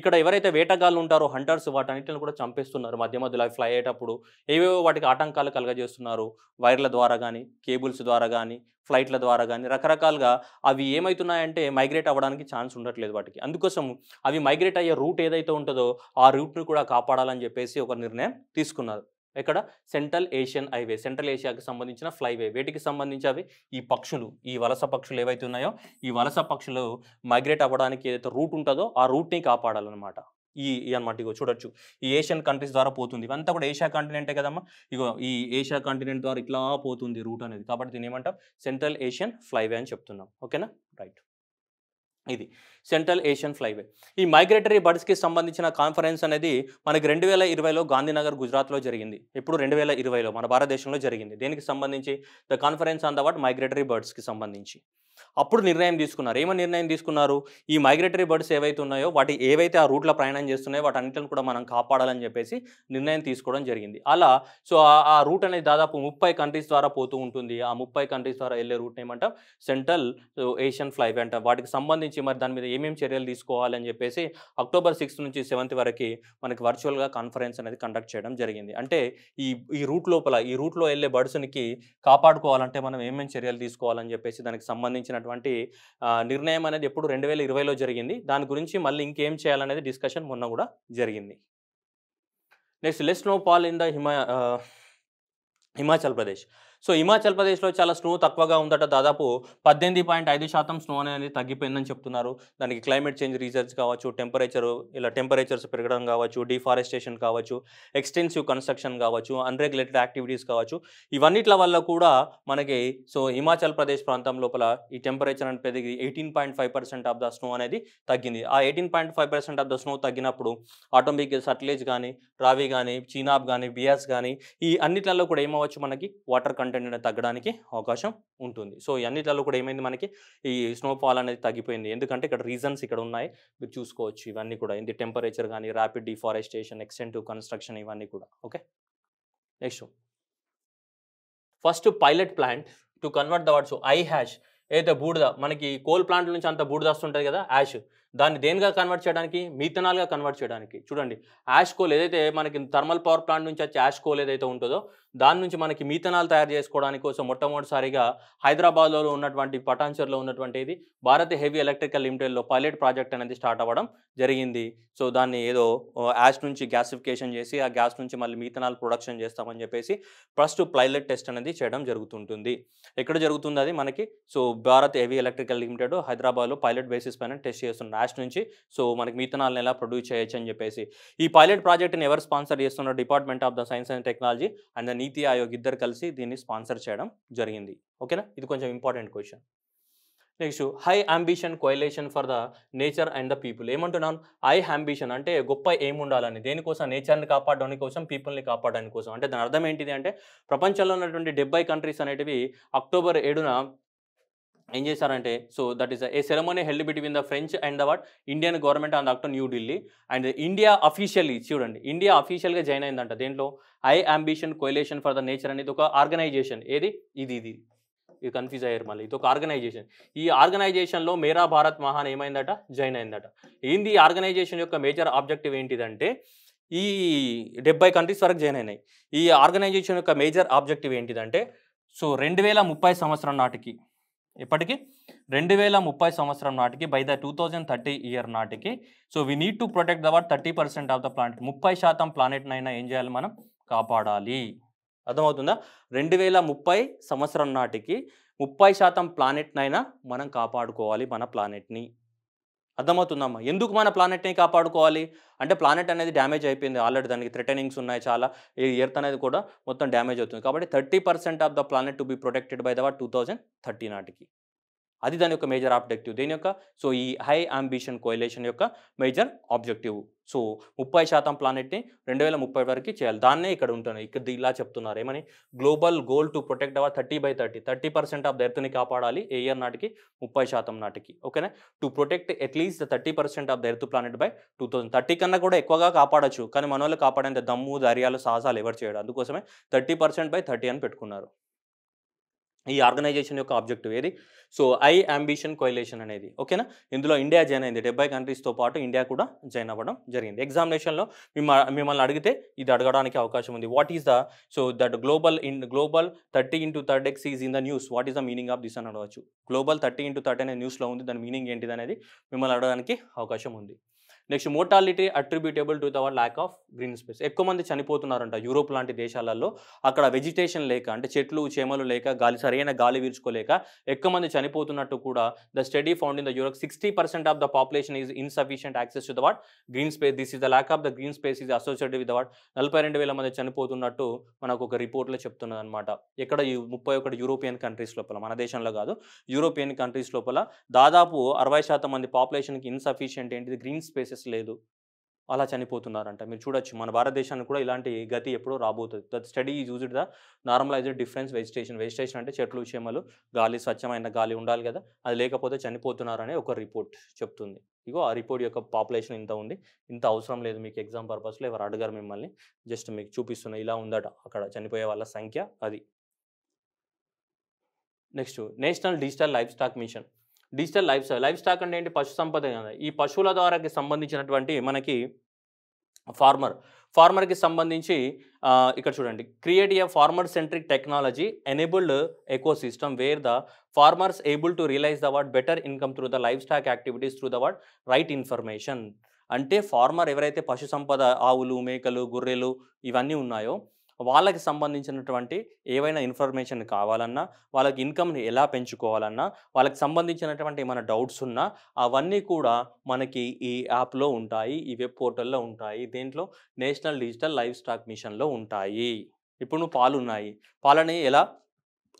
[SPEAKER 1] ఇక్కడ ఎవరైతే ఎవరైతే వేటగాళ్ళు ఉంటారో హంటర్స్ వాటన్నిటిని కూడా చంపేస్తున్నారు మధ్య మధ్యలో ఫ్లై అయ్యేటప్పుడు ఏవేవో వాటికి ఆటంకాలు కలగజేస్తున్నారు వైర్ల ద్వారా కానీ కేబుల్స్ ద్వారా కానీ ఫ్లైట్ల ద్వారా కానీ రకరకాలుగా అవి ఏమవుతున్నాయంటే మైగ్రేట్ అవ్వడానికి ఛాన్స్ ఉండట్లేదు వాటికి అందుకోసం అవి మైగ్రేట్ అయ్యే రూట్ ఏదైతే ఉంటుందో ఆ రూట్ను కూడా కాపాడాలని చెప్పేసి ఒక నిర్ణయం తీసుకున్నారు ఇక్కడ సెంట్రల్ ఏషియన్ హైవే సెంట్రల్ ఏషియాకి సంబంధించిన ఫ్లైవే వీటికి సంబంధించి అవి ఈ పక్షులు ఈ వలస పక్షులు ఏవైతే ఉన్నాయో ఈ వలస పక్షులు మైగ్రేట్ అవ్వడానికి ఏదైతే రూట్ ఉంటుందో ఆ రూట్ని కాపాడాలన్నమాట ఈ అనమాట ఇగో చూడొచ్చు ఈ ఏషియన్ కంట్రీస్ ద్వారా పోతుంది ఇవంతా కూడా ఏషియా కాంటినెంటే కదమ్మా ఇగో ఈ ఏషియా కాంటినెంట్ ద్వారా ఇట్లా పోతుంది రూట్ అనేది కాబట్టి దీని ఏమంటాం సెంట్రల్ ఏషియన్ ఫ్లైవే అని చెప్తున్నాం ఓకేనా రైట్ ఇది సెంట్రల్ ఏషియన్ ఫ్లైవే ఈ మైగ్రేటరీ బర్డ్స్కి సంబంధించిన కాన్ఫరెన్స్ అనేది మనకి రెండు వేల ఇరవైలో గాంధీనగర్ గుజరాత్లో జరిగింది ఇప్పుడు రెండు వేల ఇరవైలో మన భారతదేశంలో జరిగింది దీనికి సంబంధించి the conference on the what migratory బర్డ్స్కి సంబంధించి అప్పుడు నిర్ణయం తీసుకున్నారు ఏమని నిర్ణయం తీసుకున్నారు ఈ మైగ్రేటరీ బర్డ్స్ ఏవైతే ఉన్నాయో వాటి ఏవైతే ఆ రూట్లో ప్రయాణం చేస్తున్నాయో వాటి అన్నింటిని కూడా మనం కాపాడాలని చెప్పేసి నిర్ణయం తీసుకోవడం జరిగింది అలా సో ఆ రూట్ అనేది దాదాపు ముప్పై కంట్రీస్ ద్వారా పోతూ ఉంటుంది ఆ ముప్పై కంట్రీస్ ద్వారా వెళ్ళే రూట్ ఏమంటాం సెంట్రల్ ఏషియన్ ఫ్లైవే అంటాం వాటికి సంబంధించి మరి దాని మీద ఏమేమి చర్యలు తీసుకోవాలని చెప్పేసి అక్టోబర్ సిక్స్త్ నుంచి సెవెంత్ వరకు మనకి వర్చువల్గా కాన్ఫరెన్స్ అనేది కండక్ట్ చేయడం జరిగింది అంటే ఈ ఈ రూట్ లోపల ఈ రూట్లో వెళ్ళే బర్డ్స్ని కాపాడుకోవాలంటే మనం ఏమేమి చర్యలు తీసుకోవాలని చెప్పేసి దానికి సంబంధించిన సంబంధించినటువంటి నిర్ణయం అనేది ఎప్పుడు రెండు వేల ఇరవైలో జరిగింది దాని గురించి మళ్ళీ ఇంకేం చేయాలనేది డిస్కషన్ మొన్న కూడా జరిగింది next less snowfall in the హిమా హిమాచల్ ప్రదేశ్ సో హిమాచల్ ప్రదేశ్లో చాలా స్నో తక్కువగా ఉందట దాదాపు పద్దెనిమిది పాయింట్ ఐదు శాతం స్నో అనేది తగ్గిపోయిందని చెప్తున్నారు దానికి క్లైమేట్ చేంజ్ రీజన్స్ కావచ్చు టెంపరేచర్ ఇలా టెంపరేచర్స్ పెరగడం కావచ్చు డిఫారెస్టేషన్ కావచ్చు ఎక్స్టెన్సివ్ కన్స్ట్రక్షన్ కావచ్చు అన్రెగ్యులేటెడ్ యాక్టివిటీస్ కావచ్చు ఇవన్నిట్ల వల్ల కూడా మనకి సో హిమాచల్ ప్రదేశ్ ప్రాంతం లోపల ఈ టెంపరేచర్ అనేది పెరిగి eighteen point five percent of the snow అనేది తగ్గింది ఆ eighteen point five percent of the snow తగ్గినప్పుడు ఆటోమిక్ సట్లేజ్ కానీ రావి కానీ చీనాబ్ కానీ బియాస్ కానీ ఈ అన్నిట్లలో కూడా ఏమవచ్చు మనకి వాటర్ కంటెంట్ కంటెంట్ అనేది తగ్గడానికి అవకాశం ఉంటుంది సో అన్నిట్లలో కూడా ఏమైంది మనకి ఈ స్నోఫాల్ అనేది తగ్గిపోయింది ఎందుకంటే ఇక్కడ రీజన్స్ ఇక్కడ ఉన్నాయి మీరు చూసుకోవచ్చు ఇవన్నీ కూడా ఇది టెంపరేచర్ కానీ ర్యాపిడ్ డిఫారెస్టేషన్ ఎక్స్టెంటివ్ కన్స్ట్రక్షన్ ఇవన్నీ కూడా okay next first pilot plant to convert the words I hash ఏదైతే బూడిద మనకి కోల్ ప్లాంట్ నుంచి అంత బూడిద వస్తుంటుంది కదా యాష్ దాన్ని దేనిగా కన్వర్ట్ చేయడానికి మీథనాల్గా కన్వర్ట్ చేయడానికి చూడండి యాష్ కోల్ ఏదైతే మనకి థర్మల్ పవర్ ప్లాంట్ నుంచి వచ్చే యాష్ కోల్ ఏదైతే ఉంటుందో దాని నుంచి మనకి మీథనాల్ తయారు చేసుకోవడానికి కోసం మొట్టమొదటిసారిగా హైదరాబాద్లో ఉన్నటువంటి పటాన్చర్లో ఉన్నటువంటి ఇది భారత్ హెవీ ఎలక్ట్రికల్ లిమిటెడ్లో పైలట్ ప్రాజెక్ట్ అనేది స్టార్ట్ అవ్వడం జరిగింది సో దాన్ని ఏదో యాష్ నుంచి గ్యాసిఫికేషన్ చేసి ఆ గ్యాస్ నుంచి మళ్ళీ మీథనాల్ ప్రొడక్షన్ చేస్తామని చెప్పేసి ఫస్ట్ పైలట్ టెస్ట్ అనేది చేయడం జరుగుతుంటుంది ఎక్కడ జరుగుతుంది అది మనకి so Bharat heavy electrical limited హైదరాబాద్లో పైలట్ బేసిస్ పైన టెస్ట్ చేస్తున్నారు యాష్ నుంచి సో మనకి మిథనాల్ని ఎలా ప్రొడ్యూస్ చేయొచ్చు అని చెప్పేసి ఈ పైలట్ ప్రాజెక్ట్ని ఎవరు స్పాన్సర్ చేస్తున్నారు department of the science and technology and the నీతి ఆయోగ్ ఇద్దరు కలిసి దీన్ని స్పాన్సర్ చేయడం జరిగింది ఓకేనా ఇది కొంచెం important question next high ambition coalition for the nature and the people ఏమంటున్నాను హై అంబిషన్ అంటే గొప్ప ఏముండాలని దేనికోసం నేచర్ని కాపాడడానికి కోసం పీపుల్ని కాపాడడానికి కోసం అంటే దాని అర్థం ఏంటిది అంటే ప్రపంచంలో ఉన్నటువంటి డెబ్బై కంట్రీస్ అనేటివి అక్టోబర్ ఏడున ఏం చేశారంటే so that is a ceremony held between the French and the what Indian government and actor New Delhi and India officially చూడండి ఇండియా అఫీషియల్గా జాయిన్ అయిందంట దేంట్లో I ambition coalition for the nature అనేది ఒక ఆర్గనైజేషన్ ఏది ఇది ఇది ఇది కన్ఫ్యూజ్ అయ్యారు మళ్ళీ ఇది ఒక ఆర్గనైజేషన్ ఈ ఆర్గనైజేషన్లో మేరా భారత్ మహాన్ ఏమైందట జాయిన్ అయిందట ఏంది ఈ ఆర్గనైజేషన్ యొక్క మేజర్ ఆబ్జెక్టివ్ ఏంటిదంటే ఈ డెబ్బై కంట్రీస్ వరకు జాయిన్ అయినాయి ఈ ఆర్గనైజేషన్ యొక్క మేజర్ ఆబ్జెక్టివ్ ఏంటిదంటే సో రెండు వేల ముప్పై సంవత్సరం నాటికి ఇప్పటికీ రెండు వేల ముప్పై సంవత్సరం నాటికి by the two thousand thirty year నాటికి so we need to protect their thirty percent of the planet ముప్పై శాతం ప్లానెట్నైనా ఏం చేయాలి మనం కాపాడాలి అర్థమవుతుందా రెండు వేల ముప్పై సంవత్సరం నాటికి ముప్పై శాతం ప్లానెట్నైనా మనం కాపాడుకోవాలి మన ప్లానెట్ని అర్థమవుతుందమ్మా ఎందుకు మన ప్లానెట్ని కాపాడుకోవాలి అంటే ప్లానెట్ అనేది డ్యామేజ్ అయిపోయింది ఆల్రెడీ దానికి థ్రెటనింగ్స్ ఉన్నాయి చాలా ఈ ఎర్త్ అనేది కూడా మొత్తం డ్యామేజ్ అవుతుంది కాబట్టి thirty percent of the planet to be protected by the two thousand thirty నాటికి అది దాని యొక్క మేజర్ ఆబ్జెక్టివ్ దేని యొక్క సో ఈ హై అంబిషన్ కోయలేషన్ యొక్క మేజర్ ఆబ్జెక్టివ్ సో ముప్పై శాతం ప్లానెట్ని రెండు వేల ముప్పై వరకు చేయాలి దాన్నే ఇక్కడ ఉంటాను ఇక్కడ ఇలా చెప్తున్నారు ఏమని global goal to protect our thirty by thirty thirty percent of దర్త్ని కాపాడాలి ఏ ఇయర్ నాటికి ముప్పై శాతం నాటికి ఓకేనా to protect at least thirty percent of the earth planet by two thousand thirty కన్నా కూడా ఎక్కువగా కాపాడచ్చు కానీ మన వాళ్ళు కాపాడేంత దమ్ము ధైర్యాలు సాహసాలు ఎవరు చేయడం అందుకోసమే థర్టీ పర్సెంట్ బై థర్టీ అని పెట్టుకున్నారు ఈ ఆర్గనైజేషన్ యొక్క ఆబ్జెక్టివ్ ఏది సో ఐ అంబిషన్ కోయిలేషన్ అనేది ఓకేనా ఇందులో ఇండియా జాయిన్ అయింది డెబ్బై కంట్రీస్తో పాటు ఇండియా కూడా జాయిన్ అవ్వడం జరిగింది ఎగ్జామినేషన్లో మిమ్మల్ని అడిగితే ఇది అడగడానికి అవకాశం ఉంది what is the so that global in global thirty into third X is in the news what is the meaning of this అని అడగవచ్చు గ్లోబల్ థర్టీ ఇంటూ థర్టీ అనే న్యూస్లో ఉంది దాని మీనింగ్ ఏంటిది అనేది మిమ్మల్ని అడగడానికి అవకాశం ఉంది next mortality attributable to their lack of green space ఎక్కువ మంది చనిపోతున్నారంట యూరోప్ లాంటి దేశాలలో అక్కడ వెజిటేషన్ లేక అంటే చెట్లు చేమలు లేక గాలి సరైన గాలి వీర్చుకోలేక ఎక్కువ మంది చనిపోతున్నట్టు కూడా the study found in the Europe sixty percent of the population is insufficient access to the green space this is the lack of the green space is associated with what నలభై రెండు వేల మంది చనిపోతున్నట్టు మనకు ఒక రిపోర్ట్లో చెప్తున్నది అనమాట ఎక్కడ ముప్పై ఒకటి యూరోపియన్ కంట్రీస్ లోపల మన దేశంలో కాదు యూరోపియన్ కంట్రీస్ లోపల దాదాపు అరవై శాతం మంది పాపులేషన్కి ఇన్సఫిషియంట్ ఏంటిది గ్రీన్ స్పేస్ కేసెస్ లేదు అలా చనిపోతున్నారంట మీరు చూడొచ్చు మన భారతదేశానికి కూడా ఇలాంటి గతి ఎప్పుడో రాబోతుంది that study is used the normalised difference vegetation vegetation అంటే చెట్లు చేమలు గాలి స్వచ్ఛమైన గాలి ఉండాలి కదా అది లేకపోతే చనిపోతున్నారనే ఒక రిపోర్ట్ చెప్తుంది ఇగో ఆ రిపోర్ట్ యొక్క పాపులేషన్ ఇంత ఉంది ఇంత అవసరం లేదు మీకు ఎగ్జామ్ పర్పస్లో ఎవరు అడగారు మిమ్మల్ని జస్ట్ మీకు చూపిస్తున్న ఇలా ఉందట అక్కడ చనిపోయే వాళ్ళ సంఖ్య అది next national digital livestock mission digital livestock livestock అంటే ఏంటి పశు సంపద ఈ పశువుల ద్వారాకి సంబంధించినటువంటి మనకి ఫార్మర్ ఫార్మర్కి సంబంధించి ఇక్కడ చూడండి create a farmer centric technology enabled ecosystem where the farmers able to realise the what better income through the livestock activities through the what right information అంటే ఫార్మర్ ఎవరైతే పశు సంపద ఆవులు మేకలు గొర్రెలు ఇవన్నీ ఉన్నాయో వాళ్ళకి సంబంధించినటువంటి ఏవైనా ఇన్ఫర్మేషన్ కావాలన్నా వాళ్ళకి ఇన్కమ్ని ఎలా పెంచుకోవాలన్నా వాళ్ళకి సంబంధించినటువంటి ఏమైనా డౌట్స్ ఉన్నా అవన్నీ కూడా మనకి ఈ యాప్లో ఉంటాయి ఈ వెబ్ పోర్టల్లో ఉంటాయి దీంట్లో నేషనల్ డిజిటల్ లైఫ్ స్టాక్ మిషన్లో ఉంటాయి ఇప్పుడు నువ్వు పాలు ఉన్నాయి పాలని ఎలా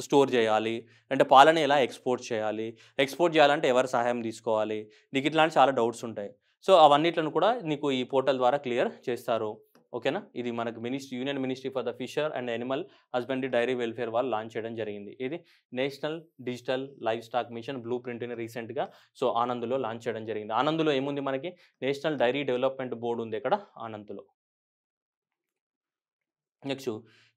[SPEAKER 1] స్టోర్ చేయాలి అంటే పాలని ఎలా ఎక్స్పోర్ట్ చేయాలి ఎక్స్పోర్ట్ చేయాలంటే ఎవరి సహాయం తీసుకోవాలి నీకు ఇట్లాంటి చాలా డౌట్స్ ఉంటాయి సో అవన్నిట్లను కూడా నీకు ఈ పోర్టల్ ద్వారా క్లియర్ చేస్తారు ఓకేనా ఇది మనకు ministry union ministry for the fisher and animal husbandry dairy welfare వాళ్ళు లాంచ్ చేయడం జరిగింది ఇది national digital livestock mission బ్లూ ప్రింట్ని రీసెంట్గా సో ఆనంద్లో లాంచ్ చేయడం జరిగింది ఆనంద్లో ఏముంది మనకి నేషనల్ డైరీ డెవలప్మెంట్ బోర్డు ఉంది ఇక్కడ ఆనంద్లో next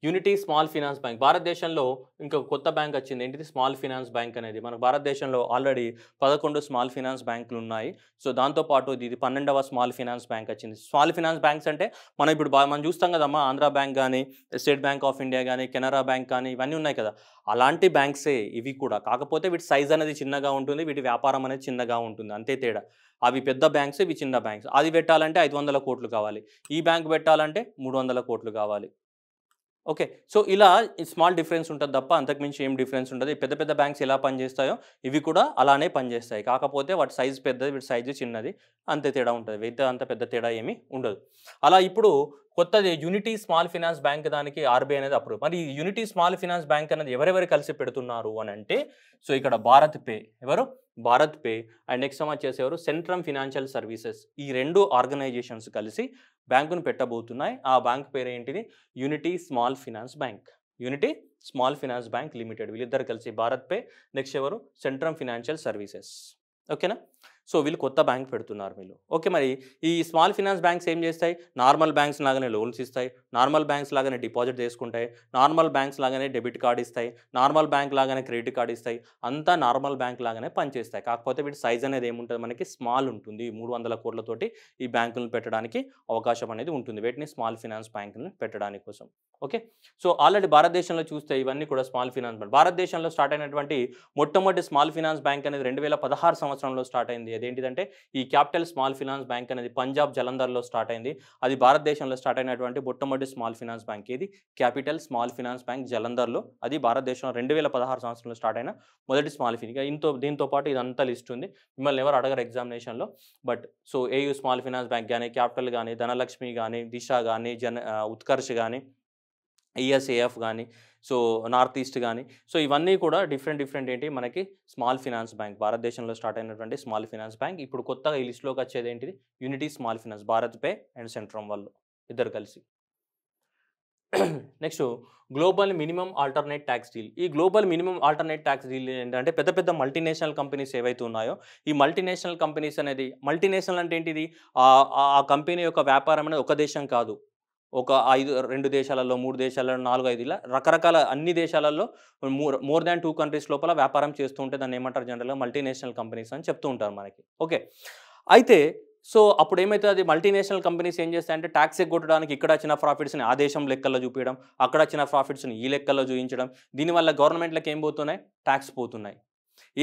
[SPEAKER 1] unity small finance bank భారతదేశంలో ఇంకా కొత్త బ్యాంక్ వచ్చింది ఏంటిది స్మాల్ ఫినాన్స్ బ్యాంక్ అనేది మన భారతదేశంలో ఆల్రెడీ పదకొండు స్మాల్ ఫినాన్స్ బ్యాంకులు ఉన్నాయి సో దాంతోపాటు ఇది పన్నెండవ స్మాల్ ఫినాన్స్ బ్యాంక్ వచ్చింది స్మాల్ ఫినాన్స్ బ్యాంక్స్ అంటే మనం ఇప్పుడు మనం చూస్తాం కదమ్మా ఆంధ్ర బ్యాంక్ కానీ స్టేట్ బ్యాంక్ ఆఫ్ ఇండియా కానీ కెనరా బ్యాంక్ కానీ ఇవన్నీ ఉన్నాయి కదా అలాంటి బ్యాంక్సే ఇవి కూడా కాకపోతే వీటి సైజ్ అనేది చిన్నగా ఉంటుంది వీటి వ్యాపారం అనేది చిన్నగా ఉంటుంది అంతే తేడా అవి పెద్ద బ్యాంక్స్ ఇవి చిన్న బ్యాంక్స్ అది పెట్టాలంటే ఐదు వందల కోట్లు కావాలి ఈ బ్యాంక్ పెట్టాలంటే మూడు వందల కోట్లు కావాలి ఓకే సో ఇలా స్మాల్ డిఫరెన్స్ ఉంటుంది తప్ప అంతకుమించి ఏం డిఫరెన్స్ ఉండదు పెద్ద పెద్ద బ్యాంక్స్ ఎలా పనిచేస్తాయో ఇవి కూడా అలానే పనిచేస్తాయి కాకపోతే వాటి సైజు పెద్దది వీటి సైజు చిన్నది అంతే తేడా ఉంటుంది పెద్ద అంత పెద్ద తేడా ఏమీ ఉండదు అలా ఇప్పుడు కొత్తది యూనిటీ స్మాల్ ఫినాన్స్ బ్యాంక్ దానికి ఆర్బీఐ అనేది అప్రూవ్ మరి యూనిటీ స్మాల్ ఫినాన్స్ బ్యాంక్ అనేది ఎవరెవరు కలిసి పెడుతున్నారు అని అంటే సో ఇక్కడ భారత్ పే ఎవరు భారత్ పే అండ్ నెక్స్ట్ మనం చేసేవారు సెంట్రమ్ ఫినాన్షియల్ సర్వీసెస్ ఈ రెండు ఆర్గనైజేషన్స్ కలిసి బ్యాంకును పెట్టబోతున్నాయి ఆ బ్యాంక్ పేరు ఏంటిది unity small finance bank unity small finance bank limited వీళ్ళిద్దరు కలిసి భారత్ పే నెక్స్ట్ ఎవరు సెంట్రమ్ ఫినాన్షియల్ సర్వీసెస్ ఓకేనా సో వీళ్ళు కొత్త బ్యాంక్ పెడుతున్నారు వీళ్ళు ఓకే మరి ఈ స్మాల్ ఫినాన్స్ బ్యాంక్స్ ఏం చేస్తాయి నార్మల్ బ్యాంక్స్ లాగానే లోన్స్ ఇస్తాయి నార్మల్ బ్యాంక్స్ లాగానే డిపాజిట్ చేసుకుంటాయి నార్మల్ బ్యాంక్స్ లాగానే డెబిట్ కార్డ్ ఇస్తాయి నార్మల్ బ్యాంక్ లాగానే క్రెడిట్ కార్డ్ ఇస్తాయి అంతా నార్మల్ బ్యాంక్ లాగానే పనిచేస్తాయి కాకపోతే వీటి సైజ్ అనేది ఏముంటుంది మనకి స్మాల్ ఉంటుంది మూడు వందల కోట్లతోటి ఈ బ్యాంకులను పెట్టడానికి అవకాశం అనేది ఉంటుంది వీటిని స్మాల్ ఫినాన్స్ బ్యాంకులను పెట్టడానికి కోసం ఓకే సో ఆల్రెడీ భారతదేశంలో చూస్తే ఇవన్నీ కూడా స్మాల్ ఫినాన్స్ భారతదేశంలో స్టార్ట్ అయినటువంటి మొట్టమొదటి స్మాల్ ఫినాన్స్ బ్యాంక్ అనేది రెండు వేల పదహారు సంవత్సరంలో స్టార్ట్ అయింది అదేంటిదంటే ఈ క్యాపిటల్ స్మాల్ ఫినాన్స్ బ్యాంక్ అనేది పంజాబ్ జలంధర్లో స్టార్ట్ అయింది అది భారతదేశంలో స్టార్ట్ అయినటువంటి మొట్టమొదటి స్మాల్ ఫినాన్స్ బ్యాంక్ ఇది క్యాపిటల్ స్మాల్ ఫినాన్స్ బ్యాంక్ జలంధర్లో అది భారతదేశంలో రెండు వేల పదహారు సంవత్సరంలో స్టార్ట్ అయిన మొదటి స్మాల్ ఫినిక ఇంతో దీంతో పాటు ఇదంతా లిస్ట్ ఉంది మిమ్మల్ని ఎవరు అడగరు ఎగ్జామినేషన్లో but so AU small finance bank కానీ క్యాపిటల్ కానీ ధనలక్ష్మి కానీ దిశ కానీ జన ఉత్కర్ష్ కానీ ఈఎస్ఏఎఫ్ కానీ సో నార్త్ ఈస్ట్ కానీ సో ఇవన్నీ కూడా డిఫరెంట్ డిఫరెంట్ ఏంటి మనకి స్మాల్ ఫినాన్స్ బ్యాంక్ భారతదేశంలో స్టార్ట్ అయినటువంటి స్మాల్ ఫినాన్స్ బ్యాంక్ ఇప్పుడు కొత్తగా ఈ లిస్ట్లోకి వచ్చేది ఏంటిది unity small finance Bharat Pe and Centrum వాళ్ళు ఇద్దరు కలిసి next global minimum alternate tax deal ఈ global minimum alternate tax deal ఏంటంటే పెద్ద పెద్ద మల్టీనేషనల్ కంపెనీస్ ఏవైతే ఉన్నాయో ఈ మల్టీనేషనల్ కంపెనీస్ అనేది మల్టీనేషనల్ అంటే ఏంటిది ఆ కంపెనీ యొక్క వ్యాపారం అనేది ఒక దేశం కాదు ఒక ఐదు రెండు దేశాలలో మూడు దేశాలలో నాలుగు ఐదు ఇలా రకరకాల అన్ని దేశాలలో మోర్ దాన్ టూ కంట్రీస్ లోపల వ్యాపారం చేస్తూ ఉంటే దాన్ని ఏమంటారు జనరల్గా మల్టీనేషనల్ కంపెనీస్ అని చెప్తూ ఉంటారు మనకి ఓకే అయితే సో అప్పుడు ఏమైతే అది మల్టీనేషనల్ కంపెనీస్ ఏం చేస్తాయంటే ట్యాక్స్ ఎగ్గొట్టడానికి ఇక్కడ వచ్చిన ప్రాఫిట్స్ని ఆ దేశం లెక్కల్లో చూపించడం అక్కడ వచ్చిన ప్రాఫిట్స్ని ఈ లెక్కల్లో చూపించడం దీనివల్ల గవర్నమెంట్లకు ఏం పోతున్నాయి ట్యాక్స్ పోతున్నాయి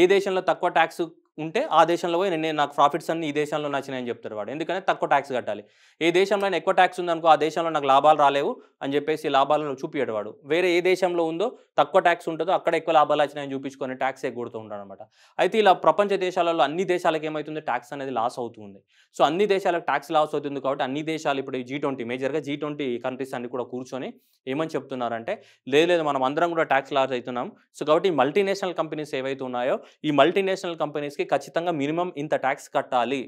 [SPEAKER 1] ఏ దేశంలో తక్కువ ట్యాక్స్ ఉంటే ఆ దేశంలో పోయి నేను నాకు ప్రాఫిట్స్ అన్ని ఈ దేశంలో నచ్చినాయని చెప్తారు వాడు ఎందుకంటే తక్కువ ట్యాక్స్ కట్టాలి ఏ దేశంలో ఎక్కువ ట్యాక్స్ ఉందనుకో ఆ దేశంలో నాకు లాభాలు రాలేవు అని చెప్పేసి లాభాలను చూపించేవాడు వాడు వేరే ఏ దేశంలో ఉందో తక్కువ ట్యాక్స్ ఉంటుందో అక్కడ ఎక్కువ లాభాలు వచ్చినాయని చూపించుకొని ట్యాక్స్ ఎగ్గొడుతూ ఉంటాడు అనమాట అయితే ఇలా ప్రపంచ దేశాలలో అన్ని దేశాలకు ఏమవుతుంది ట్యాక్స్ అనేది లాస్ అవుతుంది సో అన్ని దేశాలకు ట్యాక్స్ లాస్ అవుతుంది కాబట్టి అన్ని దేశాలు ఇప్పుడు జీ ట్వంటీ మేజర్గా జీ ట్వంటీ కంట్రీస్ అన్ని కూడా కూర్చొని ఏమని చెప్తున్నారంటే లేదు లేదు మనం అందరం కూడా ట్యాక్స్ లాస్ అవుతున్నాం సో కాబట్టి ఈ మల్టీనేషనల్ కంపెనీస్ ఏవైతే ఉన్నాయో ఈ మల్టీనేషనల్ కంపెనీస్కి ట్యాక్స్కి ఖచ్చితంగా మినిమం ఇంత ట్యాక్స్ కట్టాలి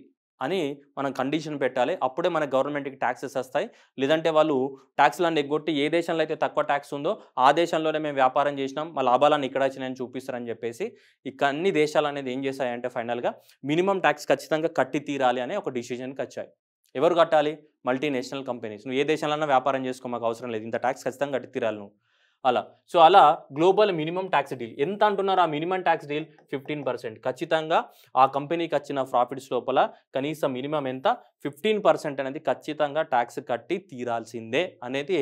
[SPEAKER 1] అని మనం కండిషన్ పెట్టాలి అప్పుడే మన గవర్నమెంట్కి ట్యాక్సెస్ వస్తాయి లేదంటే వాళ్ళు ట్యాక్స్లను ఎగ్గొట్టి ఏ దేశంలో అయితే తక్కువ ట్యాక్స్ ఉందో ఆ దేశంలోనే మేము వ్యాపారం చేసినాం మా లాభాలను ఇక్కడ వచ్చినాయని చూపిస్తారని చెప్పేసి ఇక అన్ని దేశాలు అనేది ఏం చేశాయంటే ఫైనల్గా మినిమం ట్యాక్స్ ఖచ్చితంగా కట్టి తీరాలి అనే ఒక డిసిజన్కి వచ్చాయి ఎవరు కట్టాలి మల్టీనేషనల్ కంపెనీస్ నువ్వు ఏ దేశంలో వ్యాపారం చేసుకో మాకు అవసరం లేదు ఇంత ట్యాక్స్ ఖచ్చితంగా కట్టి తీరాలి నువ్వు అలా సో అలా గ్లోబల్ మినిమం ట్యాక్స్ డీల్ ఎంత అంటున్నారు ఆ minimum tax deal fifteen percent ఖచ్చితంగా ఆ కంపెనీకి వచ్చిన ప్రాఫిట్స్ లోపల కనీసం మినిమం ఎంత ఫిఫ్టీన్ పర్సెంట్ అనేది ఖచ్చితంగా ట్యాక్స్ కట్టి తీరాల్సిందే అనేది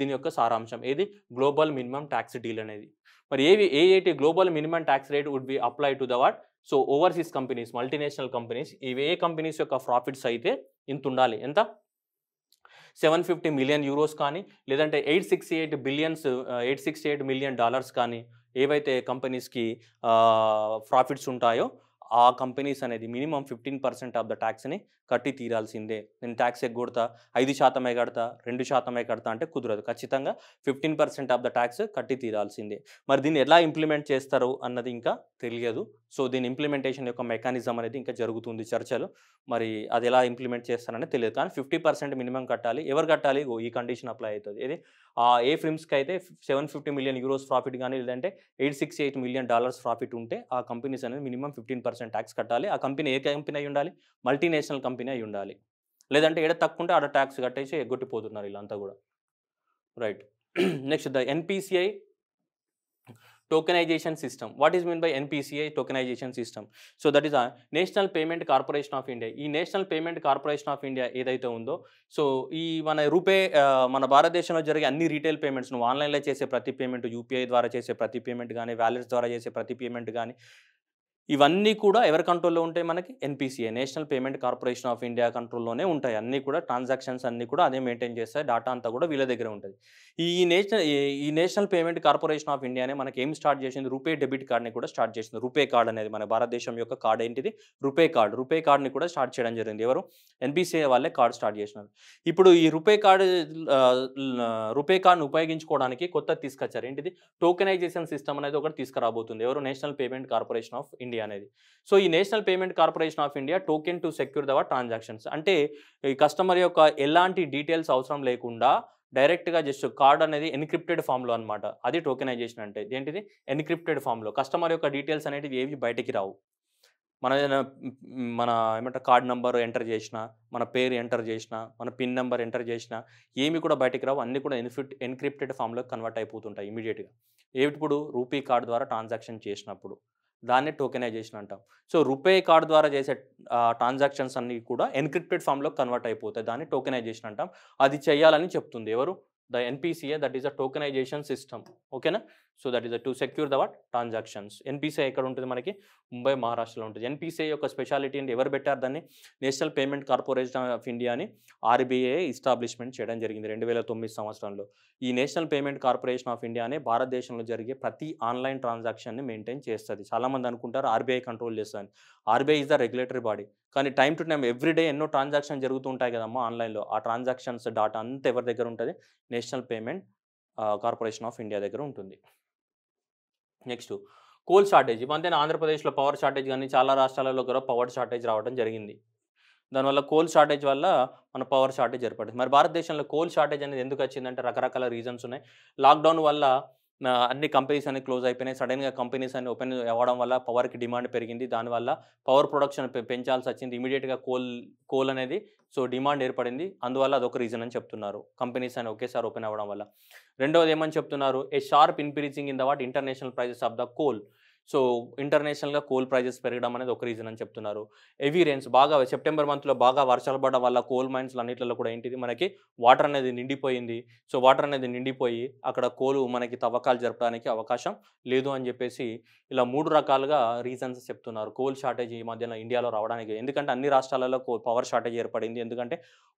[SPEAKER 1] దీని యొక్క సారాంశం ఏది గ్లోబల్ మినిమం ట్యాక్స్ డీల్ అనేది మరి ఏవి ఏఐటి global minimum tax rate would be apply to the what so overseas companies multinational companies ఇవి ఏ కంపెనీస్ యొక్క ప్రాఫిట్స్ అయితే ఇంత ఉండాలి ఎంత సెవెన్ ఫిఫ్టీ మిలియన్ యూరోస్ కానీ లేదంటే eight sixty eight billions eight sixty eight million dollars కానీ ఏవైతే కంపెనీస్కి ప్రాఫిట్స్ ఉంటాయో ఆ కంపెనీస్ అనేది minimum fifteen percent of the ట్యాక్స్ని కట్టి తీరాల్సిందే నేను ట్యాక్స్ ఎగ్గొడతా ఐదు శాతమే కడతా రెండు శాతమే కడతా అంటే కుదరదు ఖచ్చితంగా fifteen percent of the tax కట్టి తీరాల్సిందే మరి దీన్ని ఎలా ఇంప్లిమెంట్ చేస్తారు అన్నది ఇంకా తెలియదు సో దీని ఇంప్లిమెంటేషన్ యొక్క మెకానిజం అనేది ఇంకా జరుగుతుంది చర్చలు మరి అది ఎలా ఇంప్లిమెంట్ చేస్తారనే తెలియదు కానీ ఫిఫ్టీ పర్సెంట్ మినిమం కట్టాలి ఎవరు కట్టాలి ఈ కండిషన్ అప్లై అవుతుంది ఇది ఏ ఫిల్మ్స్కి అయితే seven fifty million euros profit కానీ లేదంటే eight six eight million dollars profit ఉంటే ఆ కంపెనీస్ అనేది మినిమం ఫిఫ్టీన్ పర్సెంట్ ట్యాక్స్ కట్టాలి ఆ కంపెనీ ఏ కంపెనీ అయి ఉండాలి మల్టీనేషనల్ కంపెనీ కంపెనీ అయి ఉండాలి లేదంటే ఎడ తక్కువ ఉంటే ఆడ ట్యాక్స్ కట్టేసి ఎగ్గొట్టిపోతున్నారు ఇలా కూడా right next the NPCI tokenisation system what is mean by NPCI tokenisation system so that is a national payment corporation of India ఈ national payment corporation of India ఏదైతే ఉందో సో ఈ మన రూపే మన భారతదేశంలో జరిగే అన్ని రీటైల్ పేమెంట్స్ నువ్వు ఆన్లైన్లో చేసే ప్రతి పేమెంట్ యూపీఐ ద్వారా చేసే ప్రతి పేమెంట్ కానీ వ్యాలెట్స్ ద్వారా చేసే ప్రతి పేమెంట్ కానీ ఇవన్నీ కూడా ఎవరి కంట్రోల్లో ఉంటాయి మనకి NPCI national payment corporation of India కంట్రోల్లోనే ఉంటాయి అన్నీ కూడా ట్రాన్సాక్షన్స్ అన్నీ కూడా అదే మెయింటైన్ చేస్తాయి డేటా అంతా కూడా వీళ్ళ దగ్గర ఉంటుంది ఈ నేషనల్ ఈ నేషనల్ పేమెంట్ కార్పొరేషన్ ఆఫ్ ఇండియానే మనకి ఏం స్టార్ట్ చేసింది రూపే డెబిట్ కార్డ్ని కూడా స్టార్ట్ చేసింది రూపే కార్డ్ అనేది మన భారతదేశం యొక్క కార్డ్ ఏంటిది రూపే కార్డ్ రూపే కార్డ్ని కూడా స్టార్ట్ చేయడం జరిగింది ఎవరు ఎన్పిసిఏ వాళ్ళే కార్డ్ స్టార్ట్ చేసినారు ఇప్పుడు ఈ రూపే కార్డు రూపే కార్డ్ను ఉపయోగించుకోవడానికి కొత్త తీసుకొచ్చారు ఏంటిది టోకెనైజేషన్ సిస్టమ్ అనేది ఒకటి తీసుకురాబోతుంది ఎవరు national payment corporation of India అనేది సో ఈ national payment corporation of India token to secure their transactions అంటే ఈ కస్టమర్ యొక్క ఎలాంటి డీటెయిల్స్ అవసరం లేకుండా డైరెక్ట్గా జస్ట్ కార్డ్ అనేది ఎన్క్రిప్టెడ్ ఫామ్లో అనమాట అది టోకెనైజేషన్ అంటే ఏంటిది ఎన్క్రిప్టెడ్ ఫామ్లో కస్టమర్ యొక్క డీటెయిల్స్ అనేటివి ఏవి బయటికి రావు మన మన ఏమంటే కార్డ్ నెంబర్ ఎంటర్ చేసిన మన పేరు ఎంటర్ చేసిన మన పిన్ నెంబర్ ఎంటర్ చేసిన ఏమి కూడా బయటికి రావు అన్నీ కూడా ఎన్ఫిట్ ఎన్క్రిప్టెడ్ ఫామ్లో కన్వర్ట్ అయిపోతుంటాయి ఇమీడియట్గా ఇప్పుడు రూపీ కార్డ్ ద్వారా ట్రాన్సాక్షన్ చేసినప్పుడు దాన్నే టోకెనైజేషన్ అంటాం సో రూపే కార్డ్ ద్వారా చేసే ట్రాన్సాక్షన్స్ అన్నీ కూడా ఎన్క్రిప్టెడ్ ఫామ్లో కన్వర్ట్ అయిపోతాయి దాన్ని టోకెనైజేషన్ అంటాం అది చేయాలని చెప్తుంది ఎవరు the NPCI that is a tokenisation system ఓకేనా so that is to secure the what transactions NPCI ఎక్కడ ఉంటుంది మనకి ముంబై మహారాష్ట్రలో ఉంటుంది ఎన్పిసిఐ యొక్క స్పెషాలిటీ అంటే ఎవరు పెట్టారు దాన్ని national payment corporation of India అని ఆర్బీఐ ఇస్టాబ్లిష్మెంట్ చేయడం జరిగింది రెండు వేల తొమ్మిది సంవత్సరంలో ఈ national payment corporation of India అనే భారతదేశంలో జరిగే ప్రతి ఆన్లైన్ ట్రాన్సాక్షన్ని మెయింటైన్ చేస్తుంది చాలామంది అనుకుంటారు ఆర్బీఐ కంట్రోల్ చేస్తుంది RBI is the regulatory body కానీ టైం టు టైం ఎవ్రీడే ఎన్నో ట్రాన్సాక్షన్ జరుగుతూ ఉంటాయి కదమ్మా ఆన్లైన్లో ఆ ట్రాన్సాక్షన్స్ డాటా అంతా ఎవరి దగ్గర ఉంటుంది national payment corporation of India దగ్గర ఉంటుంది నెక్స్ట్ కోల్ షార్టేజ్ ఇవంతేనా ఆంధ్రప్రదేశ్లో పవర్ షార్టేజ్ కానీ చాలా రాష్ట్రాలలో కూడా పవర్ షార్టేజ్ రావడం జరిగింది దానివల్ల కోల్ షార్టేజ్ వల్ల మన పవర్ షార్టేజ్ ఏర్పడింది మరి భారతదేశంలో కోల్ షార్టేజ్ అనేది ఎందుకు వచ్చిందంటే రకరకాల రీజన్స్ ఉన్నాయి లాక్డౌన్ వల్ల అన్ని కంపెనీస్ అన్ని క్లోజ్ అయిపోయినాయి సడన్గా కంపెనీస్ అన్ని ఓపెన్ అవ్వడం వల్ల పవర్కి డిమాండ్ పెరిగింది దానివల్ల పవర్ ప్రొడక్షన్ పెంచాల్సి వచ్చింది ఇమీడియట్గా కోల్ కోల్ అనేది సో డిమాండ్ ఏర్పడింది అందువల్ల అదొక రీజన్ అని చెప్తున్నారు కంపెనీస్ అని ఒకేసారి ఓపెన్ అవ్వడం వల్ల రెండవది ఏమని చెప్తున్నారు a sharp increasing in the what international prices of the coal so ఇంటర్నేషనల్గా కోల్ ప్రైజెస్ పెరగడం అనేది ఒక రీజన్ అని చెప్తున్నారు హెవీ రైన్స్ బాగా సెప్టెంబర్ మంత్లో బాగా వర్షాలు పడడం వల్ల కోల్ మైన్స్ అన్నింటిలో కూడా ఏంటిది మనకి వాటర్ అనేది నిండిపోయింది సో వాటర్ అనేది నిండిపోయి అక్కడ కోలు మనకి తవ్వకాలు జరపడానికి అవకాశం లేదు అని చెప్పేసి ఇలా మూడు రకాలుగా రీజన్స్ చెప్తున్నారు కోల్ షార్టేజ్ ఈ మధ్యన ఇండియాలో రావడానికి ఎందుకంటే అన్ని రాష్ట్రాలలో పవర్ షార్టేజ్ ఏర్పడింది ఎందుకంటే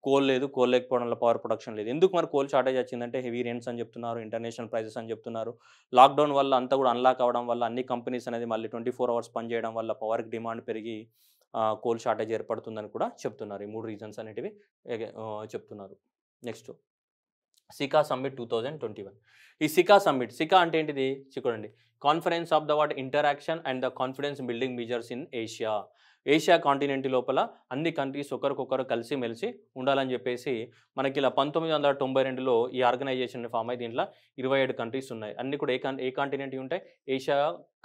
[SPEAKER 1] కోల్ లేదు కోల్ లేకపోవడం వల్ల పవర్ ప్రొడక్షన్ లేదు ఎందుకు మరి కోల్ షార్టేజ్ వచ్చిందంటే హెవీ రేంట్స్ అని చెప్తున్నారు ఇంటర్నేషనల్ ప్రైజెస్ అని చెప్తున్నారు లాక్డౌన్ వల్ల అంతా కూడా అన్లాక్ అవ్వడం వల్ల అన్ని కంపెనీస్ అనేది మళ్ళీ ట్వంటీ ఫోర్ అవర్స్ పనిచేయడం వల్ల పవర్కి డిమాండ్ పెరిగి కోల్ షార్టేజ్ ఏర్పడుతుందని కూడా చెప్తున్నారు ఈ మూడు రీజన్స్ అనేటివి చెప్తున్నారు next CICA summit two thousand twenty one ఈ సికా సమ్మిట్ సికా అంటే ఏంటిది చూడండి conference of the what interaction and the confidence building measures in Asia Asia continent లోపల అన్ని కంట్రీస్ ఒకరికొకరు కలిసి మెలిసి ఉండాలని చెప్పేసి మనకి ఇలా పంతొమ్మిది వందల తొంభై రెండులో ఈ ఆర్గనైజేషన్ ఫామ్ అయ్యి దీంట్లో ఇరవై ఏడు కంట్రీస్ ఉన్నాయి అన్ని కూడా ఏ ఏ కాంటినెంట్ ఉంటాయి ఏషియా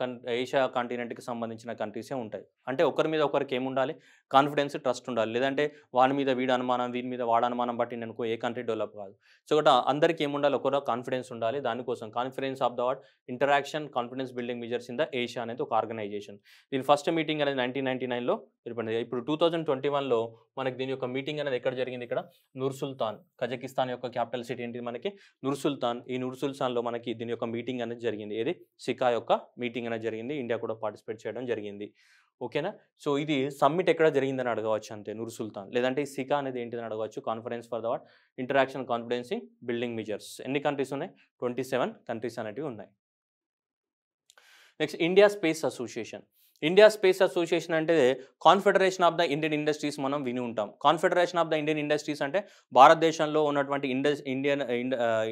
[SPEAKER 1] కన్ ఏషియా కాంటినెంట్కి సంబంధించిన కంట్రీసే ఉంటాయి అంటే ఒకరి మీద ఒకరికి ఏముండాలి కాన్ఫిడెన్స్ ట్రస్ట్ ఉండాలి లేదంటే వాడి మీద వీడి అనుమానం వీడి మీద వాడ అనుమానం బట్టి నేను ఏ కంట్రీ డెవలప్ కాదు సో ఒకటి అందరికీ ఏముండాలి ఒకరో కాన్ఫిడెన్స్ ఉండాలి దానికోసం confidence of the what interaction confidence building measures in the Asia అనేది ఒక ఆర్గనైజేషన్ దీని ఫస్ట్ మీటింగ్ అనేది నైన్టీన్ నైన్టీ స్థాయిలో ఏర్పడింది ఇప్పుడు టూ థౌజండ్ ట్వంటీ వన్లో మనకి దీని యొక్క మీటింగ్ అనేది ఎక్కడ జరిగింది ఇక్కడ నుర్సుల్తాన్ కజకిస్తాన్ యొక్క క్యాపిటల్ సిటీ ఏంటి మనకి నుర్సుల్తాన్ ఈ నుర్సుల్తాన్లో మనకి దీని యొక్క మీటింగ్ అనేది జరిగింది ఏది సికా యొక్క మీటింగ్ అనేది జరిగింది ఇండియా కూడా పార్టిసిపేట్ చేయడం జరిగింది ఓకేనా సో ఇది సమ్మిట్ ఎక్కడ జరిగిందని అడగవచ్చు అంతే నుర్సుల్తాన్ లేదంటే సికా అనేది ఏంటిదని అడగవచ్చు conference for the what interaction confidence building measures ఎన్ని కంట్రీస్ ఉన్నాయి ట్వంటీ సెవెన్ కంట్రీస్ అనేటివి ఉన్నాయి next India space association India space association అంటే confederation of the Indian industries మనం విని ఉంటాం confederation of the Indian industries అంటే భారతదేశంలో ఉన్నటువంటి ఇండస్ ఇండియన్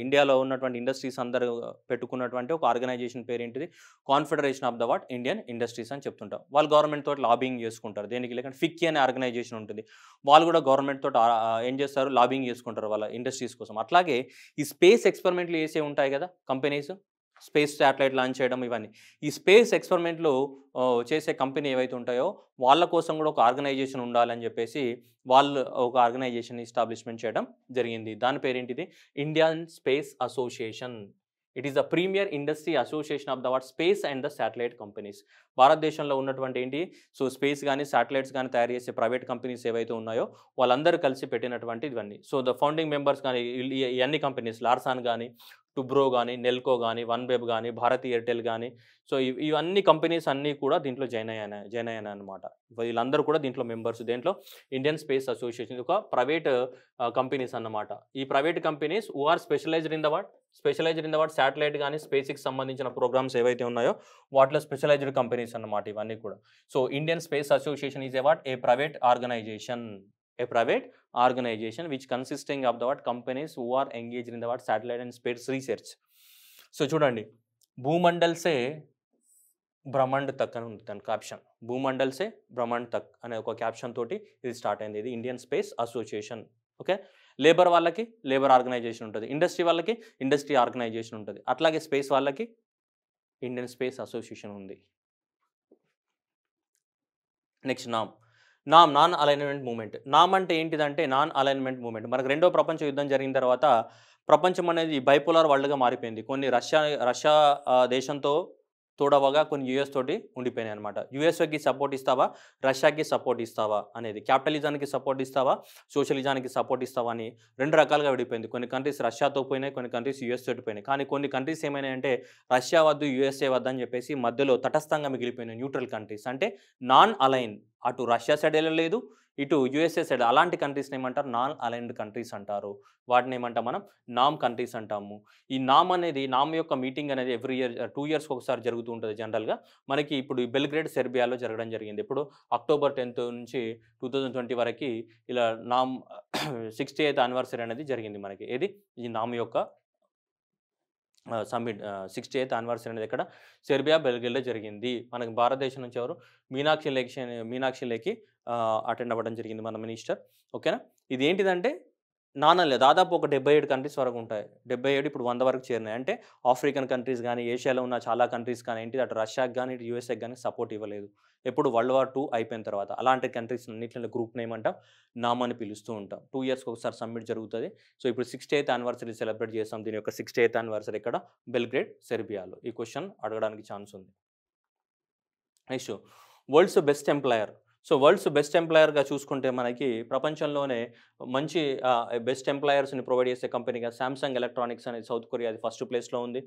[SPEAKER 1] ఇండియాలో ఉన్నటువంటి ఇండస్ట్రీస్ అందరూ పెట్టుకున్నటువంటి ఒక ఆర్గనైజేషన్ పేరు ఏంటిది confederation of the what Indian industries అని చెప్తుంటాం వాళ్ళు గవర్నమెంట్ తోటి లాబింగ్ చేసుకుంటారు దేనికి లేకుంటే ఫిక్కి అనే ఆర్గనైజేషన్ ఉంటుంది వాళ్ళు కూడా గవర్నమెంట్ తోటి uh, uh, ఏం చేస్తారు లాబింగ్ చేసుకుంటారు వాళ్ళ ఇండస్ట్రీస్ కోసం అట్లాగే ఈ స్పేస్ ఎక్స్పెరిమెంట్లు చేసే ఉంటాయి కదా కంపెనీస్ స్పేస్ శాటిలైట్ లాంచ్ చేయడం ఇవన్నీ ఈ స్పేస్ ఎక్స్పెరిమెంట్లు చేసే కంపెనీ ఏవైతే ఉంటాయో వాళ్ళ కోసం కూడా ఒక ఆర్గనైజేషన్ ఉండాలని చెప్పేసి వాళ్ళు ఒక ఆర్గనైజేషన్ ఎస్టాబ్లిష్మెంట్ చేయడం జరిగింది దాని పేరేంటిది Indian space association it is the premier industry association of the what space and the satellite companies భారతదేశంలో ఉన్నటువంటి ఏంటి సో స్పేస్ కానీ శాటిలైట్స్ కానీ తయారు చేసే ప్రైవేట్ కంపెనీస్ ఏవైతే ఉన్నాయో వాళ్ళందరూ కలిసి పెట్టినటువంటి ఇవన్నీ సో ద ఫౌండింగ్ మెంబర్స్ కానీ ఇవన్నీ కంపెనీస్ లార్సాన్ కానీ టుబ్రో కానీ నెల్కో కానీ వన్ వెబ్ కానీ భారతీ ఎయిర్టెల్ కానీ సో ఇవన్నీ కంపెనీస్ అన్నీ కూడా దీంట్లో జాయిన్ అయ్యాను జాయిన్ అయ్యాను అనమాట వీళ్ళందరూ కూడా దీంట్లో మెంబర్స్ దీంట్లో ఇండియన్ స్పేస్ అసోసియేషన్ ఒక ప్రైవేట్ కంపెనీస్ అన్నమాట ఈ private companies are specialised in the what specialised in the what satellite కానీ స్పేస్కి సంబంధించిన ప్రోగ్రామ్స్ ఏవైతే ఉన్నాయో వాటిలో స్పెషలైజ్డ్ కంపెనీస్ అన్నమాట ఇవన్నీ కూడా so Indian space association is a what a private organisation a private organization which consisting of the what companies who are engaged in the what satellite and space research so చూడండి భూమండల్సే బ్రహ్మాండ్ తక్ అని ఉంది దాని caption భూమండల్సే Brahmand తక్ అనే ఒక caption తోటి ఇది స్టార్ట్ అయింది ఇది Indian space association okay labour వాళ్ళకి లేబర్ ఆర్గనైజేషన్ ఉంటుంది ఇండస్ట్రీ వాళ్ళకి ఇండస్ట్రీ ఆర్గనైజేషన్ ఉంటుంది అట్లాగే స్పేస్ వాళ్ళకి ఇండియన్ స్పేస్ అసోసియేషన్ ఉంది next NAM NAM non alignment movement NAM అంటే ఏంటిదంటే నాన్ అలైన్మెంట్ మూమెంట్ మనకు రెండో ప్రపంచ యుద్ధం జరిగిన తర్వాత ప్రపంచం అనేది బైపోలార్ వరల్డ్గా మారిపోయింది కొన్ని రష్యా రష్యా దేశంతో తోడవగా కొన్ని యూఎస్ తోటి ఉండిపోయినాయి అనమాట యూఎస్ఏకి సపోర్ట్ ఇస్తావా రష్యాకి సపోర్ట్ ఇస్తావా అనేది క్యాపిటలిజానికి సపోర్ట్ ఇస్తావా సోషలిజానికి సపోర్ట్ ఇస్తావా అని రెండు రకాలుగా విడిపోయింది కొన్ని కంట్రీస్ రష్యాతో పోయినాయి కొన్ని కంట్రీస్ యూఎస్ తోటి పోయినాయి కానీ కొన్ని కంట్రీస్ ఏమైనాయంటే రష్యా వద్దు యూఎస్ఏ వద్దని అని చెప్పేసి మధ్యలో తటస్థంగా మిగిలిపోయినాయి న్యూట్రల్ కంట్రీస్ అంటే నాన్ అలైన్ అటు రష్యా సైడ్ వెళ్ళలేదు ఇటు యుఎస్ఏ సైడ్ అలాంటి కంట్రీస్ని ఏమంటారు నాన్ అలైన్డ్ కంట్రీస్ అంటారు వాటిని ఏమంటాం మనం నామ్ కంట్రీస్ అంటాము ఈ నామ్ అనేది నామ్ యొక్క మీటింగ్ అనేది ఎవ్రీ ఇయర్ టూ ఇయర్స్కి ఒకసారి జరుగుతూ ఉంటుంది జనరల్గా మనకి ఇప్పుడు బెల్గ్రేడ్ సెర్బియాలో జరగడం జరిగింది ఇప్పుడు అక్టోబర్ టెన్త్ నుంచి టూ థౌజండ్ ట్వంటీ వరకు ఇలా నామ్ సిక్స్టీ ఎయిత్ అనివర్సరీ అనేది జరిగింది మనకి ఏది ఈ నామ్ యొక్క సమ్మిట్ సిక్స్టీ ఎయిత్ యానివర్సరీ అనేది ఇక్కడ సెర్బియా బెల్గిల్లో జరిగింది మనకు భారతదేశం నుంచి ఎవరు మీనాక్షి లేఖ మీనాక్షి లేఖి అటెండ్ అవ్వడం జరిగింది మన మినిస్టర్ ఓకేనా ఇది ఏంటిదంటే నానల్లే దాదాపు ఒక డెబ్బై ఏడు కంట్రీస్ వరకు ఉంటాయి డెబ్బై ఏడు ఇప్పుడు వంద వరకు చేరినాయి అంటే ఆఫ్రికన్ కంట్రీస్ కానీ ఏషియాలో ఉన్న చాలా కంట్రీస్ కానీ ఏంటి అటు రష్యాకి కానీ ఇటు యూఎస్ఏకి కానీ సపోర్ట్ ఇవ్వలేదు ఎప్పుడు వరల్డ్ వార్ టూ అయిపోయిన తర్వాత అలాంటి కంట్రీస్ అన్నింటిలో గ్రూప్ నేమ్ అంటాం నామాన్ని పిలుస్తూ ఉంటాం టూ ఇయర్స్కి ఒకసారి సబ్మిట్ జరుగుతుంది సో ఇప్పుడు సిక్స్టీ ఎయిత్ యానివర్సరీ సెలబ్రేట్ చేస్తాం దీని యొక్క సిక్స్టీ ఎయిత్ యానివర్సరీ ఇక్కడ బెల్గ్రేడ్ సెర్బియాలో ఈ క్వశ్చన్ అడగడానికి ఛాన్స్ ఉంది next world's best employer so world's best ఎంప్లాయర్గా చూసుకుంటే మనకి ప్రపంచంలోనే మంచి బెస్ట్ ఎంప్లాయర్స్ని ప్రొవైడ్ చేసే కంపెనీగా శాంసంగ్ ఎలక్ట్రానిక్స్ అనేది సౌత్ కొరియా అది ఫస్ట్ ప్లేస్లో ఉంది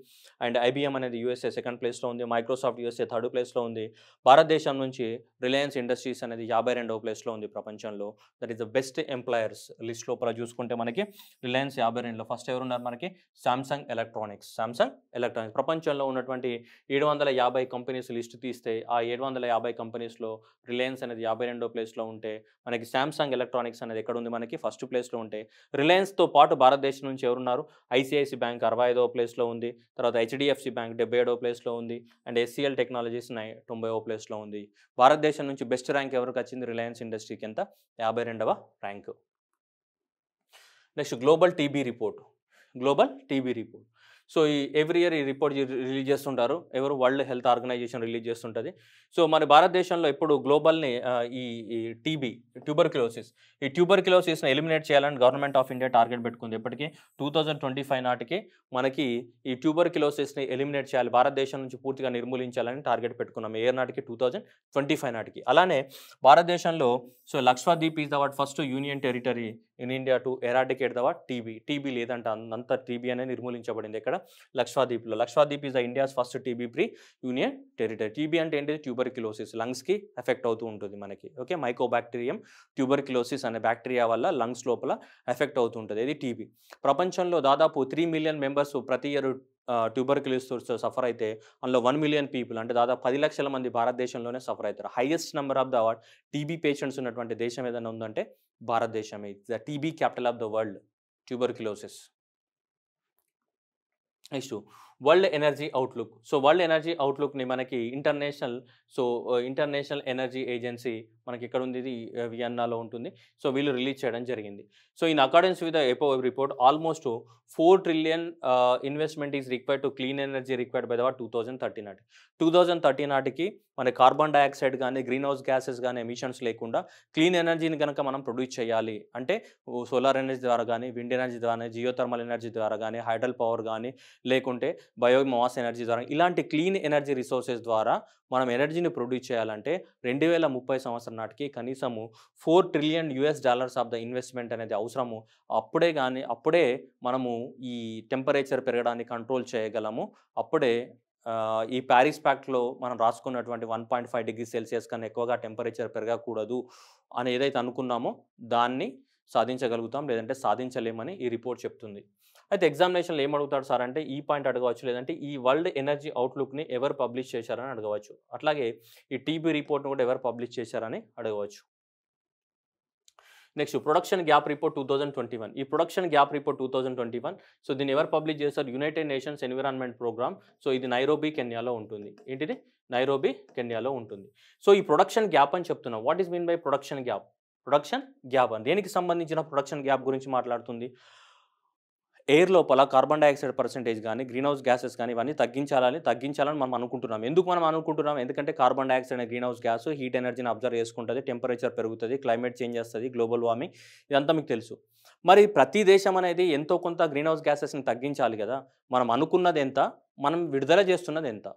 [SPEAKER 1] అండ్ ఐబీఎం అనేది యూఎస్ఏ సెకండ్ ప్లేస్లో ఉంది మైక్రోసాఫ్ట్ యూఎస్ఏ థర్డ్ ప్లేస్లో ఉంది భారతదేశం నుంచి రిలయన్స్ ఇండస్ట్రీస్ అనేది యాభై రెండవ ప్లేస్లో ఉంది ప్రపంచంలో that is the best employers list లోపల చూసుకుంటే మనకి రిలయన్స్ యాభై రెండులో ఫస్ట్ ఎవరున్నారు మనకి శాంసంగ్ ఎలక్ట్రానిక్స్ శాంసంగ్ ఎలక్ట్రానిక్స్ ప్రపంచంలో ఉన్నటువంటి ఏడు వందల యాభై కంపెనీస్ లిస్ట్ తీస్తే ఆ ఏడు వందల యాభై కంపెనీస్లో రిలయన్స్ అనేది యాభై రెండో ప్లేస్లో ఉంటే మనకి శాంసంగ్ ఎలక్ట్రానిక్స్ అనేది ఎక్కడ ఉంది మనకి ఫస్ట్ ప్లేస్లో ఉంటే రిలయన్స్తో పాటు భారతదేశం నుంచి ఎవరున్నారు ఐసిఐసి బ్యాంక్ అరవై ఐదో ప్లేస్లో ఉంది తర్వాత హెచ్డిఎఫ్సి బ్యాంక్ డెబ్బై ఏడో ప్లేస్లో ఉంది అండ్ ఎస్సీఎల్ టెక్నాలజీస్ నై తొంభై ప్లేస్లో ఉంది భారతదేశం నుంచి బెస్ట్ ర్యాంక్ ఎవరికి వచ్చింది రిలయన్స్ ఇండస్ట్రీకి ఎంత యాభై రెండవ rank next global TB report global TB report so ఈ ఎవ్రీ ఇయర్ ఈ రిపోర్ట్ రిలీజ్ చేస్తుంటారు ఎవరు వరల్డ్ హెల్త్ ఆర్గనైజేషన్ రిలీజ్ చేస్తుంటుంది సో మన భారతదేశంలో ఎప్పుడు గ్లోబల్ని ఈ టీబీ ట్యూబర్ క్లోసిస్ ఈ ట్యూబర్ క్లోసిస్ని ఎలిమినేట్ చేయాలని గవర్నమెంట్ ఆఫ్ ఇండియా టార్గెట్ పెట్టుకుంది ఇప్పటికీ టూ థౌజండ్ ట్వంటీ ఫైవ్ నాటికి మనకి ఈ ట్యూబర్ క్లోసిస్ని ఎలిమినేట్ చేయాలి భారతదేశం నుంచి పూర్తిగా నిర్మూలించాలని టార్గెట్ పెట్టుకున్నాం ఏ నాటికి టూ థౌజండ్ ట్వంటీ ఫైవ్ నాటికి అలానే భారతదేశంలో so Lakshadweep is the what first union territory in India to eradicate the what TB TB లేదంట అంత టీబీ అనేది నిర్మూలించబడింది ఇక్కడ ఇక్కడ లక్ష్వాదీప్లో Lakshadweep is the India's first TB free union territory TB అంటే ఏంటి లంగ్స్ లంగ్స్కి ఎఫెక్ట్ అవుతూ ఉంటుంది మనకి ఓకే ట్యూబర్ కిలోసిస్ అనే బ్యాక్టీరియా వల్ల లంగ్స్ లోపల ఎఫెక్ట్ అవుతూ ఉంటుంది ఇది టీబీ ప్రపంచంలో దాదాపు త్రీ మిలియన్ మెంబర్స్ ప్రతి ఇయర్ ట్యూబర్క్యులిస్తో సఫర్ అయితే అందులో వన్ మిలియన్ పీపుల్ అంటే దాదాపు పది లక్షల మంది భారతదేశంలోనే సఫర్ అవుతారు highest number of the world TB patients ఉన్నటువంటి దేశం ఏదైనా ఉందంటే భారతదేశమే the TB capital of the world tuberculosis é isto. World energy outlook so world energy అవుట్లుక్ని మనకి international so international energy agency మనకి ఇక్కడ ఉంది ఇది వియన్నాలో ఉంటుంది సో వీళ్ళు రిలీజ్ చేయడం జరిగింది సో ఇన్ అకార్డెన్స్ విత్ ఎపో report almost four trillion investment is required to clean energy required by the two thousand thirty నాటి టూ థౌజండ్ థర్టీ నాటికి మన కార్బన్ డైఆక్సైడ్ కానీ గ్రీన్ హౌస్ గ్యాసెస్ కానీ ఎమిషన్స్ లేకుండా క్లీన్ ఎనర్జీని కనుక మనం ప్రొడ్యూస్ చేయాలి అంటే సోలార్ ఎనర్జీ ద్వారా కానీ విండ్ ఎనర్జీ ద్వారా జియోథర్మల్ ఎనర్జీ ద్వారా కానీ హైడ్రల్ పవర్ కానీ లేకుంటే బయోమాస్ ఎనర్జీ ద్వారా ఇలాంటి క్లీన్ ఎనర్జీ రిసోర్సెస్ ద్వారా మనం ఎనర్జీని ప్రొడ్యూస్ చేయాలంటే రెండు వేల ముప్పై సంవత్సరం నాటికి కనీసము four trillion US dollars of the investment అనేది అవసరము అప్పుడే కానీ అప్పుడే మనము ఈ టెంపరేచర్ పెరగడానికి కంట్రోల్ చేయగలము అప్పుడే ఈ ప్యారిస్ ప్యాక్ట్లో మనం రాసుకున్నటువంటి one point five degree Celsius కన్నా ఎక్కువగా టెంపరేచర్ పెరగకూడదు అని ఏదైతే అనుకున్నామో దాన్ని సాధించగలుగుతాం లేదంటే సాధించలేమని ఈ రిపోర్ట్ చెప్తుంది అయితే ఎగ్జామినేషన్లో ఏం అడుగుతాడు సార్ అంటే ఈ పాయింట్ అడగవచ్చు లేదంటే ఈ వరల్డ్ ఎనర్జీ అవుట్లుక్ని ఎవరు పబ్లిష్ చేశారని అడగవచ్చు అట్లాగే ఈ టీబీ రిపోర్ట్ను కూడా ఎవరు పబ్లిష్ చేశారని అడగవచ్చు next production gap report two thousand twenty one ఈ production gap report two thousand twenty one so దీన్ని ఎవరు పబ్లిష్ చేస్తారు United Nations Environment Programme so ఇది నైరోబీ కెన్యాలో ఉంటుంది ఏంటిది నైరోబీ కెన్యాలో ఉంటుంది సో ఈ ప్రొడక్షన్ గ్యాప్ అని చెప్తున్నాం what is mean by production gap production gap అని దేనికి సంబంధించిన ప్రొడక్షన్ గ్యాప్ గురించి మాట్లాడుతుంది ఎయిర్ లోపల కార్బన్ డైఆక్సైడ్ పర్సంటేజ్ కానీ గ్రీన్ హౌస్ గ్యాసెస్ కానీ ఇవన్నీ తగ్గించాలని తగ్గించాలని మనం అనుకుంటున్నాం ఎందుకు మనం అనుకుంటున్నాం ఎందుకంటే carbon dioxide greenhouse gas heat ఎనర్జీని అబ్జర్వ్ చేసుకుంటుంది టెంపరేచర్ పెరుగుతుంది క్లైమేట్ చేంజ్ చేస్తుంది గ్లోబల్ వార్మింగ్ ఇదంతా మీకు తెలుసు మరి ప్రతి దేశం అనేది ఎంతో కొంత గ్రీన్ హౌస్ గ్యాసెస్ని తగ్గించాలి కదా మనం అనుకున్నది ఎంత మనం విడుదల చేస్తున్నది ఎంత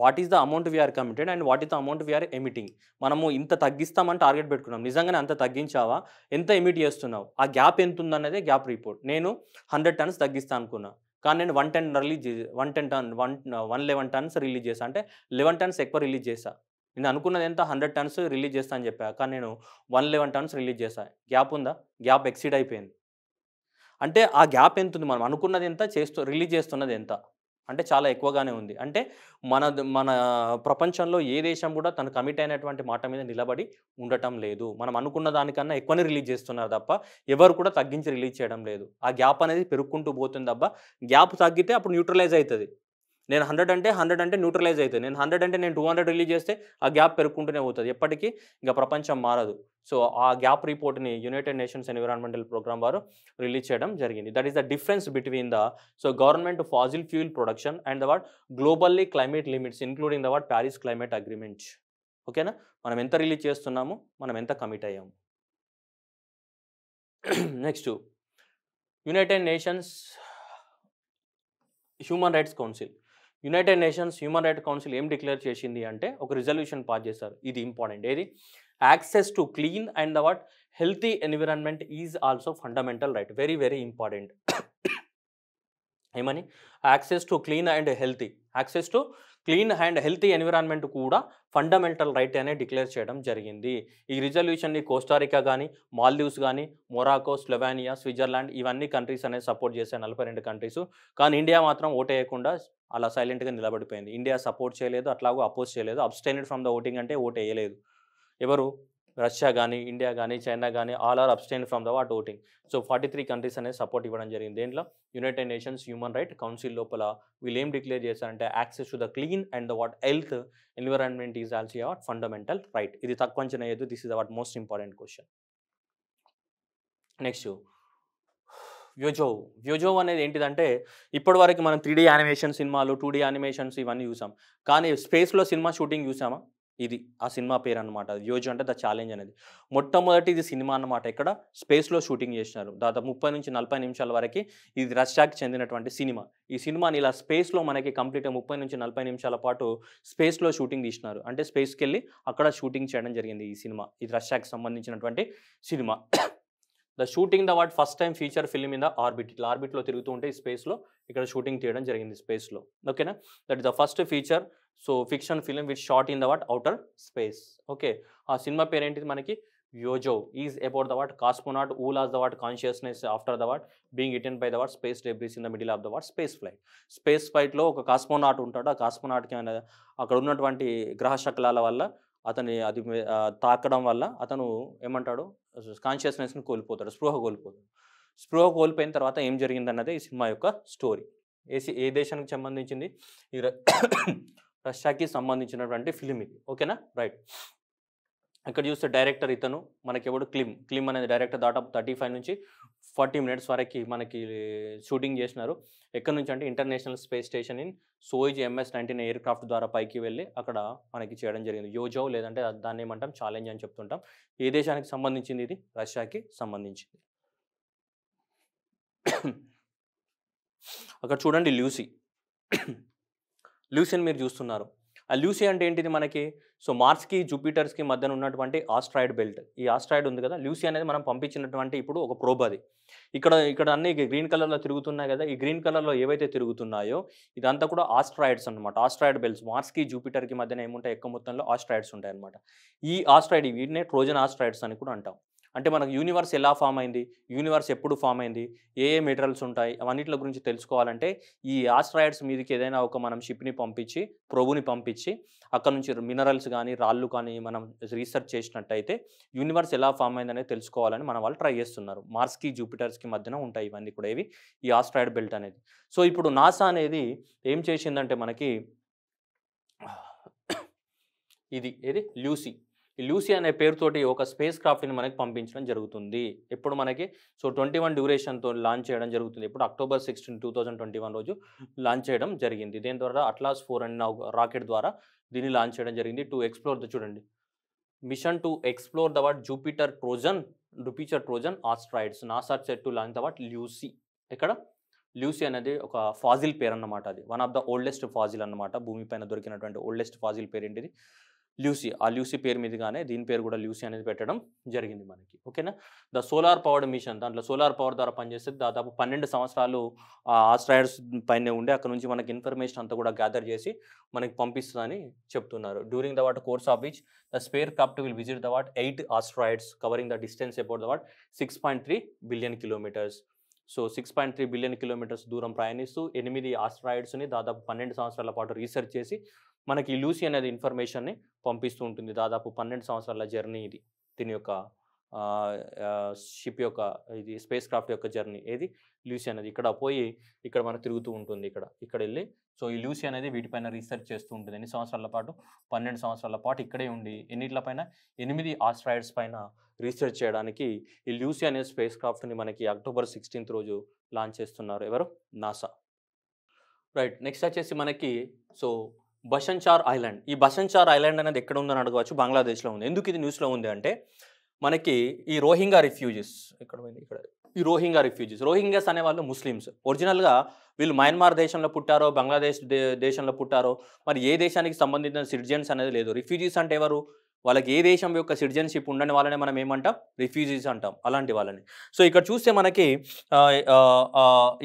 [SPEAKER 1] what is the amount we are committed and what is the amount we are emitting మనము ఇంత తగ్గిస్తామని టార్గెట్ పెట్టుకున్నాం నిజంగానే అంత తగ్గించావా ఎంత ఎమిట్ చేస్తున్నావు ఆ గ్యాప్ ఎంత ఉందన్నదే గ్యాప్ రిపోర్ట్ నేను హండ్రెడ్ టన్స్ తగ్గిస్తాను అనుకున్నా కానీ నేను one ten release one ten ton one one eleven tons release చేశాను అంటే లెవెన్ టన్స్ ఎక్కువ రిలీజ్ చేశా నేను అనుకున్నది ఎంత హండ్రెడ్ టన్స్ రిలీజ్ చేస్తా అని చెప్పా కానీ నేను వన్ లెవెన్ టన్స్ రిలీజ్ చేశా గ్యాప్ ఉందా గ్యాప్ ఎక్సీడ్ అయిపోయింది అంటే ఆ గ్యాప్ ఎంత ఉంది మనం అనుకున్నది ఎంత చేస్తూ రిలీజ్ చేస్తున్నది ఎంత అంటే చాలా ఎక్కువగానే ఉంది అంటే మన మన ప్రపంచంలో ఏ దేశం కూడా తను కమిట్ అయినటువంటి మాట మీద నిలబడి ఉండటం లేదు మనం అనుకున్న దానికన్నా ఎక్కువనే రిలీజ్ చేస్తున్నారు తప్ప ఎవరు కూడా తగ్గించి రిలీజ్ చేయడం లేదు ఆ గ్యాప్ అనేది పెరుక్కుంటూ పోతుంది తప్ప గ్యాప్ తగ్గితే అప్పుడు న్యూట్రలైజ్ అవుతుంది నేను హండ్రెడ్ అంటే హండ్రెడ్ అంటే న్యూట్రలైజ్ అవుతుంది నేను హండ్రెడ్ అంటే నేను టూ హండ్రెడ్ రిలీజ్ చేస్తే ఆ గ్యాప్ పెరుగుకుంటూనే పోతుంది ఎప్పటికీ ఇంకా ప్రపంచం మారదు సో ఆ గ్యాప్ రిపోర్ట్ని యునైటెడ్ నేషన్స్ ఎన్విరాన్మెంటల్ ప్రోగ్రామ్ వారు రిలీజ్ చేయడం జరిగింది that is the difference between the so government fossil fuel production and the what globally climate limits including the what Paris climate agreement ఓకేనా మనం ఎంత రిలీజ్ చేస్తున్నాము మనం ఎంత కమిట్ అయ్యాము next United Nations Human Rights Council United Nations Human Right Council ఏం declare చేసింది అంటే ఒక రిజల్యూషన్ పాస్ చేస్తారు ఇది ఇంపార్టెంట్ ఏది access to clean and the what healthy environment is also fundamental right very very important ఏమని access to clean and healthy access to clean and healthy environment కూడా fundamental right అనే declare చేయడం జరిగింది ఈ రిజల్యూషన్ని కోస్టారికా కానీ Maldives కానీ Morocco Slovenia Switzerland ఇవన్నీ కంట్రీస్ అనేది సపోర్ట్ చేసే నలభై రెండు కంట్రీస్ కానీ ఇండియా మాత్రం ఓటేయకుండా అలా సైలెంట్గా నిలబడిపోయింది ఇండియా సపోర్ట్ చేయలేదు అట్లాగో అపోజ్ చేయలేదు అబ్స్టైనెడ్ ఫ్రమ్ ద ఓటింగ్ అంటే ఓటు వేయలేదు ఎవరు రష్యా కానీ ఇండియా కానీ చైనా కానీ all are abstain from the what voting so forty three countries అనేది సపోర్ట్ ఇవ్వడం జరిగింది దేంట్లో United Nations Human Right Council లోపల వీళ్ళు ఏం డిక్లేర్ చేశారంటే access to the clean and the what health environment is also what fundamental right ఇది తక్కువ అంచనా అయ్యేది this is what most important question next వ్యోజోవ్ వ్యోజోవ్ అనేది ఏంటిదంటే ఇప్పటివరకు మనం త్రీ డీ యానిమేషన్ సినిమాలు టూ డీ యానిమేషన్స్ ఇవన్నీ చూసాం కానీ స్పేస్లో సినిమా షూటింగ్ చూసామా ఇది ఆ సినిమా పేరు అనమాట యోజు అంటే ద ఛాలెంజ్ అనేది మొట్టమొదటి ఇది సినిమా అనమాట ఇక్కడ స్పేస్లో షూటింగ్ చేసినారు దాదాపు ముప్పై నుంచి నలభై నిమిషాల వరకు ఇది రష్యాకి చెందినటువంటి సినిమా ఈ సినిమాని ఇలా స్పేస్లో మనకి కంప్లీట్గా ముప్పై నుంచి నలభై నిమిషాల పాటు స్పేస్లో షూటింగ్ తీసినారు అంటే స్పేస్కి వెళ్ళి అక్కడ షూటింగ్ చేయడం జరిగింది ఈ సినిమా ఇది రష్యాకి సంబంధించినటువంటి cinema the shooting the what first time feature film in the orbit ఇట్లా ఆర్బిట్లో తిరుగుతూ ఉంటే ఈ స్పేస్లో ఇక్కడ షూటింగ్ తీయడం జరిగింది స్పేస్లో ఓకేనా that is the first feature so fiction film with shot in the what outer space okay ఆ సినిమా పేరేంటిది మనకి యోజో is about the what cosmonaut who'll lose the what consciousness after the what being eaten by the what space debris in the middle of the what space flight స్పేస్ ఫ్లైట్లో ఒక cosmonaut ఉంటాడు ఆ కాస్మోనాట్కి అక్కడ ఉన్నటువంటి గ్రహ శకలాల వల్ల అతని అది తాకడం వల్ల అతను ఏమంటాడు కాన్షియస్నెస్ని కోల్పోతాడు స్పృహ కోల్పోతాడు స్పృహ కోల్పోయిన తర్వాత ఏం జరిగిందన్నదే ఈ సినిమా యొక్క స్టోరీ ఏసీ ఏ దేశానికి సంబంధించింది రష్యాకి సంబంధించినటువంటి ఫిలిం ఇది ఓకేనా రైట్ అక్కడ చూస్తే డైరెక్టర్ ఇతను మనకి ఎవడు క్లిమ్ క్లిమ్ అనేది డైరెక్టర్ దాదాపు థర్టీ ఫైవ్ నుంచి ఫార్టీ మినిట్స్ వరకు మనకి షూటింగ్ చేసినారు ఎక్కడి నుంచి అంటే International Space Station in Soyuz MS nineteen aircraft ద్వారా పైకి వెళ్ళి అక్కడ మనకి చేయడం జరిగింది యోజో లేదంటే దాన్ని ఏమంటాం ఛాలెంజ్ అని చెప్తుంటాం ఏ దేశానికి సంబంధించింది ఇది రష్యాకి సంబంధించింది అక్కడ చూడండి ల్యూసీ ల్యూసియన్ మీరు చూస్తున్నారు ఆ లూసి అంటే ఏంటిది మనకి సో మార్స్కి జూపిటర్స్కి మధ్యన ఉన్నటువంటి ఆస్ట్రాయిడ్ బెల్ట్ ఈ ఆస్ట్రాయిడ్ ఉంది కదా ల్యూసి అనేది మనం పంపించినటువంటి ఇప్పుడు ఒక ప్రోబ్ అది ఇక్కడ ఇక్కడ అన్ని గ్రీన్ కలర్లో తిరుగుతున్నాయి కదా ఈ గ్రీన్ కలర్లో ఏవైతే తిరుగుతున్నాయో ఇదంతా కూడా ఆస్ట్రాయిడ్స్ అనమాట ఆస్ట్రాయిడ్ బెల్ట్స్ మార్స్కి జూపిటర్కి మధ్యన ఏముంటాయి ఎక్కువ మొత్తంలో ఆస్ట్రాయిడ్స్ ఉంటాయి అనమాట ఈ ఆస్ట్రాయిడ్ వీటినే ట్రోజన్ ఆస్ట్రాయిడ్స్ అని కూడా అంటాం అంటే మనకు యూనివర్స్ ఎలా ఫామ్ అయింది యూనివర్స్ ఎప్పుడు ఫామ్ అయింది ఏ ఏ మెటీరియల్స్ ఉంటాయి అవన్నిటి గురించి తెలుసుకోవాలంటే ఈ ఆస్ట్రాయిడ్స్ మీదకి ఏదైనా ఒక మనం షిప్ని పంపించి ప్రభుని పంపించి అక్కడ నుంచి మినరల్స్ కానీ రాళ్ళు కానీ మనం రీసెర్చ్ చేసినట్టయితే యూనివర్స్ ఎలా ఫామ్ అయిందనేది తెలుసుకోవాలని మన వాళ్ళు ట్రై చేస్తున్నారు మార్స్కి జూపిటర్స్కి మధ్యన ఉంటాయి ఇవన్నీ కూడా ఇవి ఈ ఆస్ట్రాయిడ్ బెల్ట్ అనేది సో ఇప్పుడు నాసా అనేది ఏం చేసిందంటే మనకి ఇది ఏది ల్యూసీ లూసీ అనే పేరుతోటి ఒక స్పేస్ క్రాఫ్ట్ని మనకి పంపించడం జరుగుతుంది ఇప్పుడు మనకి సో ట్వంటీ వన్ డ్యూరేషన్తో లాంచ్ చేయడం జరుగుతుంది ఇప్పుడు October sixteen two thousand twenty one రోజు లాంచ్ చేయడం జరిగింది దీని ద్వారా అట్లాస్ ఫోర్ అండ్ రాకెట్ ద్వారా దీన్ని లాంచ్ చేయడం జరిగింది టు ఎక్స్ప్లోర్ ద చూడండి mission to explore the what Jupiter Trojan Jupiter Trojan asteroids NASA set to launch the what Lucy ఎక్కడ ల్యూసీ అనేది ఒక ఫాజిల్ పేరు అనమాట అది one of the oldest fossil అన్నమాట పైన దొరికినటువంటి ఓల్డెస్ట్ ఫాజిల్ పేరు ఏంటిది ల్యూసీ ఆ ల్యూసీ పేరు మీదుగానే దీని పేరు కూడా ల్యూసీ అనేది పెట్టడం జరిగింది మనకి ఓకేనా ద సోలార్ పవర్డ్ మిషన్ దాంట్లో సోలార్ పవర్ ద్వారా పనిచేస్తే దాదాపు పన్నెండు సంవత్సరాలు ఆ ఆస్ట్రాయిడ్స్ పైన ఉండే అక్కడ నుంచి మనకి ఇన్ఫర్మేషన్ అంతా కూడా గ్యాదర్ చేసి మనకి పంపిస్తుందని చెప్తున్నారు during the what course of which the spacecraft will visit the what eight asteroids covering the distance about the what six point three billion kilometres so six point three billion kilometres దూరం ప్రయాణిస్తూ ఎనిమిది ఆస్ట్రాయిడ్స్ని దాదాపు పన్నెండు సంవత్సరాల పాటు research చేసి మనకి Lucy అనేది ఇన్ఫర్మేషన్ని పంపిస్తూ ఉంటుంది దాదాపు పన్నెండు సంవత్సరాల జర్నీ ఇది దీని యొక్క షిప్ యొక్క ఇది స్పేస్ క్రాఫ్ట్ యొక్క జర్నీ ఏది లూసీ అనేది ఇక్కడ పోయి ఇక్కడ మనకు తిరుగుతూ ఉంటుంది ఇక్కడ ఇక్కడ వెళ్ళి సో ఈ లూసీ అనేది వీటిపైన రీసెర్చ్ చేస్తూ ఉంటుంది ఎన్ని సంవత్సరాల పాటు పన్నెండు సంవత్సరాల పాటు ఇక్కడే ఉండి ఎన్నిట్లపైన ఎనిమిది ఆస్ట్రాయిడ్స్ పైన రీసెర్చ్ చేయడానికి ఈ లూసీ అనే స్పేస్ క్రాఫ్ట్ని మనకి అక్టోబర్ సిక్స్టీన్త్ రోజు లాంచ్ చేస్తున్నారు ఎవరు నాసా రైట్ నెక్స్ట్ వచ్చేసి మనకి సో బషన్చార్ ఐలాండ్ ఈ బషన్చార్ ఐలాండ్ అనేది ఎక్కడ ఉందని అడగవచ్చు బంగ్లాదేశ్లో ఉంది ఎందుకు ఇది న్యూస్లో ఉంది అంటే మనకి ఈ రోహింగా రిఫ్యూజీస్ ఇక్కడ ఇక్కడ ఈ రోహింగా రిఫ్యూజీస్ రోహింగాస్ అనేవాళ్ళు ముస్లిమ్స్ ఒరిజినల్గా వీళ్ళు మయన్మార్ దేశంలో పుట్టారో బంగ్లాదేశ్ దేశంలో పుట్టారో మరి ఏ దేశానికి సంబంధించిన సిటిజన్స్ అనేది లేదు రిఫ్యూజీస్ అంటే ఎవరు వాళ్ళకి ఏ దేశం యొక్క సిటిజన్షిప్ ఉండని వాళ్ళని మనం ఏమంటాం రిఫ్యూజీస్ అంటాం అలాంటి వాళ్ళని సో ఇక్కడ చూస్తే మనకి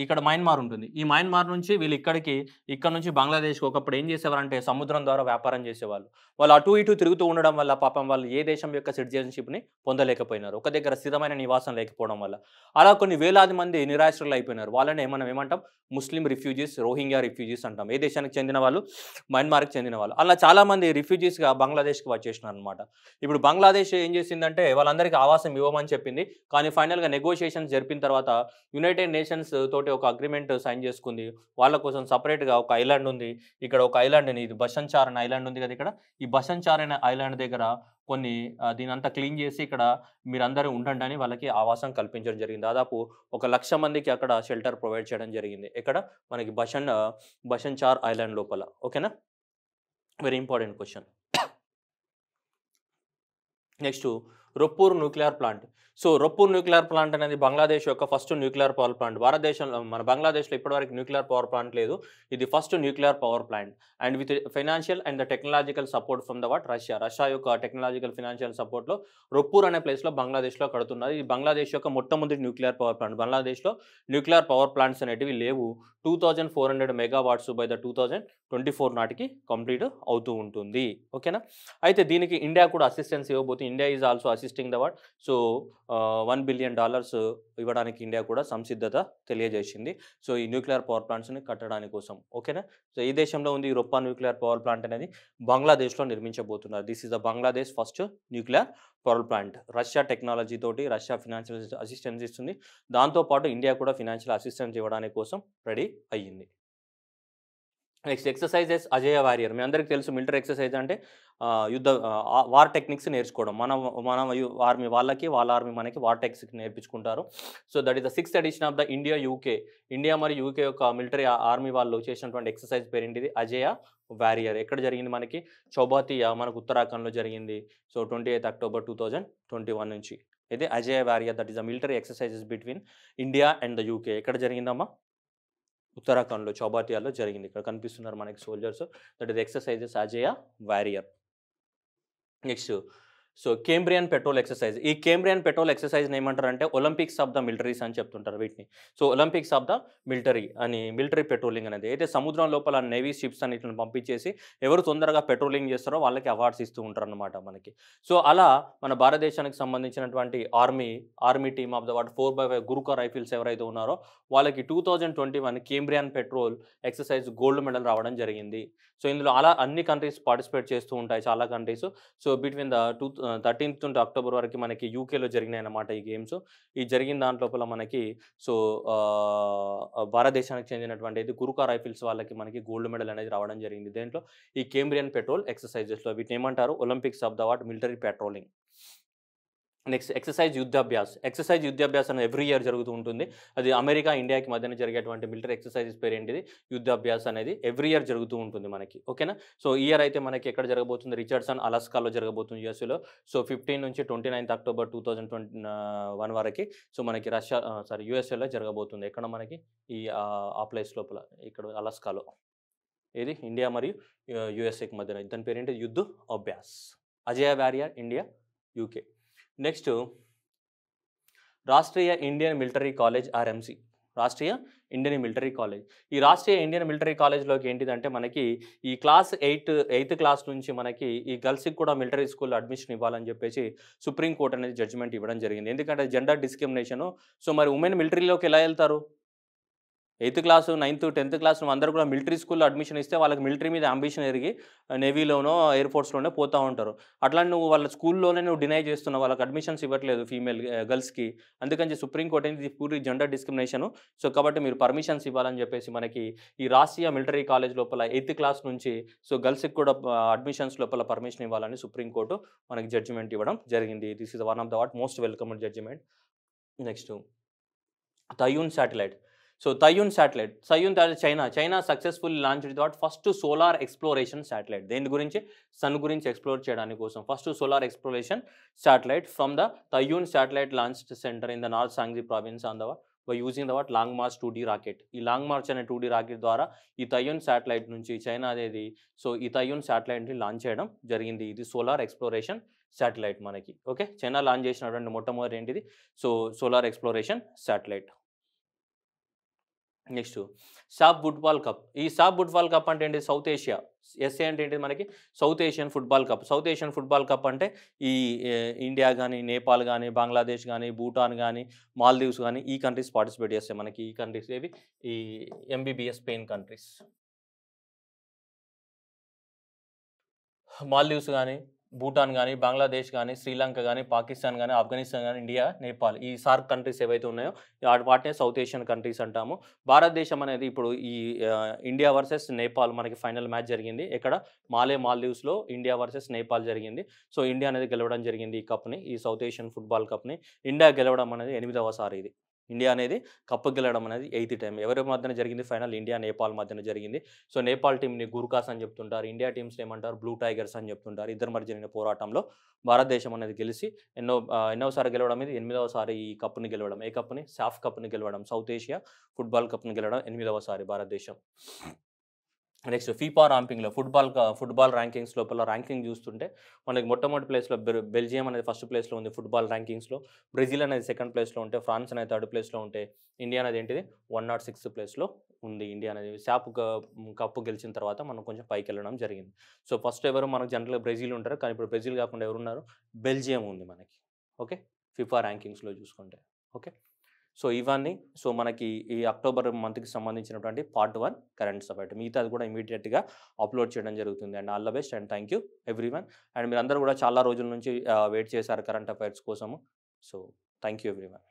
[SPEAKER 1] ఇక్కడ మయన్మార్ ఉంటుంది ఈ మయన్మార్ నుంచి వీళ్ళు ఇక్కడికి ఇక్కడ నుంచి బంగ్లాదేశ్కి ఒకప్పుడు ఏం చేసేవారంటే సముద్రం ద్వారా వ్యాపారం చేసేవాళ్ళు వాళ్ళు అటు ఇటు తిరుగుతూ ఉండడం వల్ల పాపం వాళ్ళు ఏ దేశం యొక్క సిటిజన్షిప్ని పొందలేకపోయినారు ఒక దగ్గర స్థిరమైన నివాసం లేకపోవడం వల్ల అలా కొన్ని వేలాది మంది నిరాశ్రులు అయిపోయినారు వాళ్ళని మనం ఏమంటాం ముస్లిం రిఫ్యూజీస్ రోహింగ్యా రిఫ్యూజీస్ అంటాం ఏ దేశానికి చెందిన వాళ్ళు మయన్మార్కి చెందిన వాళ్ళు అలా చాలామంది రిఫ్యూజీస్గా బంగ్లాదేశ్కి వచ్చేసినారు అనమాట ఇప్పుడు బంగ్లాదేశ్ ఏం చేసిందంటే వాళ్ళందరికీ ఆవాసం ఇవ్వమని చెప్పింది కానీ ఫైనల్గా నెగోషియేషన్స్ జరిపిన తర్వాత యునైటెడ్ నేషన్స్ తోటి ఒక అగ్రిమెంట్ సైన్ చేసుకుంది వాళ్ళ కోసం సపరేట్గా ఒక ఐలాండ్ ఉంది ఇక్కడ ఒక ఐలాండ్ ఇది బసంచార్ ఐలాండ్ ఉంది కదా ఇక్కడ ఈ బసంచార్ అనే ఐలాండ్ దగ్గర కొన్ని దీని అంతా క్లీన్ చేసి ఇక్కడ మీరందరూ ఉండండి అని వాళ్ళకి ఆవాసం కల్పించడం జరిగింది దాదాపు ఒక లక్ష మందికి అక్కడ షెల్టర్ ప్రొవైడ్ చేయడం జరిగింది ఇక్కడ మనకి బషన్ బషన్చార్ ఐలాండ్ లోపల ఓకేనా very important question next రొప్పూరు nuclear plant so రొప్పు nuclear plant అనేది బంగ్లాదేశ్ యొక్క ఫస్ట్ న్యూక్లియర్ పవర్ ప్లాంట్ భారతదేశంలో మన బంగ్లాదేశ్లో ఇప్పటివరకు న్యూక్లియర్ పవర్ ప్లాంట్ లేదు ఇది first nuclear power plant and with financial and the technological support from the what Russia Russia యొక్క technological financial సపోర్ట్లో రొప్పూర్ అనే ప్లేస్లో బంగ్లాదేశ్లో కడుతున్నారు ఇది బంగ్లాదేశ్ యొక్క మొట్టమొదటి న్యూక్లియర్ పవర్ ప్లాంట్ బంగ్లాదేశ్లో న్యూక్లియర్ పవర్ ప్లాంట్స్ అనేటివి లేవు two thousand four hundred megawatts by the two thousand twenty four నాటికి కంప్లీట్ అవుతూ ఉంటుంది ఓకేనా అయితే దీనికి ఇండియా కూడా అసిస్టెన్స్ ఇవ్వబోతుంది India is also assisting the what so one billion dollars ఇవ్వడానికి ఇండియా కూడా సంసిద్ధత తెలియజేసింది సో ఈ న్యూక్లియర్ పవర్ ప్లాంట్స్ని కట్టడానికి కోసం ఓకేనా సో ఈ దేశంలో ఉంది రొప్పా న్యూక్లియర్ పవర్ ప్లాంట్ అనేది బంగ్లాదేశ్లో నిర్మించబోతున్నారు this is the Bangladesh first nuclear power plant Russia technology తోటి రష్యా ఫినాన్షియల్ అసిస్టెన్స్ ఇస్తుంది దాంతోపాటు ఇండియా కూడా ఫినాన్షియల్ అసిస్టెన్స్ ఇవ్వడానికి కోసం రెడీ అయ్యింది నెక్స్ట్ ఎక్సర్సైజెస్ అజయ వారియర్ మీ అందరికీ తెలుసు మిలిటరీ ఎక్సర్సైజ్ అంటే యుద్ధ వార్ టెక్నిక్స్ నేర్చుకోవడం మన మన ఆర్మీ వాళ్ళకి వాళ్ళ ఆర్మీ మనకి వార్ టెక్నిక్స్ నేర్పించుకుంటారు so that is the sixth edition of the India UK India మరియు యూకే యొక్క మిలిటరీ ఆర్మీ వాళ్ళు చేసినటువంటి ఎక్సర్సైజ్ పేరేంటిది అజయ వారియర్ ఎక్కడ జరిగింది మనకి చౌబాతియా మనకు ఉత్తరాఖండ్లో జరిగింది so twenty eighth October two thousand twenty one నుంచి అయితే Ajeya warrior that is the military exercises between India and the UK ఎక్కడ జరిగిందమ్మా ఉత్తరాఖండ్లో చౌబాటియాలో జరిగింది ఇక్కడ కనిపిస్తున్నారు మనకి soldiers that is exercises as a warrior next so Cambrian patrol exercise ఈ కేంబ్రియన్ పెట్రోల్ ఎక్సర్సైజ్ని ఏమంటారు అంటే ఒలింపిక్స్ ఆఫ్ ద మిలిటరీస్ అని చెప్తుంటారు వీటిని so Olympics of the military అని మిలిటరీ పెట్రోలింగ్ అనేది అయితే సముద్రం లోపల నేవీ షిప్స్ అన్నిటిని పంపించేసి ఎవరు తొందరగా పెట్రోలింగ్ చేస్తారో వాళ్ళకి అవార్డ్స్ ఇస్తూ ఉంటారు అనమాట మనకి సో అలా మన భారతదేశానికి సంబంధించినటువంటి army army team of the what four by five Gorkha rifles ఎవరైతే ఉన్నారో వాళ్ళకి two thousand twenty one Cambrian patrol exercise gold medal రావడం జరిగింది సో ఇందులో అలా అన్ని కంట్రీస్ పార్టిసిపేట్ చేస్తూ ఉంటాయి చాలా countries so between the two thirteenth నుండి అక్టోబర్ వరకు మనకి యూకేలో జరిగినాయి అన్నమాట ఈ గేమ్స్ ఈ జరిగిన దాంట్లోపల మనకి సో భారతదేశానికి చెందినటువంటి గురుకా రైఫిల్స్ వాళ్ళకి మనకి గోల్డ్ మెడల్ అనేది రావడం జరిగింది దేంట్లో ఈ కేంబ్రియన్ పెట్రోల్ ఎక్సర్సైజెస్లో వీటిని ఏమంటారు Olympics of the what military patrolling next exercise Yudhabhyas exercise Yudhabhyas అనేది ఎవ్రీ ఇయర్ జరుగుతూ ఉంటుంది అది అమెరికా ఇండియాకి మధ్యన జరిగేటువంటి మిలిటరీ ఎక్సర్సైజెస్ పేరు ఏంటిది యుద్ధాభ్యాస్ అనేది ఎవ్రీ ఇయర్ జరుగుతూ ఉంటుంది మనకి ఓకేనా సో ఇయర్ అయితే మనకి ఎక్కడ జరగబోతుంది రిచర్డ్సన్ అలాస్కాలో జరగబోతుంది యూఎస్ఏలో సో ఫిఫ్టీన్ నుంచి twenty ninth October two thousand twenty one వరకు సో మనకి రష్యా సారీ యూఎస్ఏలో జరగబోతుంది ఎక్కడ మనకి ఈ ఆ ప్లేస్ లోపల ఇక్కడ అలాస్కాలో ఏది ఇండియా మరియు యుఎస్ఏకి మధ్యన దాని పేరు ఏంటి Yudh Abhyas Ajeya warrior India UK next Rashtriya Indian military college RMC Rashtriya Indian military college ఈ రాష్ట్రీయ ఇండియన్ మిలిటరీ కాలేజ్లోకి ఏంటిదంటే మనకి ఈ క్లాస్ ఎయిత్ ఎయిత్ క్లాస్ నుంచి మనకి ఈ గర్ల్స్కి కూడా మిలిటరీ స్కూల్ అడ్మిషన్ ఇవ్వాలని చెప్పేసి సుప్రీంకోర్టు అనేది జడ్జిమెంట్ ఇవ్వడం జరిగింది ఎందుకంటే జెండర్ డిస్క్రిమినేషన్ సో మరి ఉమెన్ మిలిటరీలోకి ఎలా వెళ్తారు eighth class ninth tenth class అందరూ కూడా మిలిటరీ స్కూల్లో అడ్మిషన్ ఇస్తే వాళ్ళకి మిలిటరీ మీద అంబిషన్ ఎరిగి నేవీలోనో ఎయిర్ ఫోర్స్లోనే పోతూ ఉంటారు అట్లాంటి నువ్వు వాళ్ళ స్కూల్లోనే నువ్వు డినై చేస్తున్నావు వాళ్ళకి అడ్మిషన్స్ ఇవ్వట్లేదు ఫీమేల్ గర్ల్స్కి అందుకని సుప్రీంకోర్టు అనేది పూర్తి జెండర్ డిస్క్రిమినేషన్ సో కాబట్టి మీరు పర్మిషన్స్ ఇవ్వాలని చెప్పేసి మనకి ఈ రాష్ట్రీయ మిలిటరీ కాలేజ్ లోపల ఎయిత్ క్లాస్ నుంచి సో గర్ల్స్కి కూడా అడ్మిషన్స్ లోపల పర్మిషన్ ఇవ్వాలని సుప్రీంకోర్టు మనకి జడ్జిమెంట్ ఇవ్వడం జరిగింది this is one of the what most welcome judgement next Taiyuan satellite so Taiyuan satellite సయూన్ తర్వాత చైనా చైనా successfully లాంచ్ తర్వాత ఫస్ట్ సోలార్ ఎక్స్ప్లోరేషన్ శాటిలైట్ దేని గురించి సన్ గురించి ఎక్స్ప్లోర్ చేయడానికి కోసం first solar exploration satellite from the Taiyuan satellite launch center in the north Shanxi province on the by using the what long march two D rocket ఈ long march అనే two D rocket ద్వారా ఈ Taiyuan satellite నుంచి China అనేది so ఈ Taiyuan శాటిలైట్ని launch చేయడం జరిగింది ఇది సోలార్ ఎక్స్ప్లోరేషన్ శాటిలైట్ మనకి ఓకే చైనా లాంచ్ చేసినటువంటి మొట్టమొదటి ఏంటిది so solar exploration satellite next SAFF football cup ఈ సాఫ్ ఫుట్బాల్ కప్ అంటే ఏంటి సౌత్ ఏషియా ఎస్ఏ అంటే ఏంటి మనకి South Asian football cup South Asian football cup అంటే ఈ ఇండియా కానీ నేపాల్ కానీ బంగ్లాదేశ్ కానీ భూటాన్ కానీ మాల్దీవ్స్ కానీ ఈ కంట్రీస్ పార్టిసిపేట్ చేస్తాయి మనకి ఈ కంట్రీస్ ఏవి ఈ ఎంబీబీఎస్ స్పెయిన్ కంట్రీస్ మాల్దీవ్స్ కానీ భూటాన్ కానీ బంగ్లాదేశ్ కానీ శ్రీలంక కానీ పాకిస్తాన్ కానీ ఆఫ్ఘనిస్తాన్ కానీ ఇండియా నేపాల్ ఈ సార్క్ కంట్రీస్ ఏవైతే ఉన్నాయో వాటినే సౌత్ ఏషియన్ కంట్రీస్ అంటాము భారతదేశం అనేది ఇప్పుడు ఈ ఇండియా వర్సెస్ నేపాల్ మనకి ఫైనల్ మ్యాచ్ జరిగింది ఇక్కడ మాలే మాల్దీవ్స్లో ఇండియా వర్సెస్ నేపాల్ జరిగింది సో ఇండియా అనేది గెలవడం జరిగింది ఈ కప్ని ఈ సౌత్ ఏషియన్ ఫుట్బాల్ కప్ని ఇండియా గెలవడం అనేది ఎనిమిదవసారి ఇది ఇండియా అనేది కప్పగిలడం అనేది ఎయిత్ టైం ఎవరి మధ్యన జరిగింది ఫైనల్ ఇండియా నేపాల్ మధ్యన జరిగింది సో నేపాల్ టీంని గురుకాస్ అని చెప్తుంటారు ఇండియా టీమ్స్ ఏమంటారు బ్లూ టైగర్స్ అని చెప్తుంటారు ఇద్దరు మధ్య జరిగిన పోరాటంలో భారతదేశం అనేది గెలిచి ఎన్నో ఎన్నోసారి గెలవడం అనేది ఎనిమిదవసారి ఈ కప్ని గెలవడం ఏ కప్ని సాఫ్ కప్ని గెలవడం సౌత్ ఏషియా ఫుట్బాల్ కప్ని గెలవడం ఎనిమిదవసారి భారతదేశం నెక్స్ట్ ఫీఫా ర్యాంకింగ్లో ఫుట్బాల్ ఫుట్బాల్ ర్యాంకింగ్స్ లోపల ర్యాంకింగ్ చూస్తుంటే మనకి మొట్టమొదటి ప్లేస్లో బెల్జియం అనేది ఫస్ట్ ప్లేస్లో ఉంది ఫుట్బాల్ ర్యాంకింగ్స్లో బ్రెజిల్ అనేది సెకండ్ ప్లేస్లో ఉంటే ఫ్రాన్స్ అనేది థర్డ్ ప్లేస్లో ఉంటే ఇండియా అనేది ఏంటిది వన్ నాట్ సిక్స్త్ ప్లేస్లో ఉంది ఇండియా అనేది శాప్ కప్పు గెలిచిన తర్వాత మనం కొంచెం పైకి వెళ్ళడం జరిగింది సో ఫస్ట్ ఎవరు మనకు జనరల్గా బ్రెజిల్ ఉంటారు కానీ ఇప్పుడు బ్రెజిల్ కాకుండా ఎవరున్నారు బెల్జియం ఉంది మనకి ఓకే ఫిఫా ర్యాంకింగ్స్లో చూసుకుంటే ఓకే సో ఇవన్నీ సో మనకి ఈ అక్టోబర్ మంత్కి సంబంధించినటువంటి పార్ట్ వన్ కరెంట్ సపరేట్ మిగతా అది కూడా ఇమీడియట్గా అప్లోడ్ చేయడం జరుగుతుంది and all the best and thank you everyone and అందరూ కూడా చాలా రోజుల నుంచి వెయిట్ చేశారు కరెంట్ అఫైర్స్ కోసము so thank you every one